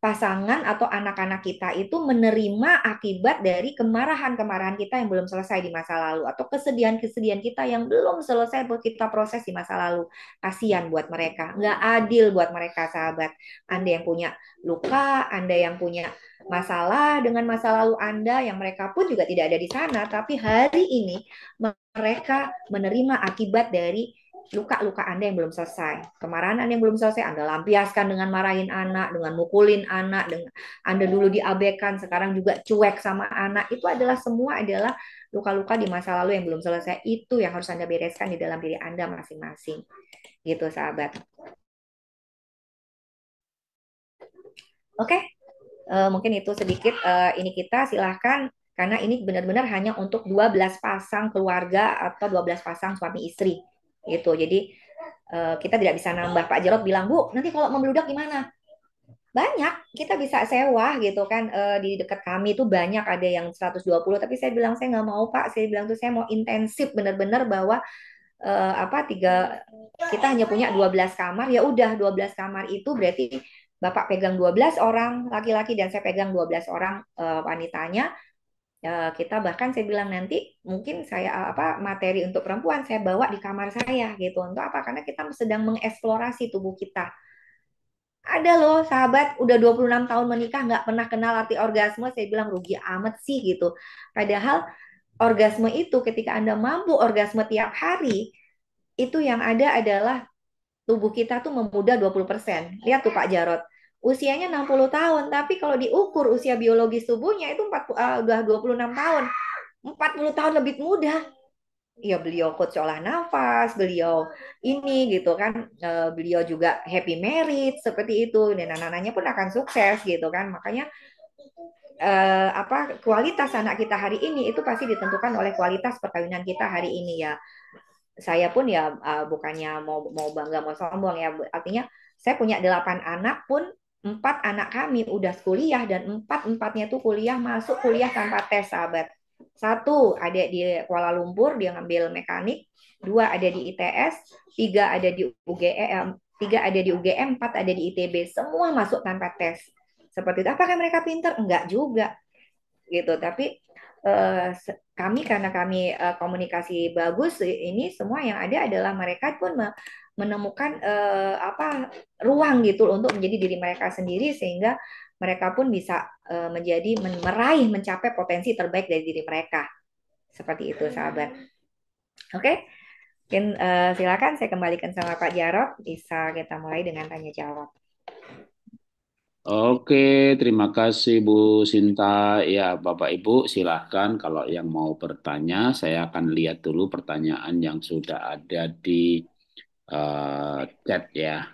pasangan atau anak-anak kita itu menerima akibat dari kemarahan-kemarahan kita yang belum selesai di masa lalu atau kesedihan-kesedihan kita yang belum selesai buat kita proses di masa lalu. Kasihan buat mereka, nggak adil buat mereka sahabat. Anda yang punya luka, Anda yang punya masalah dengan masa lalu Anda yang mereka pun juga tidak ada di sana, tapi hari ini mereka menerima akibat dari luka-luka Anda yang belum selesai, kemarahan Anda yang belum selesai, Anda lampiaskan dengan marahin anak, dengan mukulin anak, dengan Anda dulu diabaikan, sekarang juga cuek sama anak, itu adalah semua adalah luka-luka di masa lalu yang belum selesai, itu yang harus Anda bereskan di dalam diri Anda masing-masing. Gitu, sahabat. Oke, okay. uh, eh, mungkin itu sedikit uh, ini kita silahkan karena ini benar-benar hanya untuk 12 pasang keluarga atau 12 pasang suami istri gitu jadi uh, kita tidak bisa nambah Pak Jarot bilang Bu nanti kalau membeludak gimana banyak kita bisa sewa gitu kan uh, di dekat kami itu banyak ada yang 120 tapi saya bilang saya nggak mau Pak saya bilang tuh saya mau intensif benar-benar bahwa uh, apa tiga kita hanya punya 12 kamar ya udah 12 kamar itu berarti Bapak pegang 12 orang laki-laki dan saya pegang 12 orang uh, wanitanya Eh, kita bahkan saya bilang nanti mungkin saya eh, apa materi untuk perempuan saya bawa di kamar saya gitu untuk apa karena kita sedang mengeksplorasi tubuh kita ada loh sahabat udah 26 tahun menikah nggak pernah kenal arti orgasme saya bilang rugi amat sih gitu padahal orgasme itu ketika Anda mampu orgasme tiap hari itu yang ada adalah tubuh kita tuh memudah 20%. Lihat tuh Pak Jarot usianya 60 tahun, tapi kalau diukur usia biologis tubuhnya itu 40, eh, uh, puluh 26 tahun. 40 tahun lebih muda. Ya beliau coach olah nafas, beliau ini gitu kan, uh, beliau juga happy married seperti itu dan anak-anaknya pun akan sukses gitu kan. Makanya eh, apa kualitas anak kita hari ini itu pasti ditentukan oleh kualitas perkawinan kita hari ini ya. Saya pun ya eh, bukannya mau mau bangga mau sombong ya, artinya saya punya delapan anak pun empat anak kami udah kuliah dan empat empatnya tuh kuliah masuk kuliah tanpa tes sahabat satu ada di Kuala Lumpur dia ngambil mekanik dua ada di ITS tiga ada di UGM e, tiga ada di UGM e, empat ada di ITB semua masuk tanpa tes seperti itu apakah mereka pinter enggak juga gitu tapi eh, kami karena kami eh, komunikasi bagus ini semua yang ada adalah mereka pun menemukan uh, apa ruang gitu untuk menjadi diri mereka sendiri sehingga mereka pun bisa uh, menjadi men meraih mencapai potensi terbaik dari diri mereka seperti itu sahabat oke okay? mungkin eh, silakan saya kembalikan sama Pak Jarod bisa kita mulai dengan tanya jawab Oke, terima kasih Bu Sinta. Ya, Bapak Ibu, silahkan kalau yang mau bertanya, saya akan lihat dulu pertanyaan yang sudah ada di uh, chat ya.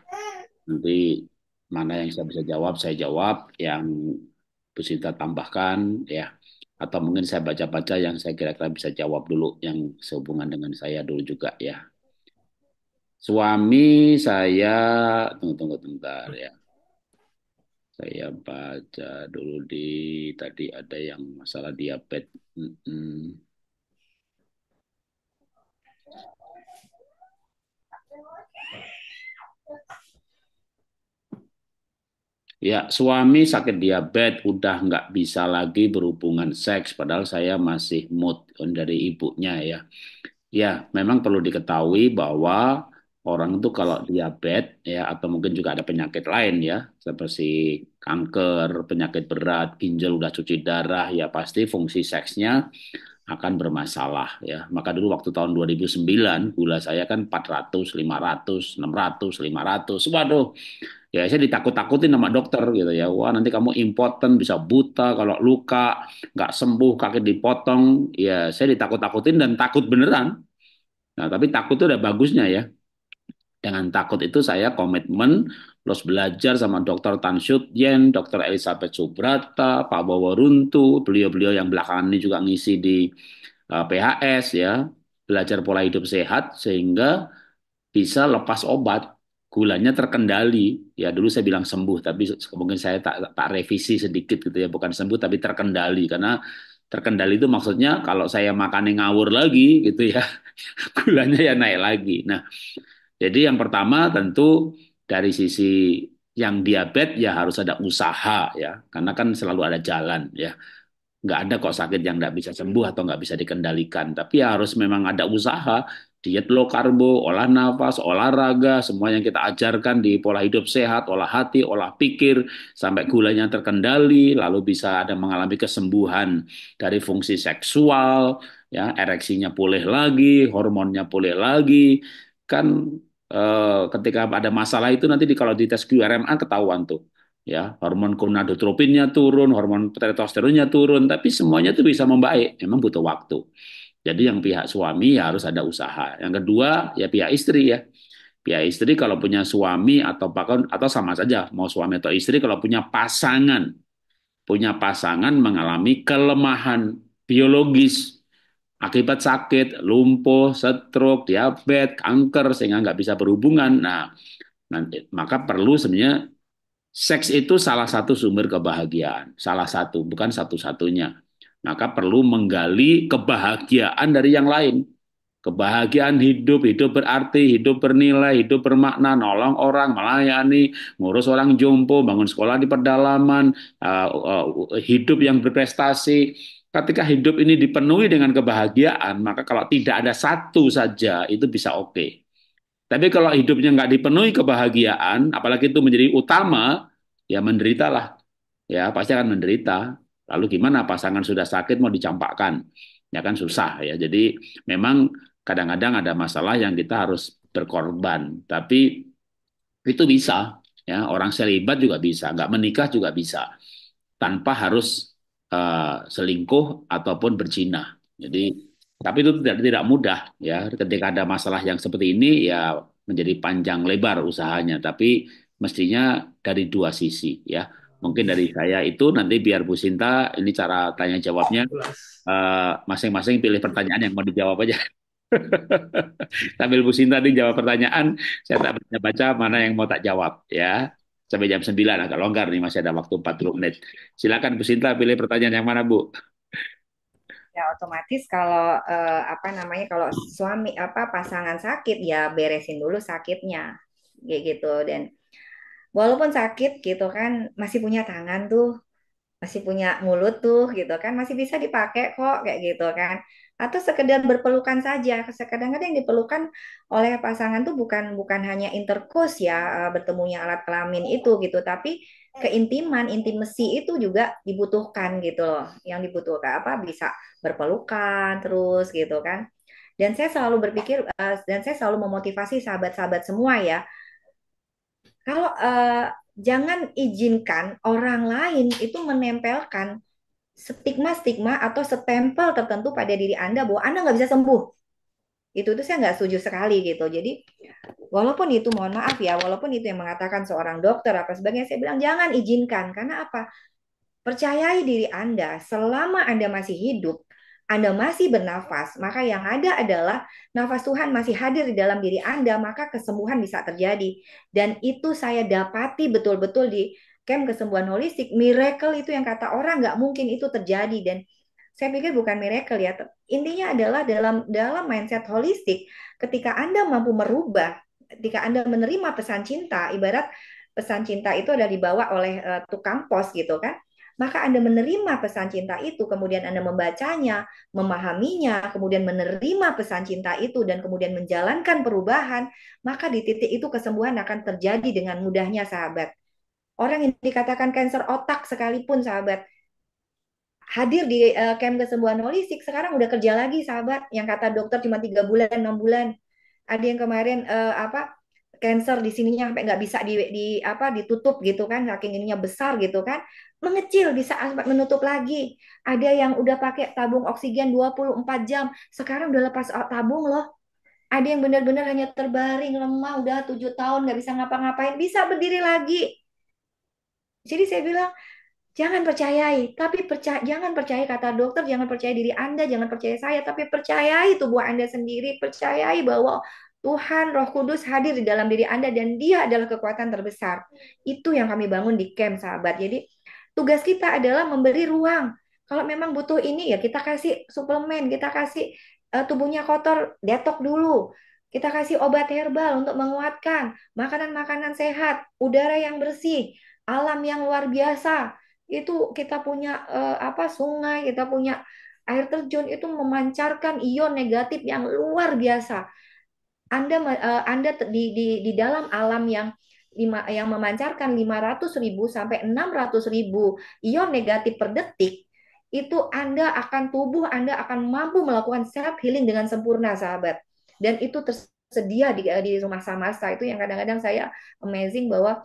Nanti mana yang saya bisa jawab saya jawab, yang Bu tambahkan ya. Atau mungkin saya baca-baca yang saya kira-kira bisa jawab dulu yang sehubungan dengan saya dulu juga ya. Suami saya tunggu tunggu bentar ya. Saya baca dulu di tadi ada yang masalah diabetes. Mm -mm. Ya, suami sakit diabetes, udah nggak bisa lagi berhubungan seks, padahal saya masih mood dari ibunya ya. Ya, memang perlu diketahui bahwa orang itu kalau diabetes ya, atau mungkin juga ada penyakit lain ya, seperti kanker, penyakit berat, ginjal udah cuci darah, ya pasti fungsi seksnya akan bermasalah ya. Maka dulu waktu tahun 2009 gula saya kan 400, 500, 600, 500. Waduh. Ya saya ditakut-takutin sama dokter gitu ya. Wah nanti kamu impoten bisa buta kalau luka nggak sembuh kaki dipotong. Ya saya ditakut-takutin dan takut beneran. Nah tapi takut itu udah bagusnya ya. Dengan takut itu saya komitmen terus belajar sama Dr. Tan Shut Yen, Dr. Elizabeth Subrata, Pak Bowo Runtu, beliau-beliau yang belakangan ini juga ngisi di uh, e, PHS ya, belajar pola hidup sehat sehingga bisa lepas obat gulanya terkendali ya dulu saya bilang sembuh tapi mungkin saya tak, tak revisi sedikit gitu ya bukan sembuh tapi terkendali karena terkendali itu maksudnya kalau saya makan yang ngawur lagi gitu ya gulanya ya naik lagi nah jadi yang pertama tentu dari sisi yang diabetes ya harus ada usaha ya, karena kan selalu ada jalan ya. Nggak ada kok sakit yang nggak bisa sembuh atau nggak bisa dikendalikan, tapi ya harus memang ada usaha diet low karbo, olah nafas, olahraga, semua yang kita ajarkan di pola hidup sehat, olah hati, olah pikir, sampai gulanya terkendali, lalu bisa ada mengalami kesembuhan dari fungsi seksual, ya ereksinya pulih lagi, hormonnya pulih lagi, kan Eh, ketika ada masalah itu nanti di, kalau di tes QRMA ketahuan tuh ya hormon gonadotropinnya turun, hormon testosteronnya turun, tapi semuanya tuh bisa membaik. Memang butuh waktu. Jadi yang pihak suami ya harus ada usaha. Yang kedua ya pihak istri ya. Pihak istri kalau punya suami atau bahkan atau sama saja mau suami atau istri kalau punya pasangan punya pasangan mengalami kelemahan biologis akibat sakit, lumpuh, stroke, diabetes, kanker sehingga nggak bisa berhubungan. Nah, nanti maka perlu sebenarnya seks itu salah satu sumber kebahagiaan, salah satu bukan satu-satunya. Maka perlu menggali kebahagiaan dari yang lain. Kebahagiaan hidup, hidup berarti, hidup bernilai, hidup bermakna, nolong orang, melayani, ngurus orang jompo, bangun sekolah di pedalaman, uh, uh, hidup yang berprestasi, ketika hidup ini dipenuhi dengan kebahagiaan, maka kalau tidak ada satu saja itu bisa oke. Okay. Tapi kalau hidupnya nggak dipenuhi kebahagiaan, apalagi itu menjadi utama, ya menderitalah. Ya pasti akan menderita. Lalu gimana pasangan sudah sakit mau dicampakkan? Ya kan susah ya. Jadi memang kadang-kadang ada masalah yang kita harus berkorban. Tapi itu bisa. Ya orang selibat juga bisa, nggak menikah juga bisa, tanpa harus uh, selingkuh ataupun berzina. Jadi tapi itu tidak tidak mudah ya. Ketika ada masalah yang seperti ini ya menjadi panjang lebar usahanya. Tapi mestinya dari dua sisi ya. Mungkin dari saya itu nanti biar Bu Sinta ini cara tanya jawabnya eh, masing-masing uh, pilih pertanyaan yang mau dijawab aja. Sambil Bu Sinta dijawab pertanyaan, saya tak baca-baca mana yang mau tak jawab ya sampai jam 9 agak longgar nih masih ada waktu 40 menit. Silakan Bu Sinta pilih pertanyaan yang mana Bu? Ya otomatis kalau eh, apa namanya kalau suami apa pasangan sakit ya beresin dulu sakitnya kayak gitu dan walaupun sakit gitu kan masih punya tangan tuh masih punya mulut tuh gitu kan masih bisa dipakai kok kayak gitu kan atau sekedar berpelukan saja. Kadang-kadang yang diperlukan oleh pasangan tuh bukan bukan hanya intercourse ya eh, bertemunya alat kelamin itu gitu, tapi keintiman, intimasi itu juga dibutuhkan gitu loh. Yang dibutuhkan apa bisa berpelukan terus gitu kan. Dan saya selalu berpikir eh, dan saya selalu memotivasi sahabat-sahabat semua ya. Kalau eh, jangan izinkan orang lain itu menempelkan stigma-stigma atau stempel tertentu pada diri Anda bahwa Anda nggak bisa sembuh. Itu tuh saya nggak setuju sekali gitu. Jadi walaupun itu mohon maaf ya, walaupun itu yang mengatakan seorang dokter apa sebagainya, saya bilang jangan izinkan karena apa? Percayai diri Anda, selama Anda masih hidup, Anda masih bernafas, maka yang ada adalah nafas Tuhan masih hadir di dalam diri Anda, maka kesembuhan bisa terjadi. Dan itu saya dapati betul-betul di camp kesembuhan holistik, miracle itu yang kata orang nggak mungkin itu terjadi dan saya pikir bukan miracle ya. Intinya adalah dalam dalam mindset holistik, ketika Anda mampu merubah, ketika Anda menerima pesan cinta, ibarat pesan cinta itu ada dibawa oleh uh, tukang pos gitu kan. Maka Anda menerima pesan cinta itu, kemudian Anda membacanya, memahaminya, kemudian menerima pesan cinta itu dan kemudian menjalankan perubahan, maka di titik itu kesembuhan akan terjadi dengan mudahnya sahabat. Orang yang dikatakan kanker otak sekalipun sahabat hadir di uh, camp kesembuhan holistik sekarang udah kerja lagi sahabat yang kata dokter cuma tiga bulan enam bulan ada yang kemarin uh, apa kanker di sininya sampai nggak bisa di, di apa ditutup gitu kan saking ininya besar gitu kan mengecil bisa menutup lagi ada yang udah pakai tabung oksigen 24 jam sekarang udah lepas tabung loh ada yang benar-benar hanya terbaring lemah udah tujuh tahun nggak bisa ngapa-ngapain bisa berdiri lagi jadi saya bilang, jangan percayai, tapi percaya, jangan percaya kata dokter, jangan percaya diri Anda, jangan percaya saya, tapi percayai tubuh Anda sendiri, percayai bahwa Tuhan Roh Kudus hadir di dalam diri Anda dan dia adalah kekuatan terbesar. Itu yang kami bangun di camp, sahabat. Jadi tugas kita adalah memberi ruang. Kalau memang butuh ini ya kita kasih suplemen, kita kasih uh, tubuhnya kotor, detok dulu kita kasih obat herbal untuk menguatkan, makanan-makanan sehat, udara yang bersih, alam yang luar biasa. Itu kita punya uh, apa sungai, kita punya air terjun itu memancarkan ion negatif yang luar biasa. Anda uh, Anda di, di di dalam alam yang lima, yang memancarkan 500 ribu sampai 600 ribu ion negatif per detik, itu Anda akan tubuh Anda akan mampu melakukan self healing dengan sempurna, sahabat. Dan itu tersedia di, eh, di rumah samasta itu yang kadang-kadang saya amazing bahwa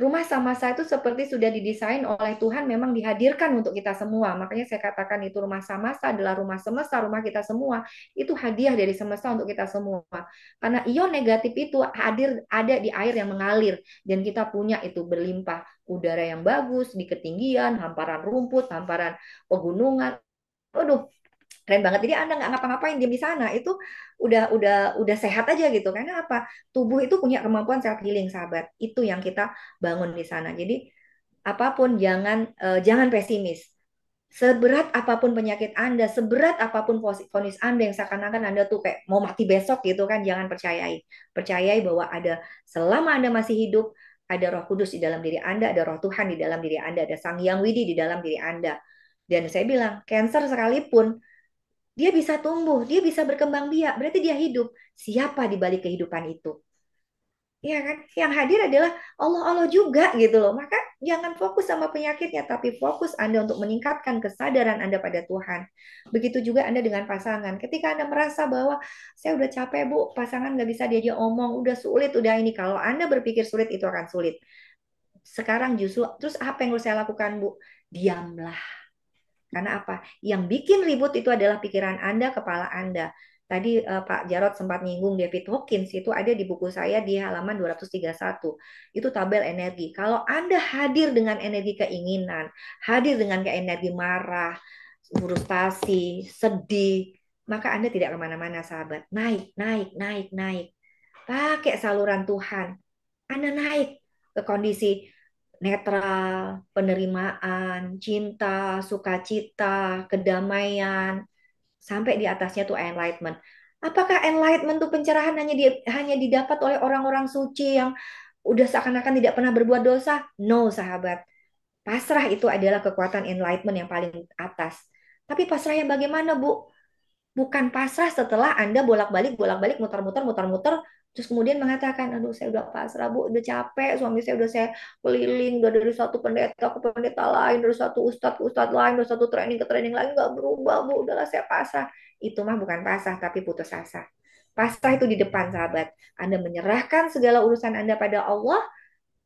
rumah sama saya itu seperti sudah didesain oleh Tuhan memang dihadirkan untuk kita semua. Makanya saya katakan itu rumah sama saya adalah rumah semesta, rumah kita semua. Itu hadiah dari semesta untuk kita semua. Karena ion negatif itu hadir ada di air yang mengalir dan kita punya itu berlimpah udara yang bagus di ketinggian, hamparan rumput, hamparan pegunungan. Aduh, keren banget jadi anda nggak ngapa-ngapain diem di sana itu udah udah udah sehat aja gitu karena apa tubuh itu punya kemampuan self healing sahabat itu yang kita bangun di sana jadi apapun jangan uh, jangan pesimis seberat apapun penyakit anda seberat apapun kondisi anda yang seakan-akan anda tuh kayak mau mati besok gitu kan jangan percayai percayai bahwa ada selama anda masih hidup ada roh kudus di dalam diri anda ada roh Tuhan di dalam diri anda ada sang yang widi di dalam diri anda dan saya bilang, cancer sekalipun dia bisa tumbuh, dia bisa berkembang biak, berarti dia hidup. Siapa di balik kehidupan itu? Ya kan? Yang hadir adalah Allah Allah juga gitu loh. Maka jangan fokus sama penyakitnya, tapi fokus Anda untuk meningkatkan kesadaran Anda pada Tuhan. Begitu juga Anda dengan pasangan. Ketika Anda merasa bahwa saya udah capek bu, pasangan nggak bisa diajak omong, udah sulit, udah ini. Kalau Anda berpikir sulit, itu akan sulit. Sekarang justru, terus apa yang harus saya lakukan bu? Diamlah karena apa? Yang bikin ribut itu adalah pikiran Anda, kepala Anda. Tadi uh, Pak Jarot sempat nyinggung David Hawkins itu ada di buku saya di halaman 231. Itu tabel energi. Kalau Anda hadir dengan energi keinginan, hadir dengan ke energi marah, frustasi, sedih, maka Anda tidak kemana-mana sahabat. Naik, naik, naik, naik. Pakai saluran Tuhan. Anda naik ke kondisi netral, penerimaan, cinta, sukacita, kedamaian, sampai di atasnya tuh enlightenment. Apakah enlightenment tuh pencerahan hanya di, hanya didapat oleh orang-orang suci yang udah seakan-akan tidak pernah berbuat dosa? No, sahabat. Pasrah itu adalah kekuatan enlightenment yang paling atas. Tapi pasrah yang bagaimana, Bu? Bukan pasrah setelah Anda bolak-balik, bolak-balik, muter-muter, muter-muter, terus kemudian mengatakan aduh saya udah pasrah bu udah capek suami saya udah saya keliling udah dari satu pendeta ke pendeta lain dari satu ustadz ke ustadz lain dari satu training ke training lain nggak berubah bu udahlah saya pasrah itu mah bukan pasrah tapi putus asa pasrah itu di depan sahabat anda menyerahkan segala urusan anda pada Allah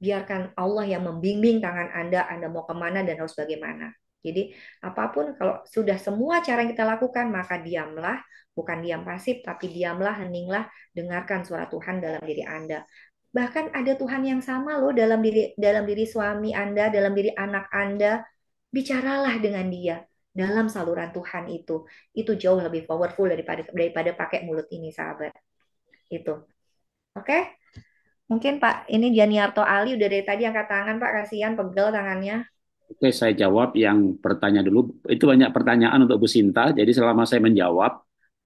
biarkan Allah yang membimbing tangan Anda, Anda mau kemana dan harus bagaimana. Jadi apapun kalau sudah semua cara yang kita lakukan maka diamlah, bukan diam pasif tapi diamlah, heninglah, dengarkan suara Tuhan dalam diri Anda. Bahkan ada Tuhan yang sama loh dalam diri dalam diri suami Anda, dalam diri anak Anda. Bicaralah dengan dia dalam saluran Tuhan itu. Itu jauh lebih powerful daripada daripada pakai mulut ini, sahabat. Itu. Oke? Okay? Mungkin Pak, ini Janiarto Ali udah dari tadi angkat tangan Pak, kasihan pegel tangannya. Oke, saya jawab yang bertanya dulu. Itu banyak pertanyaan untuk Bu Sinta. Jadi selama saya menjawab,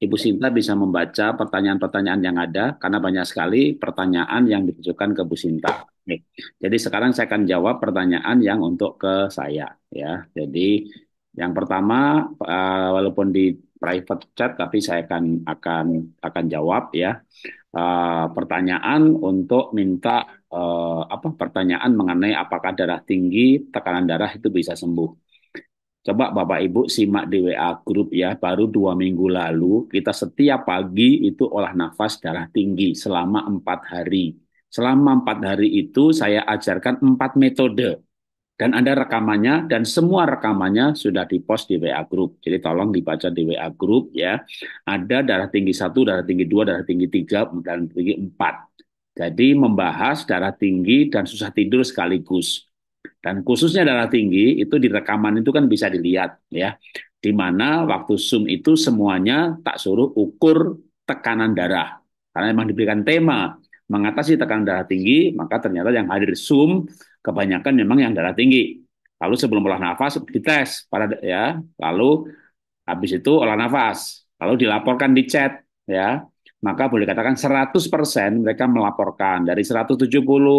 Ibu Sinta bisa membaca pertanyaan-pertanyaan yang ada karena banyak sekali pertanyaan yang ditujukan ke Bu Sinta. Jadi sekarang saya akan jawab pertanyaan yang untuk ke saya ya. Jadi yang pertama eh, walaupun di private chat tapi saya akan akan akan jawab ya uh, pertanyaan untuk minta uh, apa pertanyaan mengenai apakah darah tinggi tekanan darah itu bisa sembuh coba bapak ibu simak di WA grup ya baru dua minggu lalu kita setiap pagi itu olah nafas darah tinggi selama empat hari selama empat hari itu saya ajarkan empat metode dan ada rekamannya dan semua rekamannya sudah dipost di WA group. Jadi tolong dibaca di WA group ya. Ada darah tinggi satu, darah tinggi dua, darah tinggi tiga dan tinggi empat. Jadi membahas darah tinggi dan susah tidur sekaligus. Dan khususnya darah tinggi itu di rekaman itu kan bisa dilihat ya. Di mana waktu Zoom itu semuanya tak suruh ukur tekanan darah. Karena memang diberikan tema mengatasi tekanan darah tinggi, maka ternyata yang hadir Zoom kebanyakan memang yang darah tinggi. Lalu sebelum olah nafas dites pada ya, lalu habis itu olah nafas, lalu dilaporkan di chat ya. Maka boleh katakan 100% mereka melaporkan dari 170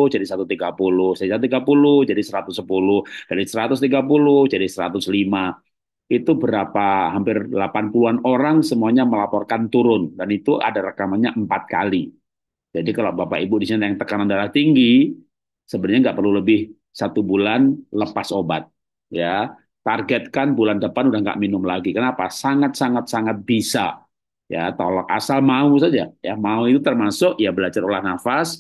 jadi 130, dari 130 jadi 110, dari 130 jadi 105 itu berapa hampir 80-an orang semuanya melaporkan turun dan itu ada rekamannya empat kali jadi kalau Bapak Ibu di sini yang tekanan darah tinggi, sebenarnya nggak perlu lebih satu bulan lepas obat. Ya, targetkan bulan depan udah nggak minum lagi. Kenapa? Sangat sangat sangat bisa. Ya, tolak asal mau saja. Ya, mau itu termasuk ya belajar olah nafas,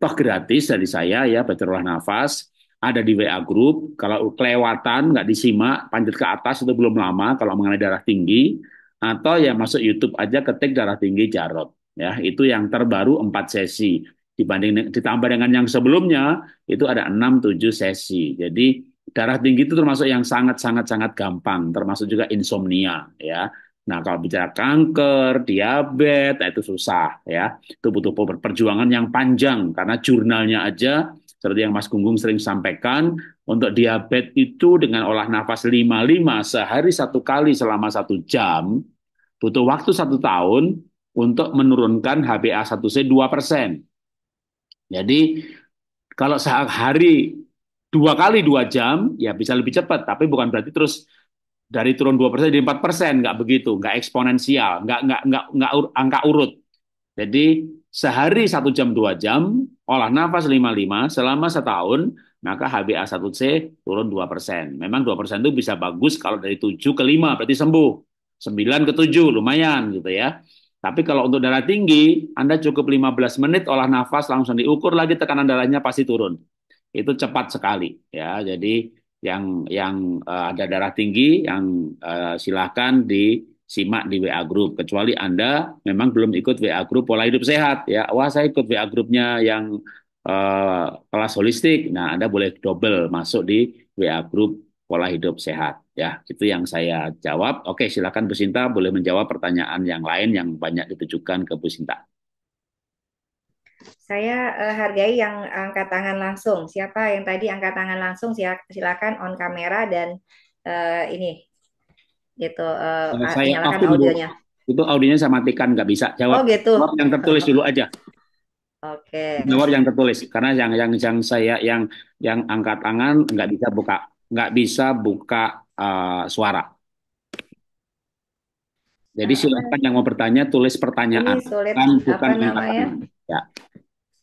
toh gratis dari saya ya belajar olah nafas ada di WA group. Kalau kelewatan nggak disimak, panjat ke atas itu belum lama kalau mengenai darah tinggi atau ya masuk YouTube aja ketik darah tinggi Jarot ya itu yang terbaru empat sesi dibanding ditambah dengan yang sebelumnya itu ada enam tujuh sesi jadi darah tinggi itu termasuk yang sangat sangat sangat gampang termasuk juga insomnia ya nah kalau bicara kanker diabetes nah, itu susah ya itu butuh perjuangan yang panjang karena jurnalnya aja seperti yang Mas Gunggung sering sampaikan, untuk diabetes itu dengan olah nafas lima sehari satu kali selama satu jam, butuh waktu satu tahun, untuk menurunkan HbA 1c 2%. Jadi kalau sehari dua kali dua jam ya bisa lebih cepat, tapi bukan berarti terus dari turun 2% jadi persen nggak begitu, nggak eksponensial, nggak, nggak, nggak, nggak angka urut. Jadi sehari satu jam dua jam, olah nafas lima lima selama setahun, maka HbA1c turun dua persen. Memang dua persen itu bisa bagus kalau dari tujuh ke lima berarti sembuh. sembilan ke tujuh lumayan gitu ya. Tapi kalau untuk darah tinggi, Anda cukup 15 menit olah nafas langsung diukur lagi tekanan darahnya pasti turun. Itu cepat sekali ya. Jadi yang yang uh, ada darah tinggi yang uh, eh, silahkan disimak di WA group kecuali Anda memang belum ikut WA group pola hidup sehat ya. Wah, saya ikut WA grupnya yang uh, kelas holistik. Nah, Anda boleh double masuk di WA group pola hidup sehat ya itu yang saya jawab oke silakan Bu Sinta boleh menjawab pertanyaan yang lain yang banyak ditujukan ke Bu Sinta saya uh, hargai yang angkat tangan langsung siapa yang tadi angkat tangan langsung silakan on kamera dan uh, ini gitu uh, saya nyalakan audionya dulu. itu audionya saya matikan nggak bisa jawab oh, gitu. jawab yang tertulis dulu aja Oke. Okay. Jawab yang tertulis karena yang yang yang saya yang yang angkat tangan nggak bisa buka nggak bisa buka uh, suara. Jadi ah. silakan yang mau bertanya tulis pertanyaan, Ini sulit, kan bukan bukan apa namanya? Ya.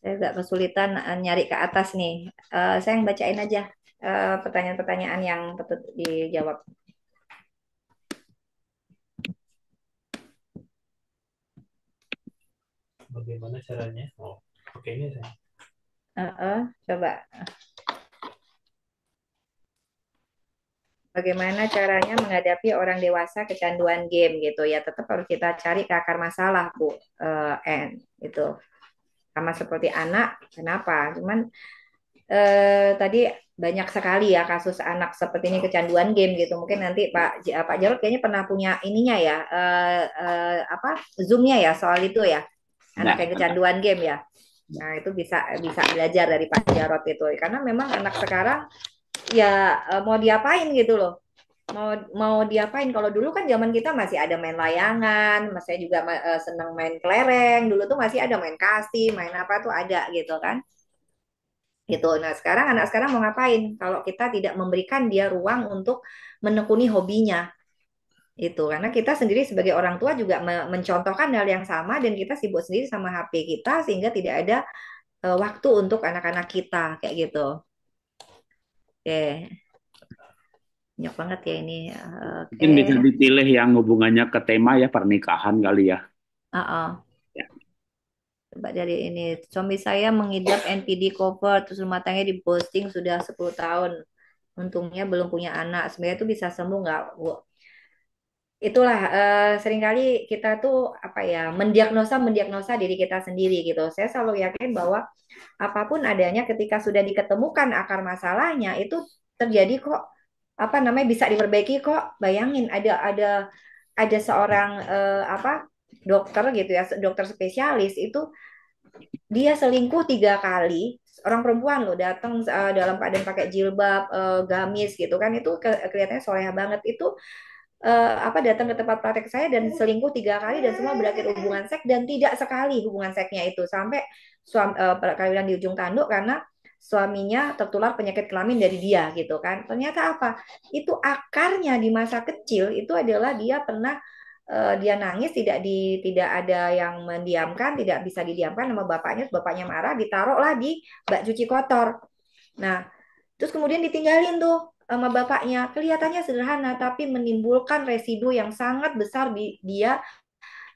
Saya agak kesulitan eh, nyari ke atas nih. Uh, saya yang bacain aja pertanyaan pertanyaan-pertanyaan yang patut dijawab. Bagaimana caranya? Oh, oke ini saya. Uh -uh, coba. bagaimana caranya menghadapi orang dewasa kecanduan game gitu ya tetap harus kita cari ke akar masalah Bu uh, eh, N itu sama seperti anak kenapa cuman uh, tadi banyak sekali ya kasus anak seperti ini kecanduan game gitu mungkin nanti Pak eh, Pak Jarod kayaknya pernah punya ininya ya uh, uh, apa zoomnya ya soal itu ya anak nah, yang kecanduan game ya nah itu bisa bisa belajar dari Pak Jarod itu karena memang anak sekarang ya e, mau diapain gitu loh mau mau diapain kalau dulu kan zaman kita masih ada main layangan, saya juga uh, e, senang main kelereng, dulu tuh masih ada main kasti, main apa tuh ada gitu kan. Gitu. Nah, sekarang anak sekarang mau ngapain kalau kita tidak memberikan dia ruang untuk menekuni hobinya? Itu karena kita sendiri sebagai orang tua juga mencontohkan hal yang sama dan kita sibuk sendiri sama HP kita sehingga tidak ada uh, waktu untuk anak-anak kita kayak gitu. Oke. Banyak banget ya ini. Okay. Eh, Mungkin bisa dipilih yang hubungannya ke tema ya pernikahan kali ya. Uh -uh. Ya. Coba dari ini. Suami saya mengidap NPD cover, terus rumah tangga di posting sudah 10 tahun. Untungnya belum punya anak. Sebenarnya itu bisa sembuh nggak, Bu? itulah uh, seringkali kita tuh apa ya mendiagnosa mendiagnosa diri kita sendiri gitu. Saya selalu yakin bahwa apapun adanya ketika sudah diketemukan akar masalahnya itu terjadi kok apa namanya bisa diperbaiki kok. Bayangin ada ada ada seorang uh, apa dokter gitu ya dokter spesialis itu dia selingkuh tiga kali orang perempuan loh datang uh, dalam keadaan pakai jilbab uh, gamis gitu kan itu ke kelihatannya soleh banget itu uh, apa datang ke tempat praktek saya dan selingkuh tiga kali dan semua berakhir hubungan seks dan tidak sekali hubungan seksnya itu sampai suami uh, eh, perkawinan di ujung tanduk karena suaminya tertular penyakit kelamin dari dia gitu kan ternyata apa itu akarnya di masa kecil itu adalah dia pernah eh, dia nangis tidak di tidak ada yang mendiamkan tidak bisa didiamkan sama bapaknya bapaknya marah ditaruhlah di bak cuci kotor nah terus kemudian ditinggalin tuh sama bapaknya kelihatannya sederhana tapi menimbulkan residu yang sangat besar di dia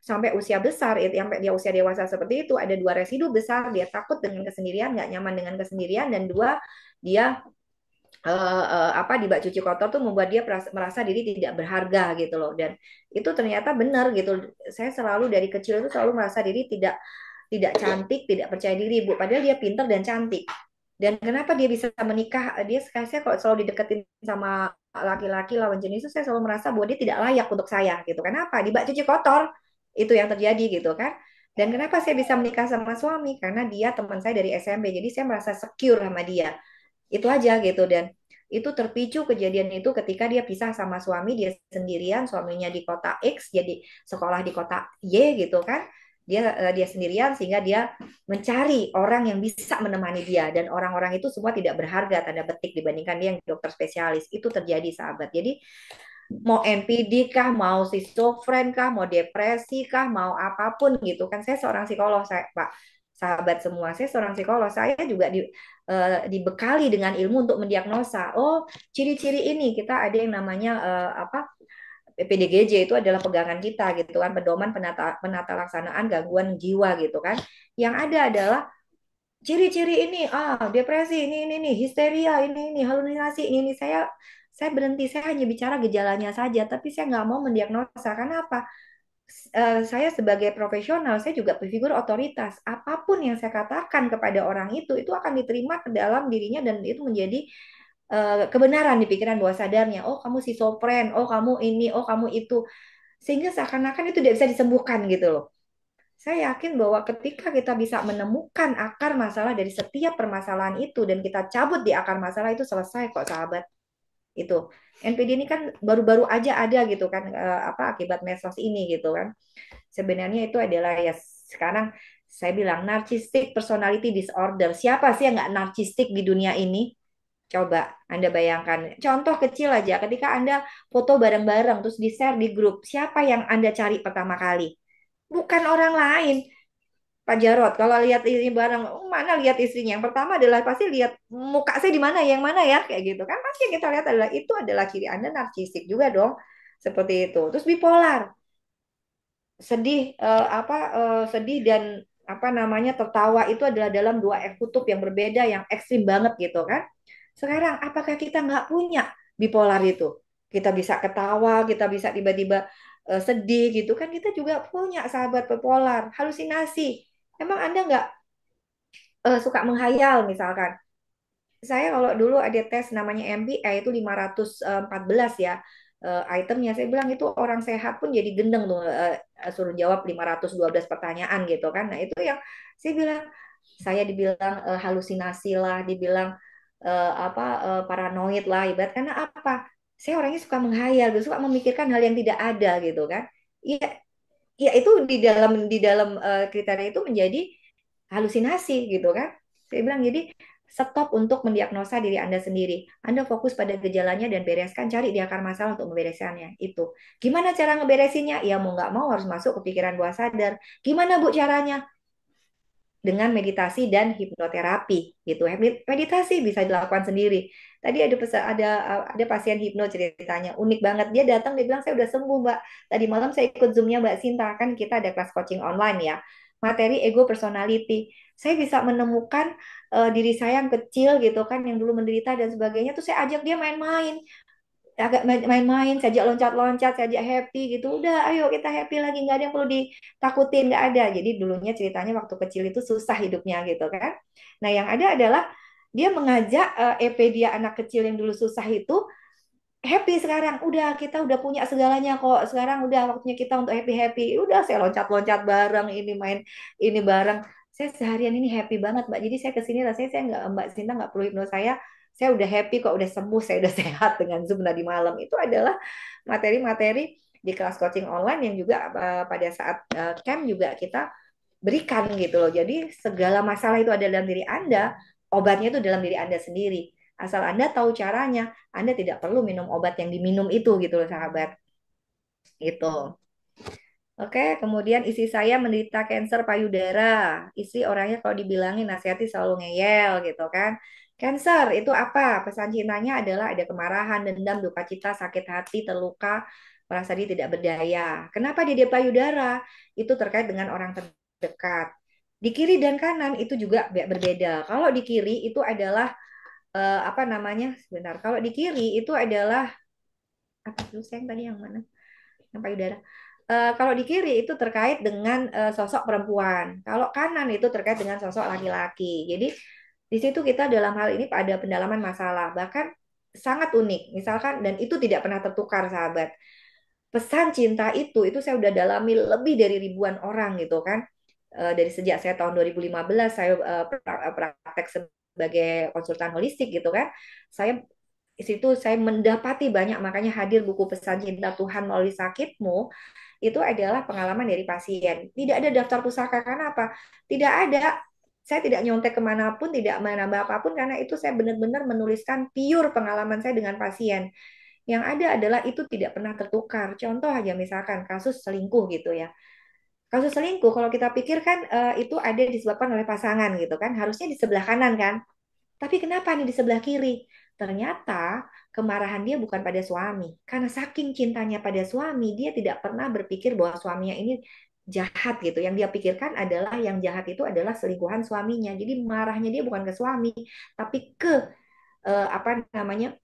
sampai usia besar sampai dia usia dewasa seperti itu ada dua residu besar dia takut dengan kesendirian nggak nyaman dengan kesendirian dan dua dia uh, uh, apa di bak cuci kotor tuh membuat dia merasa, merasa diri tidak berharga gitu loh dan itu ternyata benar gitu saya selalu dari kecil itu selalu merasa diri tidak tidak cantik tidak percaya diri bu padahal dia pinter dan cantik dan kenapa dia bisa menikah dia saya kalau selalu dideketin sama laki-laki lawan jenis itu saya selalu merasa bahwa dia tidak layak untuk saya gitu kenapa di bak cuci kotor itu yang terjadi gitu kan dan kenapa saya bisa menikah sama suami karena dia teman saya dari SMP jadi saya merasa secure sama dia itu aja gitu dan itu terpicu kejadian itu ketika dia pisah sama suami dia sendirian suaminya di kota X jadi sekolah di kota Y gitu kan dia eh, dia sendirian sehingga dia mencari orang yang bisa menemani dia dan orang-orang itu semua tidak berharga tanda petik dibandingkan dia yang dokter spesialis itu terjadi sahabat jadi mau NPD kah, mau schizofren kah, mau depresi kah, mau apapun gitu kan. Saya seorang psikolog, saya Pak sahabat semua, saya seorang psikolog. Saya juga di, uh, dibekali dengan ilmu untuk mendiagnosa. Oh, ciri-ciri ini kita ada yang namanya uh, apa? PDGJ itu adalah pegangan kita gitu kan, pedoman penata penata laksanaan gangguan jiwa gitu kan. Yang ada adalah ciri-ciri ini, ah depresi ini ini ini, histeria ini ini, halusinasi ini ini. Saya saya berhenti, saya hanya bicara gejalanya saja, tapi saya nggak mau mendiagnosa karena apa? Eh, saya sebagai profesional, saya juga figur otoritas. Apapun yang saya katakan kepada orang itu, itu akan diterima ke dalam dirinya dan itu menjadi Eh, kebenaran di pikiran bawah sadarnya. Oh, kamu si sopren. oh kamu ini, oh kamu itu. Sehingga seakan-akan itu tidak bisa disembuhkan gitu loh. Saya yakin bahwa ketika kita bisa menemukan akar masalah dari setiap permasalahan itu dan kita cabut di akar masalah itu selesai kok sahabat. Itu NPD ini kan baru-baru aja ada gitu kan eh, apa akibat medsos ini gitu kan. Sebenarnya itu adalah ya sekarang saya bilang narcissistic personality disorder. Siapa sih yang nggak narcissistic di dunia ini? Coba Anda bayangkan, contoh kecil aja ketika Anda foto bareng-bareng terus di-share di grup, siapa yang Anda cari pertama kali? Bukan orang lain. Pak Jarot, kalau lihat ini bareng, oh, mana lihat istrinya? Yang pertama adalah pasti lihat muka saya di mana, yang mana ya, kayak gitu kan. Pasti yang kita lihat adalah itu adalah ciri Anda narsistik juga dong. Seperti itu. Terus bipolar. Sedih eh, apa eh, sedih dan apa namanya tertawa itu adalah dalam dua kutub yang berbeda yang ekstrim banget gitu kan sekarang apakah kita nggak punya bipolar itu? Kita bisa ketawa, kita bisa tiba-tiba eh, sedih gitu kan kita juga punya sahabat bipolar, halusinasi. Emang Anda nggak uh, suka menghayal misalkan? Saya kalau dulu ada tes namanya MBI itu 514 eh, ya itemnya. Saya bilang itu orang sehat pun jadi gendeng tuh uh, suruh jawab 512 pertanyaan gitu kan. Nah, itu yang saya bilang saya dibilang halusinasi lah, dibilang uh, apa uh, paranoid lah ibarat karena apa saya orangnya suka menghayal gitu suka memikirkan hal yang tidak ada gitu kan ya ya itu di dalam di dalam uh, kriteria itu menjadi halusinasi gitu kan saya bilang jadi stop untuk mendiagnosa diri Anda sendiri. Anda fokus pada gejalanya dan bereskan, cari di akar masalah untuk membereskannya. Itu. Gimana cara ngeberesinnya? Ya mau nggak mau harus masuk ke pikiran bawah sadar. Gimana Bu caranya? dengan meditasi dan hipnoterapi gitu. Ya. Meditasi bisa dilakukan sendiri. Tadi ada ada ada pasien hipno ceritanya unik banget. Dia datang dia bilang saya udah sembuh mbak. Tadi malam saya ikut zoomnya mbak Sinta kan kita ada kelas coaching online ya. Materi ego personality. Saya bisa menemukan uh, diri saya yang kecil gitu kan yang dulu menderita dan sebagainya. tuh saya ajak dia main-main agak main-main, saja loncat-loncat, saja happy gitu. Udah, ayo kita happy lagi, nggak ada yang perlu ditakutin, nggak ada. Jadi dulunya ceritanya waktu kecil itu susah hidupnya gitu kan. Nah yang ada adalah dia mengajak uh, eh, EP dia anak kecil yang dulu susah itu happy sekarang. Udah kita udah punya segalanya kok. Sekarang udah waktunya kita untuk happy happy. Udah saya loncat-loncat bareng ini main ini bareng. Saya seharian ini happy banget mbak. Jadi saya kesini rasanya saya nggak mbak Sinta nggak perlu hipnotis saya saya udah happy kok udah sembuh saya udah sehat dengan zoom tadi malam itu adalah materi-materi di kelas coaching online yang juga uh, pada saat uh, camp juga kita berikan gitu loh jadi segala masalah itu ada dalam diri anda obatnya itu dalam diri anda sendiri asal anda tahu caranya anda tidak perlu minum obat yang diminum itu gitu loh sahabat itu Oke, kemudian isi saya menderita kanker payudara. Isi orangnya kalau dibilangin nasihati selalu ngeyel gitu kan. Cancer itu apa? Pesan cintanya adalah ada kemarahan, dendam, duka cita, sakit hati, terluka, merasa diri tidak berdaya. Kenapa di payudara? Itu terkait dengan orang terdekat. Di kiri dan kanan itu juga berbeda. Kalau di kiri itu adalah eh, apa namanya? Sebentar. Kalau di kiri itu adalah apa dulu yang tadi yang mana? Yang payudara. Uh, kalau di kiri itu terkait dengan uh, sosok perempuan, kalau kanan itu terkait dengan sosok laki-laki. Jadi di situ kita dalam hal ini ada pendalaman masalah, bahkan sangat unik. Misalkan dan itu tidak pernah tertukar sahabat. Pesan cinta itu itu saya sudah dalami lebih dari ribuan orang gitu kan. Eh, dari sejak saya tahun 2015 saya e, praktek sebagai konsultan holistik gitu kan. Saya di situ saya mendapati banyak makanya hadir buku pesan cinta Tuhan melalui sakitmu itu adalah pengalaman dari pasien. Tidak ada daftar pusaka karena apa? Tidak ada saya tidak nyontek kemanapun, tidak menambah apapun, karena itu saya benar-benar menuliskan pure pengalaman saya dengan pasien. Yang ada adalah itu tidak pernah tertukar. Contoh aja misalkan kasus selingkuh gitu ya. Kasus selingkuh kalau kita pikirkan eh, itu ada disebabkan oleh pasangan gitu kan, harusnya di sebelah kanan kan. Tapi kenapa ini di sebelah kiri? Ternyata kemarahan dia bukan pada suami. Karena saking cintanya pada suami, dia tidak pernah berpikir bahwa suaminya ini jahat gitu. Yang dia pikirkan adalah yang jahat itu adalah selingkuhan suaminya. Jadi marahnya dia bukan ke suami, tapi ke eh, apa namanya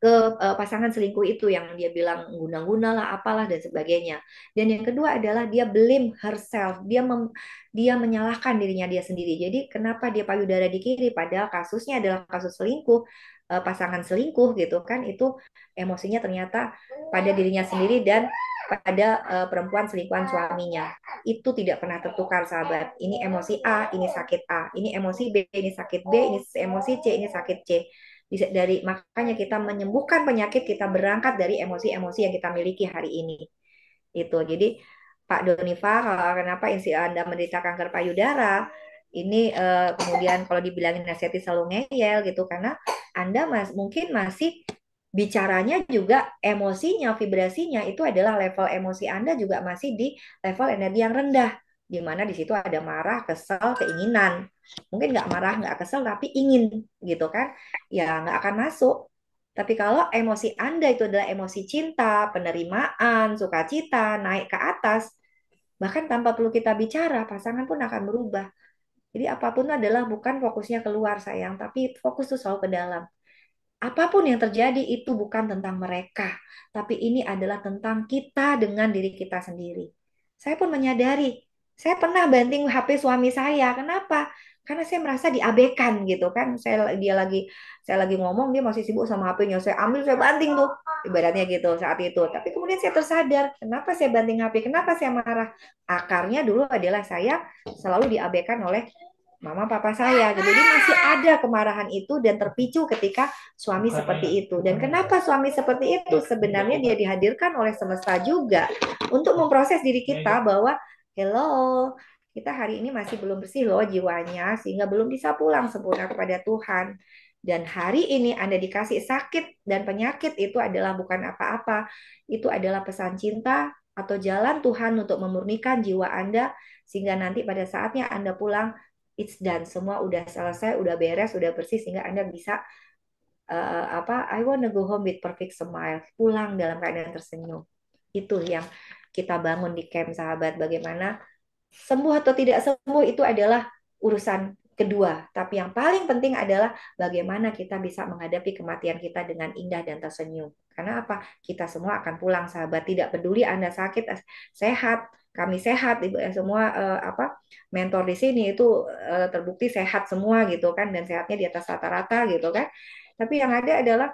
ke eh, pasangan selingkuh itu yang dia bilang guna-guna apalah dan sebagainya. Dan yang kedua adalah dia blame herself. Dia mem, dia menyalahkan dirinya dia sendiri. Jadi kenapa dia payudara di kiri padahal kasusnya adalah kasus selingkuh eh, pasangan selingkuh gitu kan itu emosinya ternyata pada dirinya sendiri dan pada uh, perempuan selingkuhan suaminya. Itu tidak pernah tertukar, sahabat. Ini emosi A, ini sakit A. Ini emosi B, ini sakit B. Ini emosi C, ini sakit C. Bisa dari makanya kita menyembuhkan penyakit kita berangkat dari emosi-emosi yang kita miliki hari ini. Itu. Jadi Pak Doniva, kalau kenapa insi Anda menderita kanker payudara, ini uh, kemudian kalau dibilangin nasihati selalu ngeyel gitu karena Anda mas mungkin masih bicaranya juga emosinya, vibrasinya itu adalah level emosi Anda juga masih di level energi yang rendah. Di mana di situ ada marah, kesel, keinginan. Mungkin nggak marah, nggak kesel, tapi ingin gitu kan. Ya nggak akan masuk. Tapi kalau emosi Anda itu adalah emosi cinta, penerimaan, sukacita, naik ke atas, bahkan tanpa perlu kita bicara, pasangan pun akan berubah. Jadi apapun adalah bukan fokusnya keluar sayang, tapi fokus tuh selalu ke dalam apapun yang terjadi itu bukan tentang mereka, tapi ini adalah tentang kita dengan diri kita sendiri. Saya pun menyadari, saya pernah banting HP suami saya. Kenapa? Karena saya merasa diabaikan gitu kan. Saya dia lagi saya lagi ngomong dia masih sibuk sama HP-nya. Saya ambil saya banting tuh ibaratnya gitu saat itu. Tapi kemudian saya tersadar, kenapa saya banting HP? Kenapa saya marah? Akarnya dulu adalah saya selalu diabaikan oleh mama papa saya Jadi masih ada kemarahan itu dan terpicu ketika suami seperti itu. Dan kenapa suami seperti itu? Sebenarnya dia dihadirkan oleh semesta juga untuk memproses diri iya, kita iya. bahwa hello, kita hari ini masih belum bersih loh jiwanya sehingga belum bisa pulang sempurna kepada Tuhan. Dan hari ini Anda dikasih sakit dan penyakit itu adalah bukan apa-apa. Itu adalah pesan cinta atau jalan Tuhan untuk memurnikan jiwa Anda sehingga nanti pada saatnya Anda pulang it's done semua udah selesai udah beres udah bersih sehingga anda bisa uh, apa I want wanna go home with perfect smile pulang dalam keadaan tersenyum itu yang kita bangun di camp sahabat bagaimana sembuh atau tidak sembuh itu adalah urusan kedua tapi yang paling penting adalah bagaimana kita bisa menghadapi kematian kita dengan indah dan tersenyum karena apa kita semua akan pulang sahabat tidak peduli anda sakit eh, sehat kami sehat ibu ya semua uh, apa mentor di sini itu uh, terbukti sehat semua gitu kan dan sehatnya di atas rata-rata gitu kan tapi yang ada adalah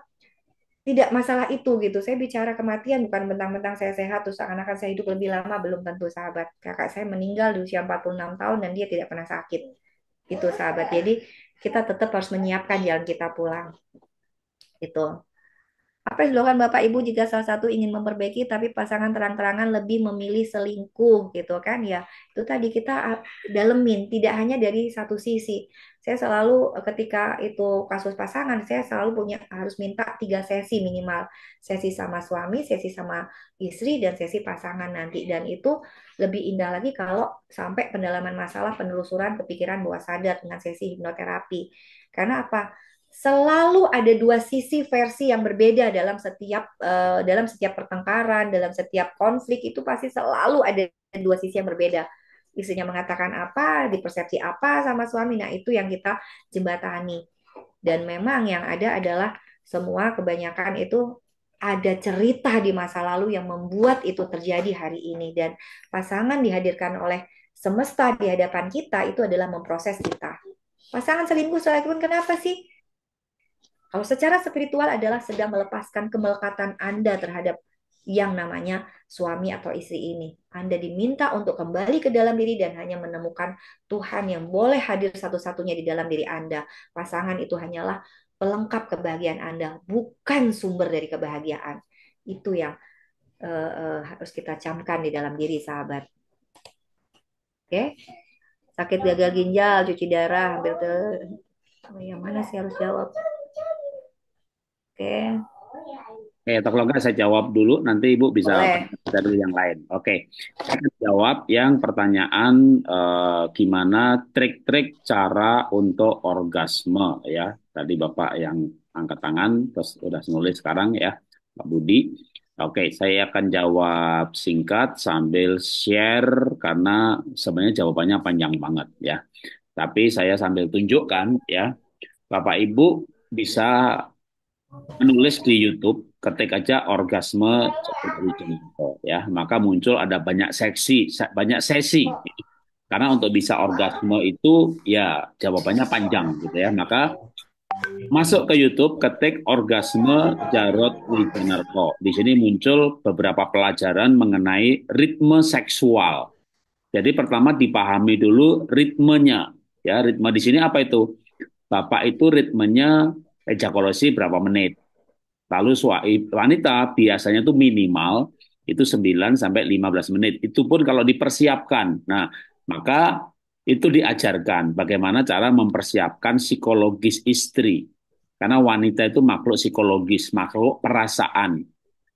tidak masalah itu gitu saya bicara kematian bukan bentang-bentang saya sehat terus akan-akan saya hidup lebih lama belum tentu sahabat kakak saya meninggal di usia 46 tahun dan dia tidak pernah sakit itu sahabat jadi kita tetap harus menyiapkan jalan kita pulang itu apa yang dilakukan Bapak Ibu jika salah satu ingin memperbaiki tapi pasangan terang-terangan lebih memilih selingkuh gitu kan ya. Itu tadi kita dalemin tidak hanya dari satu sisi. Saya selalu eh, ketika itu kasus pasangan saya selalu punya harus minta tiga sesi minimal. Sesi sama suami, sesi sama istri dan sesi pasangan nanti dan itu lebih indah lagi kalau sampai pendalaman masalah penelusuran kepikiran bawah sadar dengan sesi hipnoterapi. Karena apa? selalu ada dua sisi versi yang berbeda dalam setiap uh, dalam setiap pertengkaran, dalam setiap konflik itu pasti selalu ada dua sisi yang berbeda. Istrinya mengatakan apa, dipersepsi apa sama suami. Nah, itu yang kita jembatani. Dan memang yang ada adalah semua kebanyakan itu ada cerita di masa lalu yang membuat itu terjadi hari ini dan pasangan dihadirkan oleh semesta di hadapan kita itu adalah memproses kita. Pasangan selingkuh sekalipun kenapa sih? Kalau secara spiritual adalah sedang melepaskan kemelekatan Anda terhadap yang namanya suami atau istri ini. Anda diminta untuk kembali ke dalam diri dan hanya menemukan Tuhan yang boleh hadir satu-satunya di dalam diri Anda. Pasangan itu hanyalah pelengkap kebahagiaan Anda, bukan sumber dari kebahagiaan. Itu yang uh, uh, harus kita camkan di dalam diri sahabat. Oke. Okay? Sakit gagal ginjal, cuci darah, hampir ke... Oh, yang mana sih harus jawab? Oke. Oke, okay, kalau enggak saya jawab dulu, nanti Ibu bisa dari yang lain. Oke, saya akan jawab yang pertanyaan eh, gimana trik-trik cara untuk orgasme ya. Tadi Bapak yang angkat tangan, terus udah nulis sekarang ya, Pak Budi. Oke, saya akan jawab singkat sambil share karena sebenarnya jawabannya panjang banget ya. Tapi saya sambil tunjukkan ya, Bapak Ibu bisa menulis di YouTube, ketik aja orgasme ya, maka muncul ada banyak seksi, banyak sesi. Karena untuk bisa orgasme itu ya jawabannya panjang gitu ya. Maka masuk ke YouTube, ketik orgasme Jarod Wijenarko Di sini muncul beberapa pelajaran mengenai ritme seksual. Jadi pertama dipahami dulu ritmenya. Ya, ritme di sini apa itu? Bapak itu ritmenya ejakulasi berapa menit. Lalu wanita biasanya itu minimal itu 9 sampai 15 menit. Itu pun kalau dipersiapkan. Nah, maka itu diajarkan bagaimana cara mempersiapkan psikologis istri. Karena wanita itu makhluk psikologis, makhluk perasaan.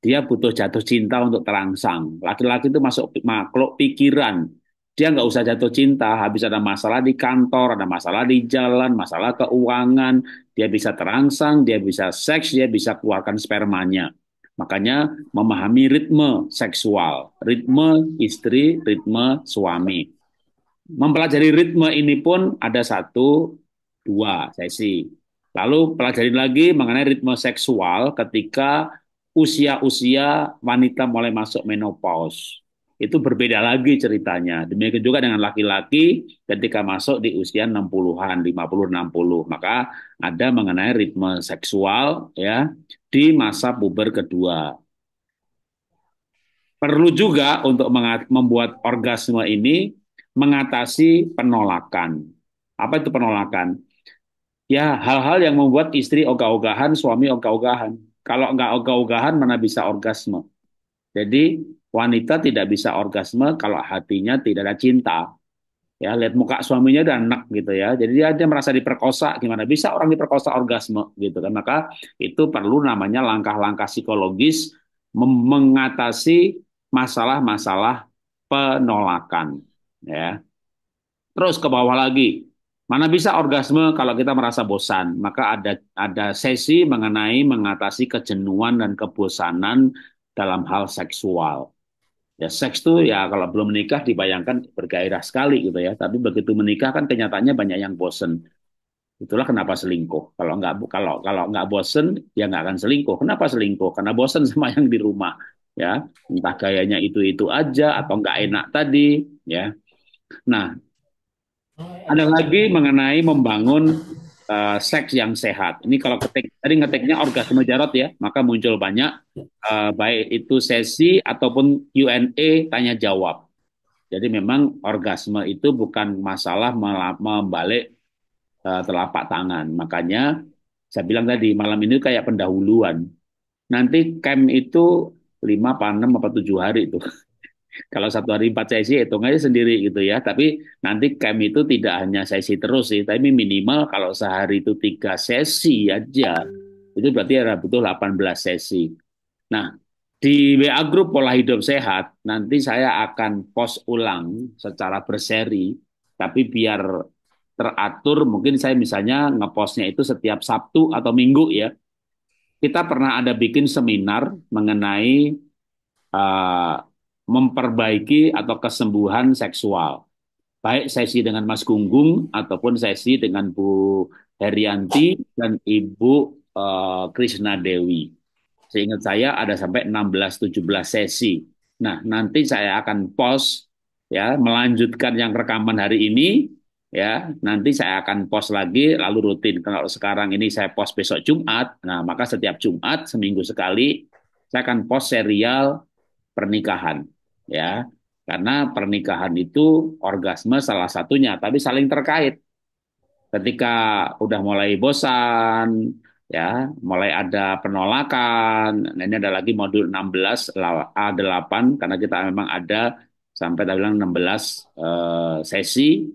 Dia butuh jatuh cinta untuk terangsang. Laki-laki itu masuk makhluk pikiran, dia nggak usah jatuh cinta, habis ada masalah di kantor, ada masalah di jalan, masalah keuangan, dia bisa terangsang, dia bisa seks, dia bisa keluarkan spermanya. Makanya memahami ritme seksual, ritme istri, ritme suami. Mempelajari ritme ini pun ada satu, dua sesi. Lalu pelajari lagi mengenai ritme seksual ketika usia-usia wanita mulai masuk menopause itu berbeda lagi ceritanya. Demikian juga dengan laki-laki ketika masuk di usia 60-an, 50-60. Maka ada mengenai ritme seksual ya di masa puber kedua. Perlu juga untuk membuat orgasme ini mengatasi penolakan. Apa itu penolakan? Ya, hal-hal yang membuat istri ogah-ogahan, suami ogah-ogahan. Kalau nggak ogah-ogahan, mana bisa orgasme? Jadi wanita tidak bisa orgasme kalau hatinya tidak ada cinta. Ya, lihat muka suaminya dan anak gitu ya. Jadi dia, dia merasa diperkosa, gimana bisa orang diperkosa orgasme gitu kan. Maka itu perlu namanya langkah-langkah psikologis mengatasi masalah-masalah penolakan ya. Terus ke bawah lagi. Mana bisa orgasme kalau kita merasa bosan? Maka ada ada sesi mengenai mengatasi kejenuhan dan kebosanan dalam hal seksual. Ya, seks itu ya kalau belum menikah dibayangkan bergairah sekali gitu ya, tapi begitu menikah kan kenyataannya banyak yang bosen. Itulah kenapa selingkuh. Kalau nggak kalau kalau nggak bosen ya nggak akan selingkuh. Kenapa selingkuh? Karena bosen sama yang di rumah ya entah gayanya itu itu aja atau nggak enak tadi ya nah ada lagi mengenai membangun uh, seks yang sehat. Ini kalau ketik tadi ngetiknya orgasme Jarot ya, maka muncul banyak uh, baik itu sesi ataupun Q&A tanya jawab. Jadi memang orgasme itu bukan masalah membalik uh, telapak tangan. Makanya saya bilang tadi malam ini kayak pendahuluan. Nanti camp itu 5, 6, 7 hari itu. Kalau satu hari empat sesi hitung aja sendiri gitu ya. Tapi nanti kami itu tidak hanya sesi terus sih, tapi minimal kalau sehari itu tiga sesi aja. Itu berarti ada butuh 18 sesi. Nah, di WA grup pola hidup sehat nanti saya akan post ulang secara berseri tapi biar teratur mungkin saya misalnya ngepostnya itu setiap Sabtu atau Minggu ya kita pernah ada bikin seminar mengenai uh, memperbaiki atau kesembuhan seksual. Baik sesi dengan Mas Gunggung ataupun sesi dengan Bu Herianti dan Ibu uh, Krishna Dewi. Seingat saya ada sampai 16-17 sesi. Nah, nanti saya akan post ya melanjutkan yang rekaman hari ini ya nanti saya akan post lagi lalu rutin kalau sekarang ini saya post besok Jumat nah maka setiap Jumat seminggu sekali saya akan post serial pernikahan ya karena pernikahan itu orgasme salah satunya tapi saling terkait ketika udah mulai bosan ya mulai ada penolakan nah, ini ada lagi modul 16 A8 karena kita memang ada sampai tadi bilang 16 eh, sesi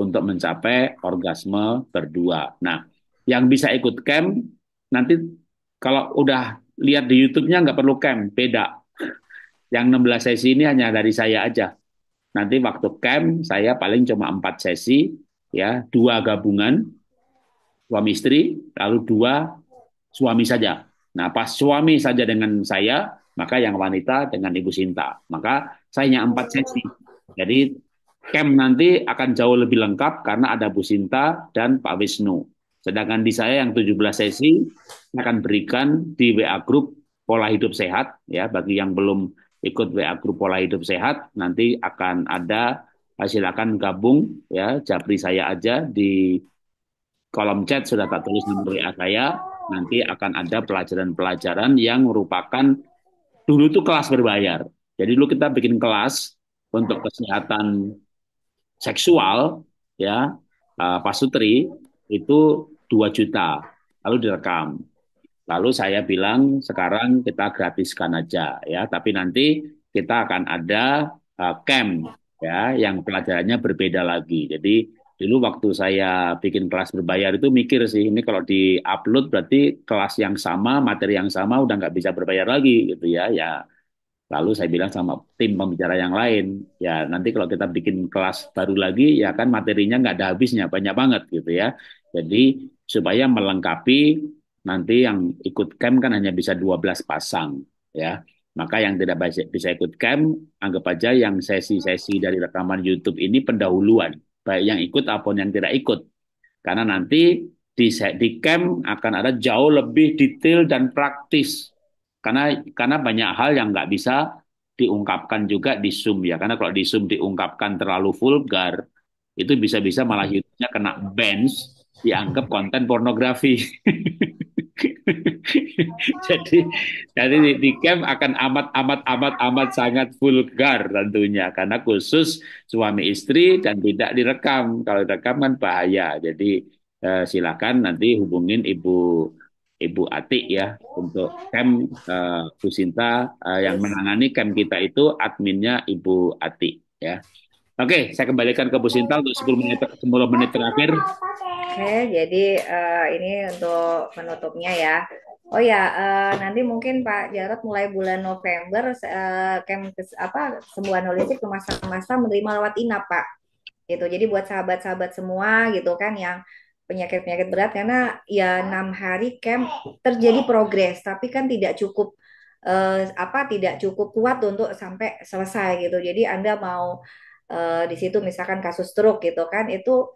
untuk mencapai orgasme berdua nah yang bisa ikut camp nanti kalau udah lihat di YouTube-nya nggak perlu camp beda yang 16 sesi ini hanya dari saya aja. Nanti waktu camp saya paling cuma empat sesi, ya dua gabungan suami istri, lalu dua suami saja. Nah pas suami saja dengan saya, maka yang wanita dengan Ibu Sinta. Maka saya hanya empat sesi. Jadi camp nanti akan jauh lebih lengkap karena ada Bu Sinta dan Pak Wisnu. Sedangkan di saya yang 17 sesi akan berikan di WA Group pola hidup sehat ya bagi yang belum ikut WA grup pola hidup sehat nanti akan ada eh, silakan gabung ya japri saya aja di kolom chat sudah tak tulis nomor WA saya nanti akan ada pelajaran-pelajaran yang merupakan dulu tuh kelas berbayar jadi dulu kita bikin kelas untuk kesehatan seksual ya eh, Pak Sutri itu 2 juta lalu direkam Lalu saya bilang sekarang kita gratiskan aja ya, tapi nanti kita akan ada uh, camp ya yang pelajarannya berbeda lagi. Jadi dulu waktu saya bikin kelas berbayar itu mikir sih ini kalau di-upload berarti kelas yang sama, materi yang sama udah nggak bisa berbayar lagi gitu ya. Ya lalu saya bilang sama tim pembicara yang lain, ya nanti kalau kita bikin kelas baru lagi ya kan materinya nggak ada habisnya, banyak banget gitu ya. Jadi supaya melengkapi nanti yang ikut camp kan hanya bisa 12 pasang ya. Maka yang tidak bisa ikut camp, anggap aja yang sesi-sesi dari rekaman YouTube ini pendahuluan. Baik yang ikut ataupun yang tidak ikut. Karena nanti di, di camp akan ada jauh lebih detail dan praktis. Karena karena banyak hal yang nggak bisa diungkapkan juga di Zoom ya. Karena kalau di Zoom diungkapkan terlalu vulgar, itu bisa-bisa malah youtube kena bans dianggap konten pornografi. jadi jadi di, di camp akan amat amat amat amat sangat vulgar tentunya karena khusus suami istri dan tidak direkam. Kalau direkam kan bahaya. Jadi eh, silakan nanti hubungin ibu Ibu Atik ya untuk camp pusinta eh, Bu Sinta eh, yang menangani camp kita itu adminnya Ibu Atik ya. Oke, saya kembalikan ke Bu Sinta untuk 10 menit 10 menit terakhir. Oke, jadi uh, ini untuk menutupnya ya. Oh ya, uh, nanti mungkin Pak Jarot mulai bulan November uh, apa semua holistik rumah masa menerima lewat inap Pak. Gitu. Jadi buat sahabat-sahabat semua gitu kan yang penyakit-penyakit berat karena ya enam hari camp terjadi progres tapi kan tidak cukup uh, apa tidak cukup kuat untuk sampai selesai gitu. Jadi Anda mau uh, di situ misalkan kasus stroke gitu kan itu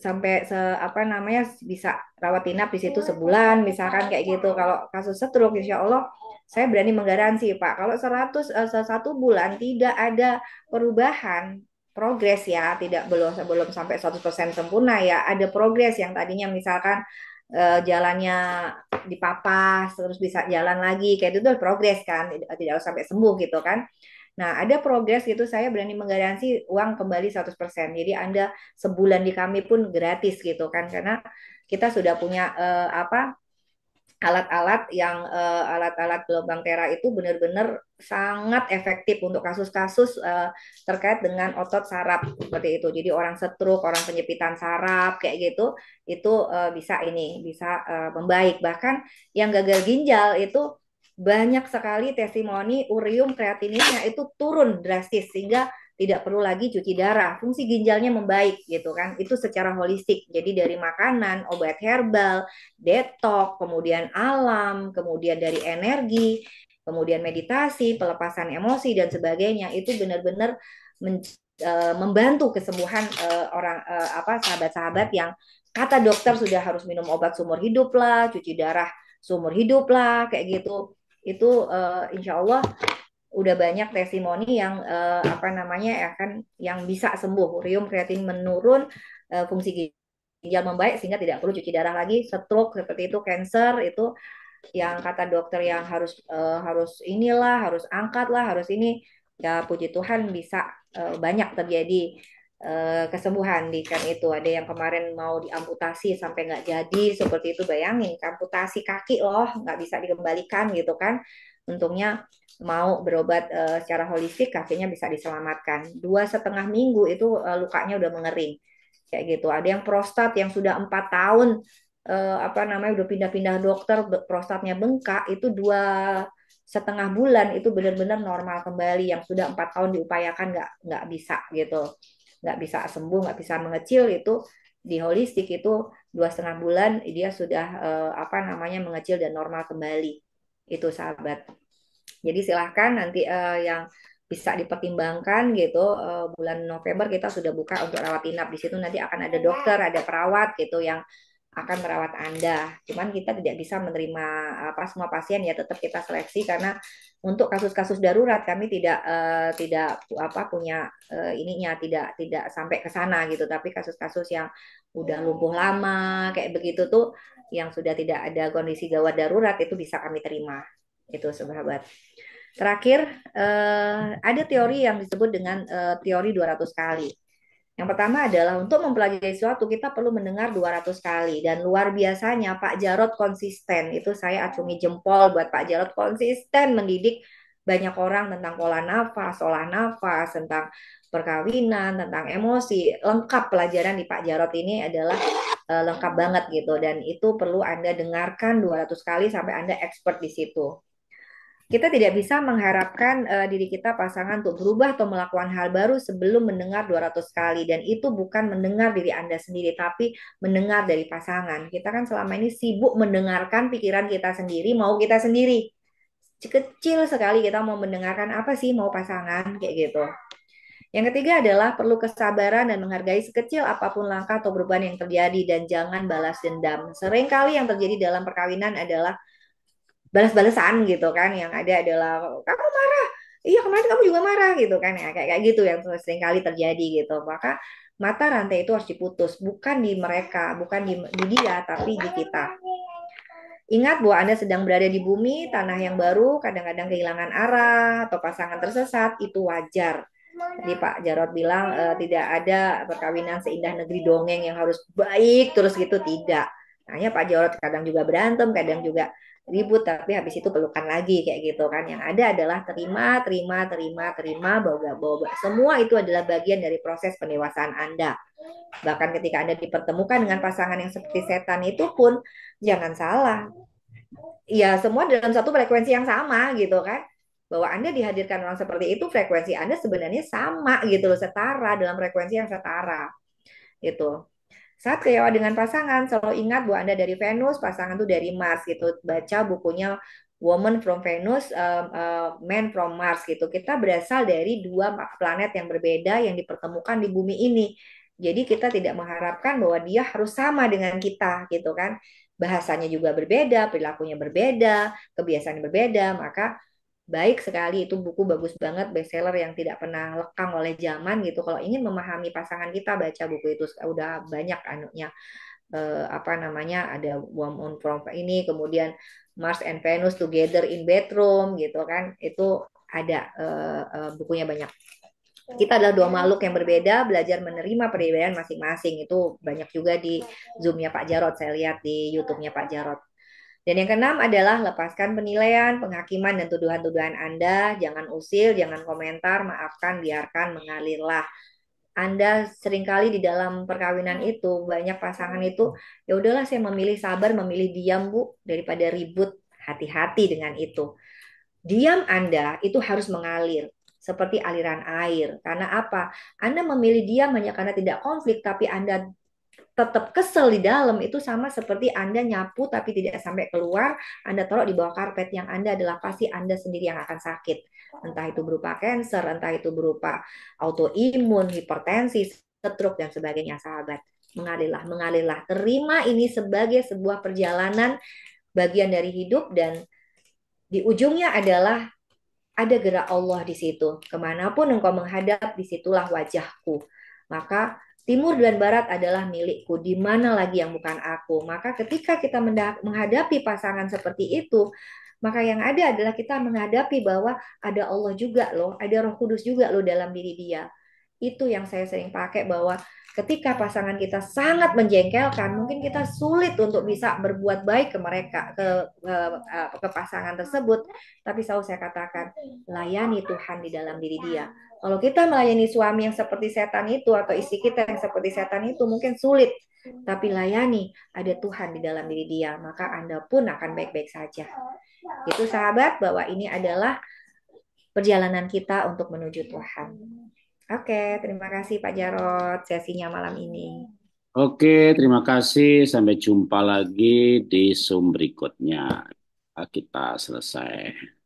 sampai se apa namanya bisa rawat inap di situ iya, sebulan iya. misalkan kayak gitu kalau kasus stroke insya Allah saya berani menggaransi Pak kalau 100 uh, eh, satu bulan tidak ada perubahan progres ya tidak belum belum sampai 100% sempurna ya ada progres yang tadinya misalkan uh, jalannya dipapas terus bisa jalan lagi kayak gitu, itu tuh progres kan tidak harus sampai sembuh gitu kan Nah, ada progres gitu saya berani menggaransi uang kembali 100%. Jadi Anda sebulan di kami pun gratis gitu kan karena kita sudah punya uh, apa alat-alat yang uh, alat-alat gelombang tera itu benar-benar sangat efektif untuk kasus-kasus uh, terkait dengan otot saraf seperti itu. Jadi orang stroke, orang penyepitan saraf kayak gitu itu uh, bisa ini bisa uh, membaik. Bahkan yang gagal ginjal itu banyak sekali testimoni urium kreatininnya itu turun drastis sehingga tidak perlu lagi cuci darah. Fungsi ginjalnya membaik gitu kan. Itu secara holistik. Jadi dari makanan, obat herbal, detox, kemudian alam, kemudian dari energi, kemudian meditasi, pelepasan emosi dan sebagainya itu benar-benar e, membantu kesembuhan e, orang e, apa sahabat-sahabat yang kata dokter sudah harus minum obat sumur hidup lah, cuci darah sumur hidup lah kayak gitu itu uh, insya Allah udah banyak testimoni yang uh, apa namanya akan ya yang bisa sembuh urium kreatin menurun uh, fungsi ginjal membaik sehingga tidak perlu cuci darah lagi stroke seperti itu cancer itu yang kata dokter yang harus uh, harus inilah harus angkatlah harus ini ya puji Tuhan bisa uh, banyak terjadi Eh, kesembuhan di kan itu. Ada yang kemarin mau diamputasi sampai nggak jadi, seperti itu bayangin. Amputasi kaki loh, nggak bisa dikembalikan gitu kan. Untungnya mau berobat uh, secara holistik, kakinya bisa diselamatkan. Dua setengah minggu itu uh, lukanya udah mengering, kayak gitu. Ada yang prostat yang sudah empat tahun uh, apa namanya udah pindah-pindah dokter, prostatnya bengkak itu dua setengah bulan itu benar-benar normal kembali yang sudah empat tahun diupayakan nggak nggak bisa gitu nggak bisa sembuh nggak bisa mengecil itu di holistik itu dua setengah bulan dia sudah eh, apa namanya mengecil dan normal kembali itu sahabat jadi silahkan nanti eh, yang bisa dipertimbangkan gitu eh, bulan November kita sudah buka untuk rawat inap di situ nanti akan ada dokter ada perawat gitu yang akan merawat Anda. Cuman kita tidak bisa menerima eh, apa semua pasien ya tetap kita seleksi karena untuk kasus-kasus darurat kami tidak uh, tidak apa punya uh, ininya tidak tidak sampai ke sana gitu tapi kasus-kasus yang udah lumpuh lama kayak begitu tuh yang sudah tidak ada kondisi gawat darurat itu bisa kami terima itu sahabat terakhir uh, ada teori yang disebut dengan uh, teori 200 kali yang pertama adalah untuk mempelajari sesuatu kita perlu mendengar 200 kali dan luar biasanya Pak Jarot konsisten. Itu saya acungi jempol buat Pak Jarot konsisten mendidik banyak orang tentang pola nafas, olah nafas, tentang perkawinan, tentang emosi. Lengkap pelajaran di Pak Jarot ini adalah uh, lengkap banget gitu dan itu perlu Anda dengarkan 200 kali sampai Anda expert di situ. Kita tidak bisa mengharapkan uh, diri kita pasangan untuk berubah atau melakukan hal baru sebelum mendengar 200 kali dan itu bukan mendengar diri Anda sendiri tapi mendengar dari pasangan. Kita kan selama ini sibuk mendengarkan pikiran kita sendiri, mau kita sendiri. Kecil sekali kita mau mendengarkan apa sih mau pasangan kayak gitu. Yang ketiga adalah perlu kesabaran dan menghargai sekecil apapun langkah atau perubahan yang terjadi dan jangan balas dendam. Seringkali yang terjadi dalam perkawinan adalah balas-balasan gitu kan yang ada adalah kamu marah iya kemarin kamu juga marah gitu kan ya kayak kayak gitu yang sering kali terjadi gitu maka mata rantai itu harus diputus bukan di mereka bukan di, di dia tapi di kita Ingat bahwa Anda sedang berada di bumi, tanah yang baru, kadang-kadang kehilangan arah atau pasangan tersesat, itu wajar. Tadi Pak Jarot bilang e, tidak ada perkawinan seindah negeri dongeng yang harus baik terus gitu tidak. Hanya Pak Jarot kadang juga berantem, kadang juga ribut tapi habis itu pelukan lagi kayak gitu kan yang ada adalah terima terima terima terima boga bawa semua itu adalah bagian dari proses pendewasaan Anda bahkan ketika Anda dipertemukan dengan pasangan yang seperti setan itu pun jangan salah ya semua dalam satu frekuensi yang sama gitu kan bahwa Anda dihadirkan orang seperti itu frekuensi Anda sebenarnya sama gitu loh setara dalam frekuensi yang setara gitu saat kecewa dengan pasangan, selalu ingat bahwa Anda dari Venus, pasangan itu dari Mars gitu. Baca bukunya Woman from Venus, uh, uh, Man from Mars gitu. Kita berasal dari dua planet yang berbeda yang dipertemukan di bumi ini. Jadi kita tidak mengharapkan bahwa dia harus sama dengan kita gitu kan. Bahasanya juga berbeda, perilakunya berbeda, kebiasaannya berbeda, maka baik sekali itu buku bagus banget bestseller yang tidak pernah lekang oleh zaman gitu kalau ingin memahami pasangan kita baca buku itu udah banyak anunya eh, apa namanya ada warm on from ini kemudian Mars and Venus together in bedroom gitu kan itu ada eh, eh, bukunya banyak kita adalah dua makhluk yang berbeda belajar menerima perbedaan masing-masing itu banyak juga di zoomnya Pak Jarot saya lihat di YouTube-nya Pak Jarot dan yang keenam adalah lepaskan penilaian, penghakiman, dan tuduhan-tuduhan Anda. Jangan usil, jangan komentar, maafkan, biarkan, mengalirlah. Anda seringkali di dalam perkawinan itu banyak pasangan itu ya udahlah saya memilih sabar, memilih diam Bu daripada ribut. Hati-hati dengan itu. Diam Anda itu harus mengalir seperti aliran air. Karena apa? Anda memilih diam hanya karena tidak konflik tapi Anda tetap kesel di dalam itu sama seperti Anda nyapu tapi tidak sampai keluar, Anda taruh di bawah karpet yang Anda adalah pasti Anda sendiri yang akan sakit. Entah itu berupa cancer, entah itu berupa autoimun, hipertensi, stroke dan sebagainya sahabat. Mengalirlah, mengalirlah. Terima ini sebagai sebuah perjalanan bagian dari hidup dan di ujungnya adalah ada gerak Allah di situ. Kemanapun engkau menghadap, disitulah wajahku. Maka Timur dan barat adalah milikku, di mana lagi yang bukan aku. Maka ketika kita menghadapi pasangan seperti itu, maka yang ada adalah kita menghadapi bahwa ada Allah juga loh, ada Roh Kudus juga loh dalam diri dia. Itu yang saya sering pakai bahwa ketika pasangan kita sangat menjengkelkan, mungkin kita sulit untuk bisa berbuat baik ke mereka ke ke, e, ke pasangan tersebut, tapi selalu saya katakan, layani Tuhan di dalam diri dia kalau kita melayani suami yang seperti setan itu atau istri kita yang seperti setan itu mungkin sulit. Tapi layani, ada Tuhan di dalam diri dia, maka Anda pun akan baik-baik saja. Itu sahabat bahwa ini adalah perjalanan kita untuk menuju Tuhan. Oke, terima kasih Pak Jarot sesinya malam ini. Oke, terima kasih. Sampai jumpa lagi di Zoom berikutnya. Kita selesai.